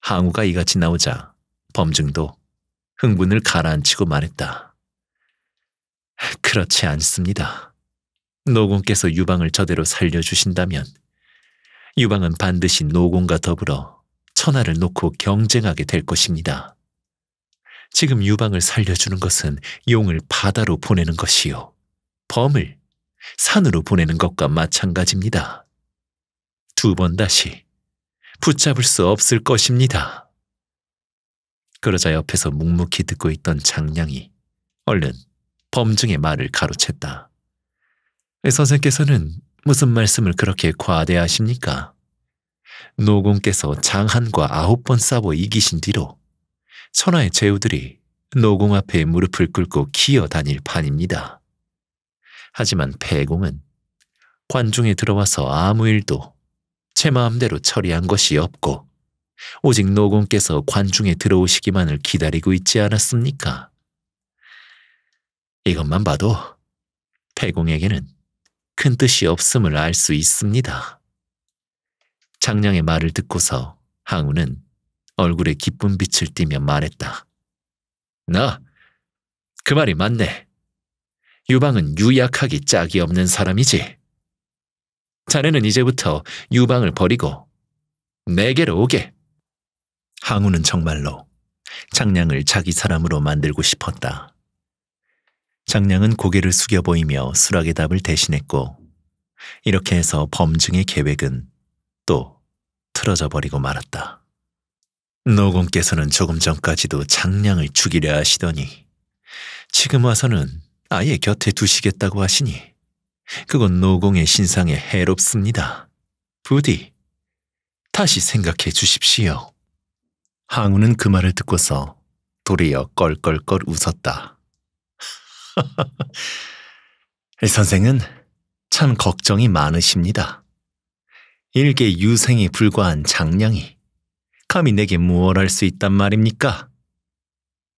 항우가 이같이 나오자 범증도 흥분을 가라앉히고 말했다. 그렇지 않습니다. 노공께서 유방을 저대로 살려주신다면 유방은 반드시 노공과 더불어 천하를 놓고 경쟁하게 될 것입니다. 지금 유방을 살려주는 것은 용을 바다로 보내는 것이요. 범을 산으로 보내는 것과 마찬가지입니다. 두 번 다시 붙잡을 수 없을 것입니다. 그러자 옆에서 묵묵히 듣고 있던 장량이 얼른 범증의 말을 가로챘다. 선생께서는 무슨 말씀을 그렇게 과대하십니까? 노공께서 장한과 아홉 번 싸워 이기신 뒤로 천하의 제후들이 노공 앞에 무릎을 꿇고 기어다닐 판입니다. 하지만 폐공은 관중에 들어와서 아무 일도 제 마음대로 처리한 것이 없고 오직 노공께서 관중에 들어오시기만을 기다리고 있지 않았습니까? 이것만 봐도 폐공에게는큰 뜻이 없음을 알 수 있습니다. 장량의 말을 듣고서 항우는 얼굴에 기쁜 빛을 띠며 말했다. 나, 그 말이 맞네. 유방은 유약하기 짝이 없는 사람이지. 자네는 이제부터 유방을 버리고 내게로 오게. 항우는 정말로 장량을 자기 사람으로 만들고 싶었다. 장량은 고개를 숙여 보이며 수락의 답을 대신했고 이렇게 해서 범증의 계획은 또 틀어져 버리고 말았다. 노공께서는 조금 전까지도 장량을 죽이려 하시더니 지금 와서는 아예 곁에 두시겠다고 하시니 그건 노공의 신상에 해롭습니다. 부디 다시 생각해 주십시오. 항우는 그 말을 듣고서 도리어 껄껄껄 웃었다. 선생은 참 걱정이 많으십니다. 일개 유생에 불과한 장량이 감히 내게 무얼할 수 있단 말입니까?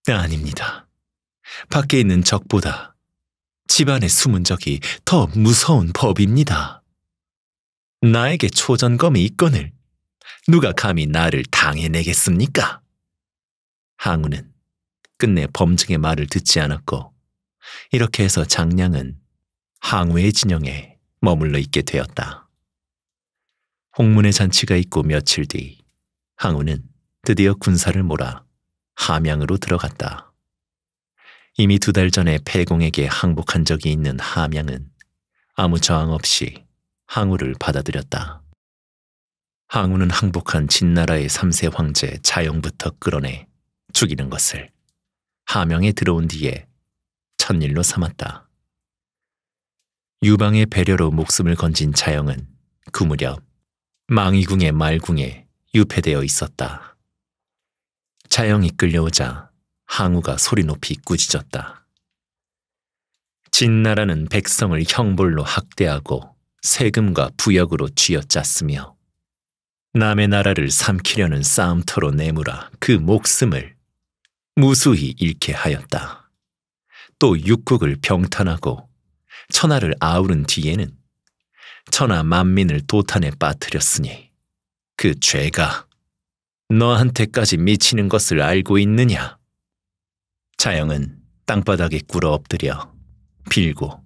네, 아닙니다. 밖에 있는 적보다 집안에 숨은 적이 더 무서운 법입니다. 나에게 초전검이 있건을 누가 감히 나를 당해내겠습니까? 항우는 끝내 범증의 말을 듣지 않았고 이렇게 해서 장량은 항우의 진영에 머물러 있게 되었다. 홍문의 잔치가 있고 며칠 뒤 항우는 드디어 군사를 몰아 함양으로 들어갔다. 이미 두 달 전에 패공에게 항복한 적이 있는 함양은 아무 저항 없이 항우를 받아들였다. 항우는 항복한 진나라의 3세 황제 자영부터 끌어내 죽이는 것을 함양에 들어온 뒤에 천일로 삼았다. 유방의 배려로 목숨을 건진 자영은 그 무렵 망의궁의 말궁에 유폐되어 있었다. 자영이 끌려오자 항우가 소리 높이 꾸짖었다. 진나라는 백성을 형벌로 학대하고 세금과 부역으로 쥐어짰으며 남의 나라를 삼키려는 싸움터로 내무라 그 목숨을 무수히 잃게 하였다. 또 육국을 병탄하고 천하를 아우른 뒤에는 천하 만민을 도탄에 빠뜨렸으니 그 죄가 너한테까지 미치는 것을 알고 있느냐? 자영은 땅바닥에 꿇어 엎드려 빌고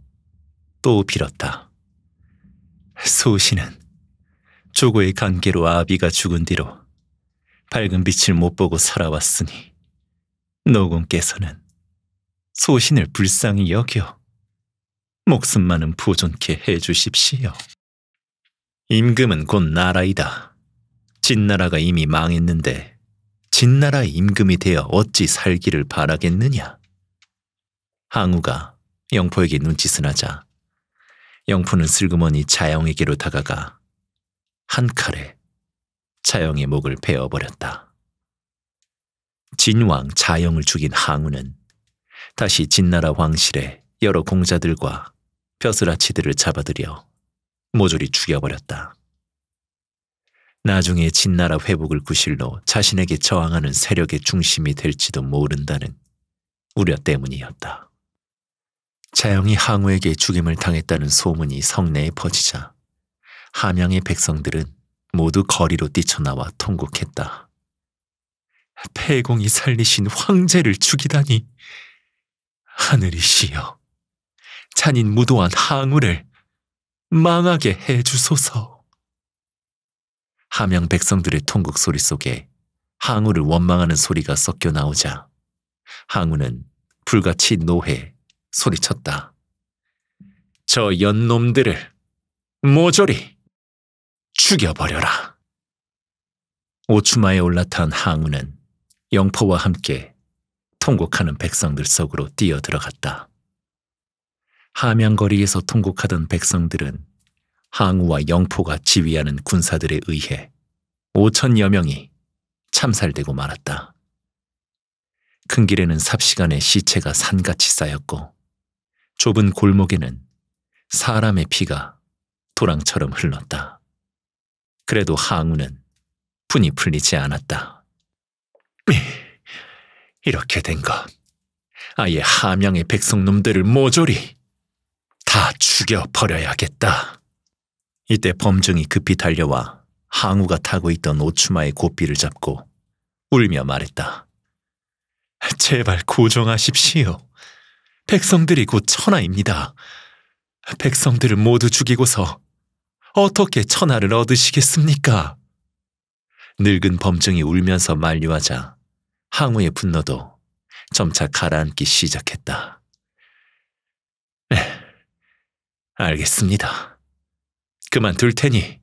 또 빌었다. 소신은 조고의 관계로 아비가 죽은 뒤로 밝은 빛을 못 보고 살아왔으니 노공께서는 소신을 불쌍히 여겨 목숨만은 보존케 해주십시오. 임금은 곧 나라이다. 진나라가 이미 망했는데 진나라 임금이 되어 어찌 살기를 바라겠느냐. 항우가 영포에게 눈짓을 하자 영포는 슬그머니 자영에게로 다가가 한 칼에 자영의 목을 베어버렸다. 진왕 자영을 죽인 항우는 다시 진나라 왕실의 여러 공자들과 벼슬아치들을 잡아들여 모조리 죽여버렸다. 나중에 진나라 회복을 구실로 자신에게 저항하는 세력의 중심이 될지도 모른다는 우려 때문이었다. 자영이 항우에게 죽임을 당했다는 소문이 성내에 퍼지자 함양의 백성들은 모두 거리로 뛰쳐나와 통곡했다. 폐공이 살리신 황제를 죽이다니 하늘이시여 잔인 무도한 항우를 망하게 해주소서. 함양 백성들의 통곡 소리 속에 항우를 원망하는 소리가 섞여 나오자 항우는 불같이 노해 소리쳤다. 저 연놈들을 모조리 죽여버려라. 오추마에 올라탄 항우는 영포와 함께 통곡하는 백성들 속으로 뛰어들어갔다. 함양거리에서 통곡하던 백성들은 항우와 영포가 지휘하는 군사들에 의해 5천여 명이 참살되고 말았다. 큰 길에는 삽시간에 시체가 산같이 쌓였고 좁은 골목에는 사람의 피가 도랑처럼 흘렀다. 그래도 항우는 분이 풀리지 않았다. 이렇게 된 것. 아예 함양의 백성놈들을 모조리 다 죽여버려야겠다. 이때 범증이 급히 달려와 항우가 타고 있던 오추마의 고삐를 잡고 울며 말했다. 제발 고정하십시오. 백성들이 곧 천하입니다. 백성들을 모두 죽이고서 어떻게 천하를 얻으시겠습니까? 늙은 범증이 울면서 만류하자 항우의 분노도 점차 가라앉기 시작했다. 네, 알겠습니다. 그만둘 테니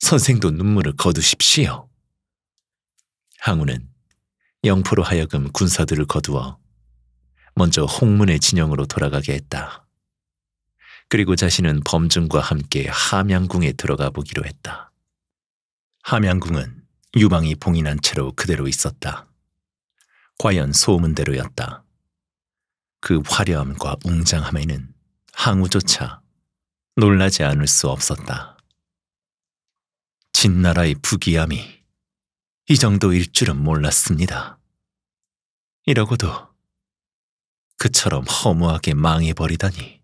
선생도 눈물을 거두십시오. 항우는 영포로 하여금 군사들을 거두어 먼저 홍문의 진영으로 돌아가게 했다. 그리고 자신은 범준과 함께 함양궁에 들어가 보기로 했다. 함양궁은 유방이 봉인한 채로 그대로 있었다. 과연 소문대로였다. 그 화려함과 웅장함에는 항우조차 놀라지 않을 수 없었다. 진나라의 부귀함이 이 정도일 줄은 몰랐습니다. 이러고도 그처럼 허무하게 망해버리다니.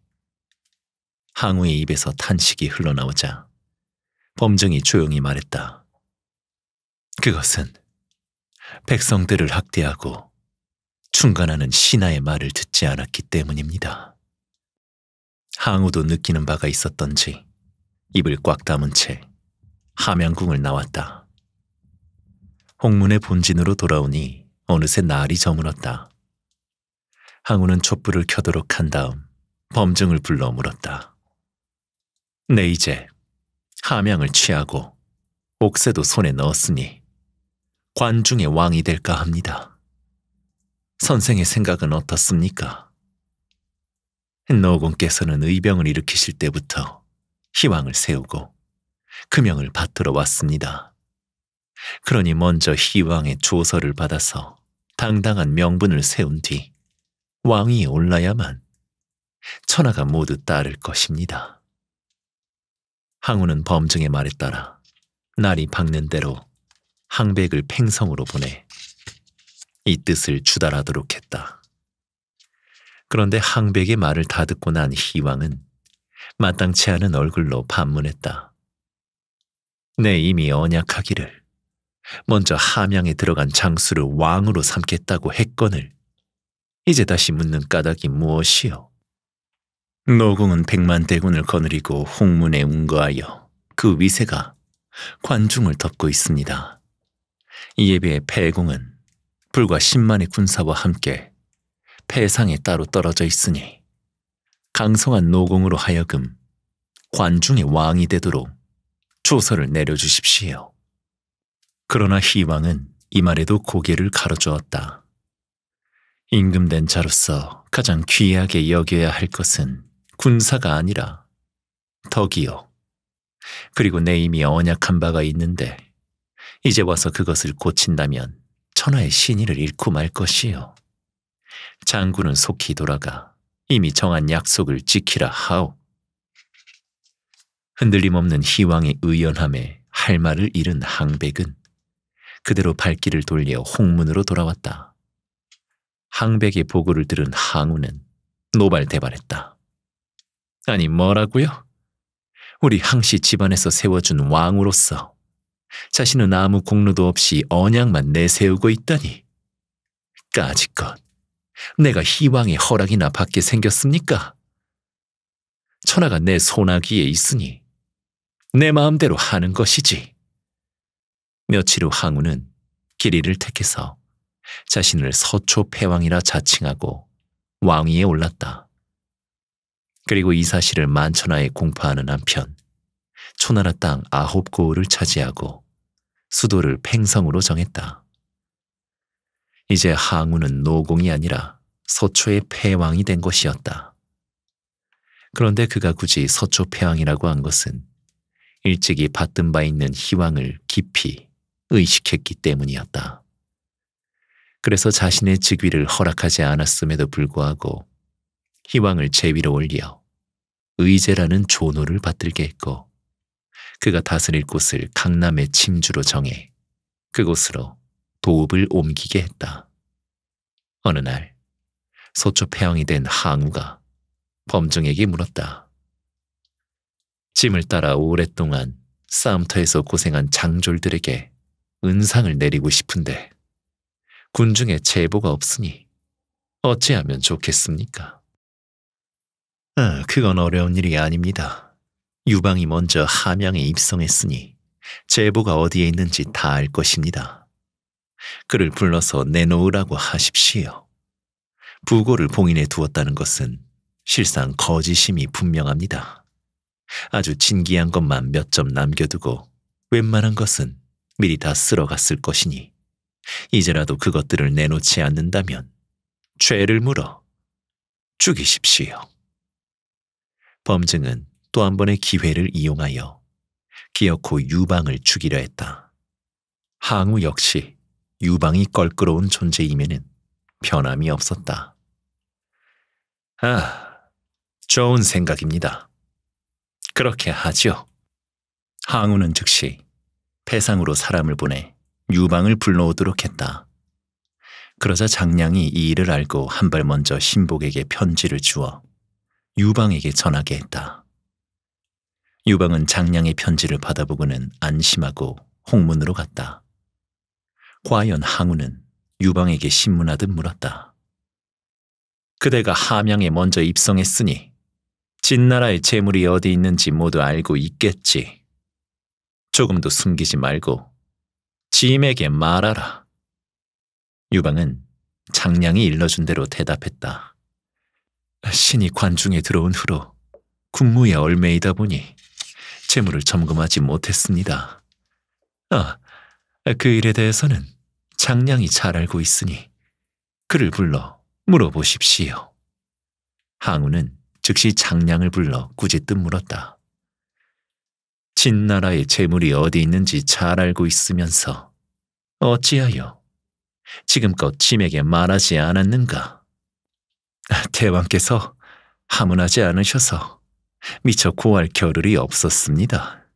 항우의 입에서 탄식이 흘러나오자 범정이 조용히 말했다. 그것은 백성들을 학대하고 충간하는 신하의 말을 듣지 않았기 때문입니다. 항우도 느끼는 바가 있었던지 입을 꽉 담은 채 함양궁을 나왔다. 홍문의 본진으로 돌아오니 어느새 날이 저물었다. 항우는 촛불을 켜도록 한 다음 범증을 불러 물었다. 내 네, 이제 함양을 취하고 옥새도 손에 넣었으니 관중의 왕이 될까 합니다. 선생의 생각은 어떻습니까? 노공께서는 의병을 일으키실 때부터 희왕을 세우고 금형을 받들어 왔습니다. 그러니 먼저 희왕의 조서를 받아서 당당한 명분을 세운 뒤 왕위에 올라야만 천하가 모두 따를 것입니다. 항우는 범증의 말에 따라 날이 밝는 대로 항백을 팽성으로 보내 이 뜻을 주달하도록 했다. 그런데 항백의 말을 다 듣고 난 희왕은 마땅치 않은 얼굴로 반문했다. 내 이미 언약하기를 먼저 함양에 들어간 장수를 왕으로 삼겠다고 했건을 이제 다시 묻는 까닭이 무엇이요? 노공은 백만 대군을 거느리고 홍문에 운거하여 그 위세가 관중을 덮고 있습니다. 이에 비해 패공은 불과 10만의 군사와 함께 폐상에 따로 떨어져 있으니 강성한 노공으로 하여금 관중의 왕이 되도록 조서를 내려주십시오. 그러나 희왕은 이 말에도 고개를 가로주었다. 임금된 자로서 가장 귀하게 여겨야 할 것은 군사가 아니라 덕이요. 그리고 내 이미 언약한 바가 있는데 이제 와서 그것을 고친다면 천하의 신의를 잃고 말 것이요. 장군은 속히 돌아가 이미 정한 약속을 지키라 하오. 흔들림 없는 희왕의 의연함에 할 말을 잃은 항백은 그대로 발길을 돌려 홍문으로 돌아왔다. 항백의 보고를 들은 항우는 노발대발했다. 아니 뭐라고요? 우리 항씨 집안에서 세워준 왕으로서 자신은 아무 공로도 없이 언양만 내세우고 있다니. 까짓것 내가 희왕의 허락이나 받게 생겼습니까? 천하가 내 손아귀에 있으니 내 마음대로 하는 것이지. 며칠 후 항우는 길이를 택해서 자신을 서초 패왕이라 자칭하고 왕위에 올랐다. 그리고 이 사실을 만천하에 공포하는 한편 초나라 땅 아홉 고을을 차지하고 수도를 팽성으로 정했다. 이제 항우는 노공이 아니라 서초의 패왕이 된 것이었다. 그런데 그가 굳이 서초 패왕이라고 한 것은 일찍이 받든 바 있는 희왕을 깊이 의식했기 때문이었다. 그래서 자신의 직위를 허락하지 않았음에도 불구하고 희왕을 제위로 올려 의제라는 조노를 받들게 했고 그가 다스릴 곳을 강남의 침주로 정해 그곳으로 도읍을 옮기게 했다. 어느 날 소초 폐왕이된 항우가 범종에게 물었다. 짐을 따라 오랫동안 싸움터에서 고생한 장졸들에게 은상을 내리고 싶은데 군중에 제보가 없으니 어찌하면 좋겠습니까? 아, 그건 어려운 일이 아닙니다. 유방이 먼저 함양에 입성했으니 제보가 어디에 있는지 다 알 것입니다. 그를 불러서 내놓으라고 하십시오. 부고를 봉인해 두었다는 것은 실상 거짓임이 분명합니다. 아주 진기한 것만 몇 점 남겨두고 웬만한 것은 미리 다 쓸어갔을 것이니 이제라도 그것들을 내놓지 않는다면 죄를 물어 죽이십시오. 범증은 또 한 번의 기회를 이용하여 기어코 유방을 죽이려 했다. 항우 역시 유방이 껄끄러운 존재임에는 변함이 없었다. 아, 좋은 생각입니다. 그렇게 하지요. 항우는 즉시 패상으로 사람을 보내 유방을 불러오도록 했다. 그러자 장량이 이 일을 알고 한 발 먼저 신복에게 편지를 주어 유방에게 전하게 했다. 유방은 장량의 편지를 받아보고는 안심하고 홍문으로 갔다. 과연 항우는 유방에게 신문하듯 물었다. 그대가 함양에 먼저 입성했으니 진나라의 재물이 어디 있는지 모두 알고 있겠지. 조금도 숨기지 말고 짐에게 말하라. 유방은 장량이 일러준 대로 대답했다. 신이 관중에 들어온 후로 국무에 얼매이다 보니 재물을 점검하지 못했습니다. 아, 그 일에 대해서는 장량이 잘 알고 있으니 그를 불러 물어보십시오. 항우는 즉시 장량을 불러 꾸짖듯 물었다. 진나라의 재물이 어디 있는지 잘 알고 있으면서 어찌하여 지금껏 짐에게 말하지 않았는가? 대왕께서 하문하지 않으셔서 미처 고할 겨를이 없었습니다.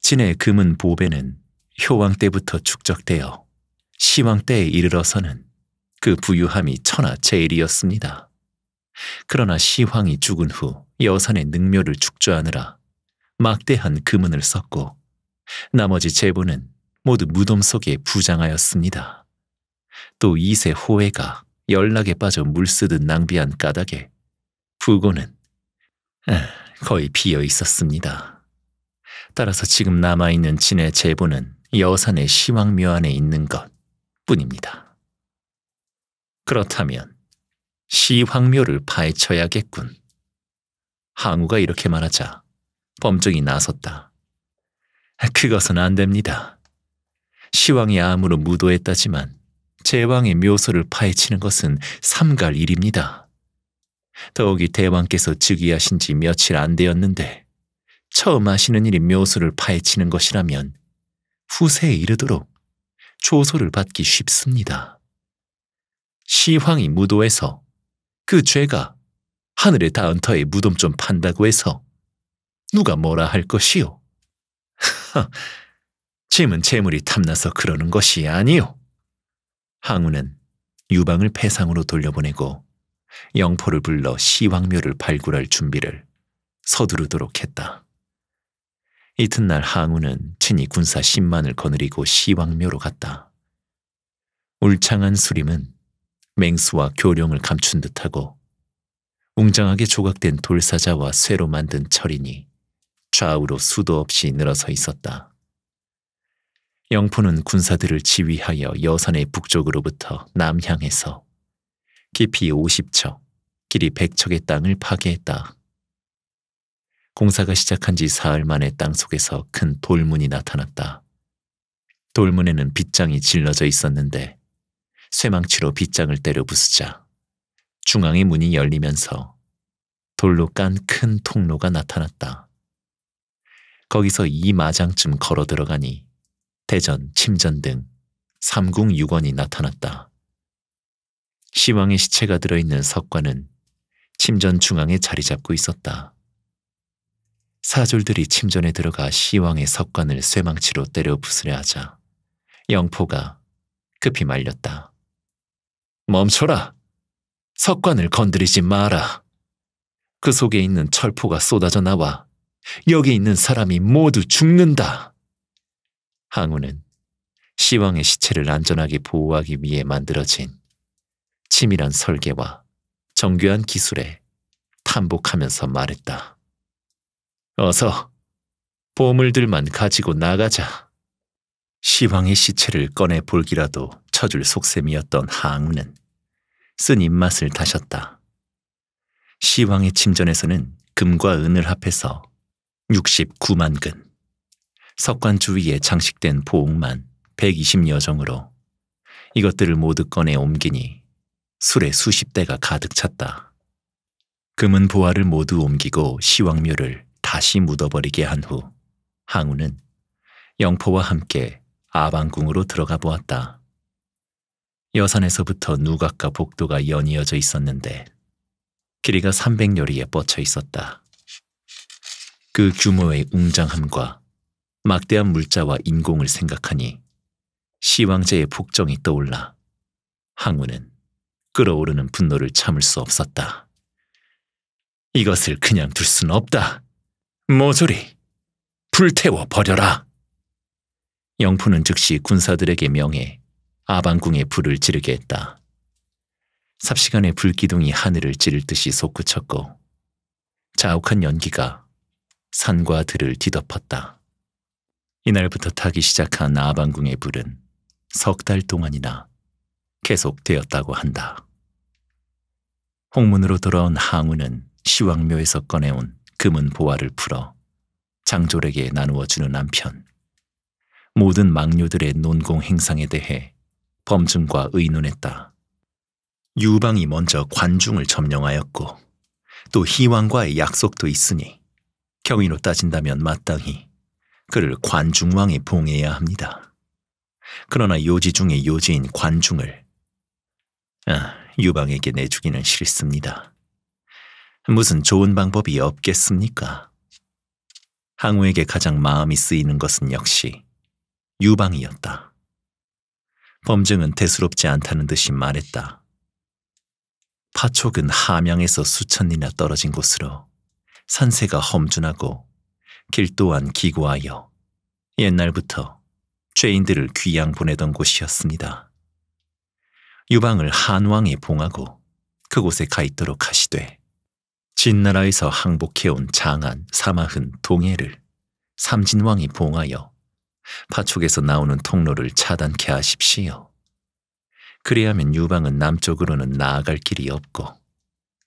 진의 금은 보배는 효왕 때부터 축적되어 시왕 때에 이르러서는 그 부유함이 천하제일이었습니다. 그러나 시황이 죽은 후 여산의 능묘를 축조하느라 막대한 금은을 썼고 나머지 재보는 모두 무덤 속에 부장하였습니다. 또 이세 호해가 연락에 빠져 물쓰듯 낭비한 까닭에 부고는 아, 거의 비어 있었습니다. 따라서 지금 남아있는 진의 재보는 여산의 시황묘 안에 있는 것 뿐입니다. 그렇다면 시황묘를 파헤쳐야겠군. 항우가 이렇게 말하자 범종이 나섰다. 그것은 안 됩니다. 시왕이 암으로 무도했다지만 제왕의 묘소를 파헤치는 것은 삼갈 일입니다. 더욱이 대왕께서 즉위하신 지 며칠 안 되었는데 처음 하시는 일이 묘소를 파헤치는 것이라면 후세에 이르도록 조소를 받기 쉽습니다. 시황이 무도해서 그 죄가 하늘의 다은터에 무덤 좀 판다고 해서 누가 뭐라 할 것이요? 짐은 재물이 탐나서 그러는 것이 아니오 항우는 유방을 패상으로 돌려보내고 영포를 불러 시황묘를 발굴할 준비를 서두르도록 했다. 이튿날 항우는 친히 군사 10만을 거느리고 시왕묘로 갔다. 울창한 수림은 맹수와 교룡을 감춘 듯하고 웅장하게 조각된 돌사자와 쇠로 만든 철이니 좌우로 수도 없이 늘어서 있었다. 영포는 군사들을 지휘하여 여산의 북쪽으로부터 남향해서 깊이 50척, 길이 100척의 땅을 파괴했다. 공사가 시작한 지 사흘 만에 땅속에서 큰 돌문이 나타났다. 돌문에는 빗장이 질러져 있었는데 쇠망치로 빗장을 때려 부수자 중앙의 문이 열리면서 돌로 깐 큰 통로가 나타났다. 거기서 이 마장쯤 걸어 들어가니 대전, 침전 등 삼궁 육원이 나타났다. 시왕의 시체가 들어있는 석관은 침전 중앙에 자리 잡고 있었다. 사졸들이 침전에 들어가 시왕의 석관을 쇠망치로 때려 부수려 하자 영포가 급히 말렸다. 멈춰라! 석관을 건드리지 마라! 그 속에 있는 철포가 쏟아져 나와 여기 있는 사람이 모두 죽는다! 항우는 시왕의 시체를 안전하게 보호하기 위해 만들어진 치밀한 설계와 정교한 기술에 탄복하면서 말했다. 어서 보물들만 가지고 나가자. 시황의 시체를 꺼내 볼기라도 쳐줄 속셈이었던 하우는쓴 입맛을 다셨다. 시황의 침전에서는 금과 은을 합해서 69만 근, 석관 주위에 장식된 보옥만 120여정으로 이것들을 모두 꺼내 옮기니 술에 수십 대가 가득 찼다. 금은 보화를 모두 옮기고 시황묘를 다시 묻어버리게 한 후 항우는 영포와 함께 아방궁으로 들어가 보았다. 여산에서부터 누각과 복도가 연이어져 있었는데 길이가 300여리에 뻗쳐 있었다. 그 규모의 웅장함과 막대한 물자와 인공을 생각하니 시황제의 폭정이 떠올라 항우는 끓어오르는 분노를 참을 수 없었다. 이것을 그냥 둘 순 없다. 모조리 불태워 버려라. 영포는 즉시 군사들에게 명해 아방궁에 불을 지르게 했다. 삽시간에 불기둥이 하늘을 찌를 듯이 솟구쳤고 자욱한 연기가 산과 들을 뒤덮었다. 이날부터 타기 시작한 아방궁의 불은 석 달 동안이나 계속되었다고 한다. 홍문으로 돌아온 항우는 시왕묘에서 꺼내온 금은 보화를 풀어 장졸에게 나누어 주는 남편. 모든 망료들의 논공 행상에 대해 범증과 의논했다. 유방이 먼저 관중을 점령하였고 또 희왕과의 약속도 있으니 경위로 따진다면 마땅히 그를 관중왕에 봉해야 합니다. 그러나 요지 중의 요지인 관중을 아, 유방에게 내주기는 싫습니다. 무슨 좋은 방법이 없겠습니까? 항우에게 가장 마음이 쓰이는 것은 역시 유방이었다. 범증은 대수롭지 않다는 듯이 말했다. 파촉은 함양에서 수천리나 떨어진 곳으로 산세가 험준하고 길 또한 기고하여 옛날부터 죄인들을 귀양 보내던 곳이었습니다. 유방을 한왕이 봉하고 그곳에 가 있도록 하시되 진나라에서 항복해온 장안, 사마흔, 동해를 삼진왕이 봉하여 파촉에서 나오는 통로를 차단케 하십시오. 그래야면 유방은 남쪽으로는 나아갈 길이 없고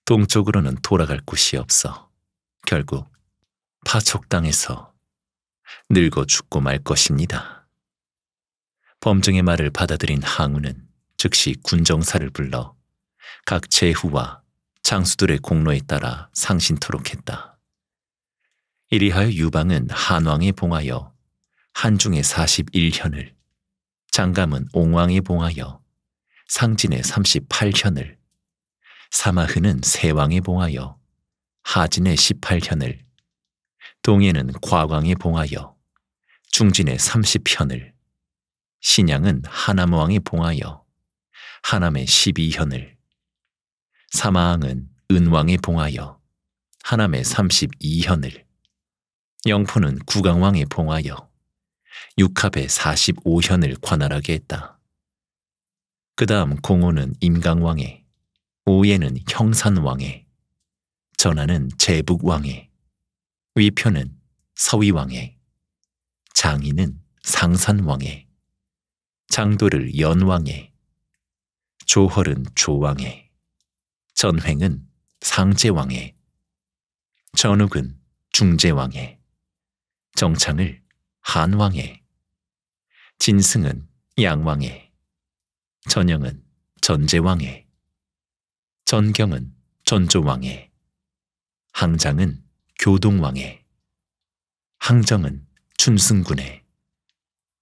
동쪽으로는 돌아갈 곳이 없어 결국 파촉당해서 늙어 죽고 말 것입니다. 범증의 말을 받아들인 항우는 즉시 군정사를 불러 각 제후와 장수들의 공로에 따라 상신토록 했다. 이리하여 유방은 한왕에 봉하여 한중의 41현을 장감은 옹왕에 봉하여 상진의 38현을 사마흐는 세왕에 봉하여 하진의 18현을 동해는 과광에 봉하여 중진의 30현을 신양은 하남왕에 봉하여 하남의 12현을 사마왕은 은왕에 봉하여 하남의 32현을 영포는 구강왕에 봉하여 육합의 45현을 관할하게 했다. 그 다음 공호는 임강왕에 오예는 형산왕에 전하는 제북왕에 위표는 서위왕에 장인은 상산왕에 장도를 연왕에 조헐은 조왕에 전횡은 상제왕의, 전욱은 중제왕의, 정창을 한왕의, 진승은 양왕의, 전영은 전제왕의, 전경은 전조왕의, 항장은 교동왕의, 항정은 춘승군의,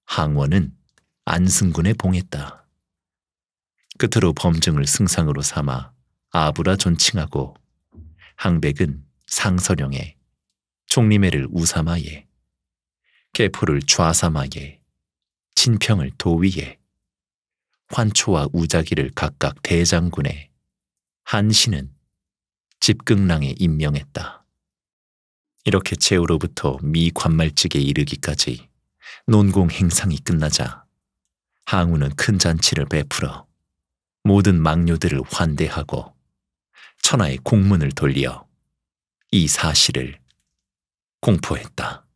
항원은 안승군에 봉했다. 끝으로 범증을 승상으로 삼아 아부라 존칭하고 항백은 상선영에 총리매를 우사마에 개포를 좌사마에 친평을 도위에 환초와 우자기를 각각 대장군에 한신은 집극랑에 임명했다. 이렇게 제후로부터 미 관말직에 이르기까지 논공 행상이 끝나자 항우는 큰 잔치를 베풀어 모든 망료들을 환대하고 천하의 공문을 돌려이 사실을 공포했다.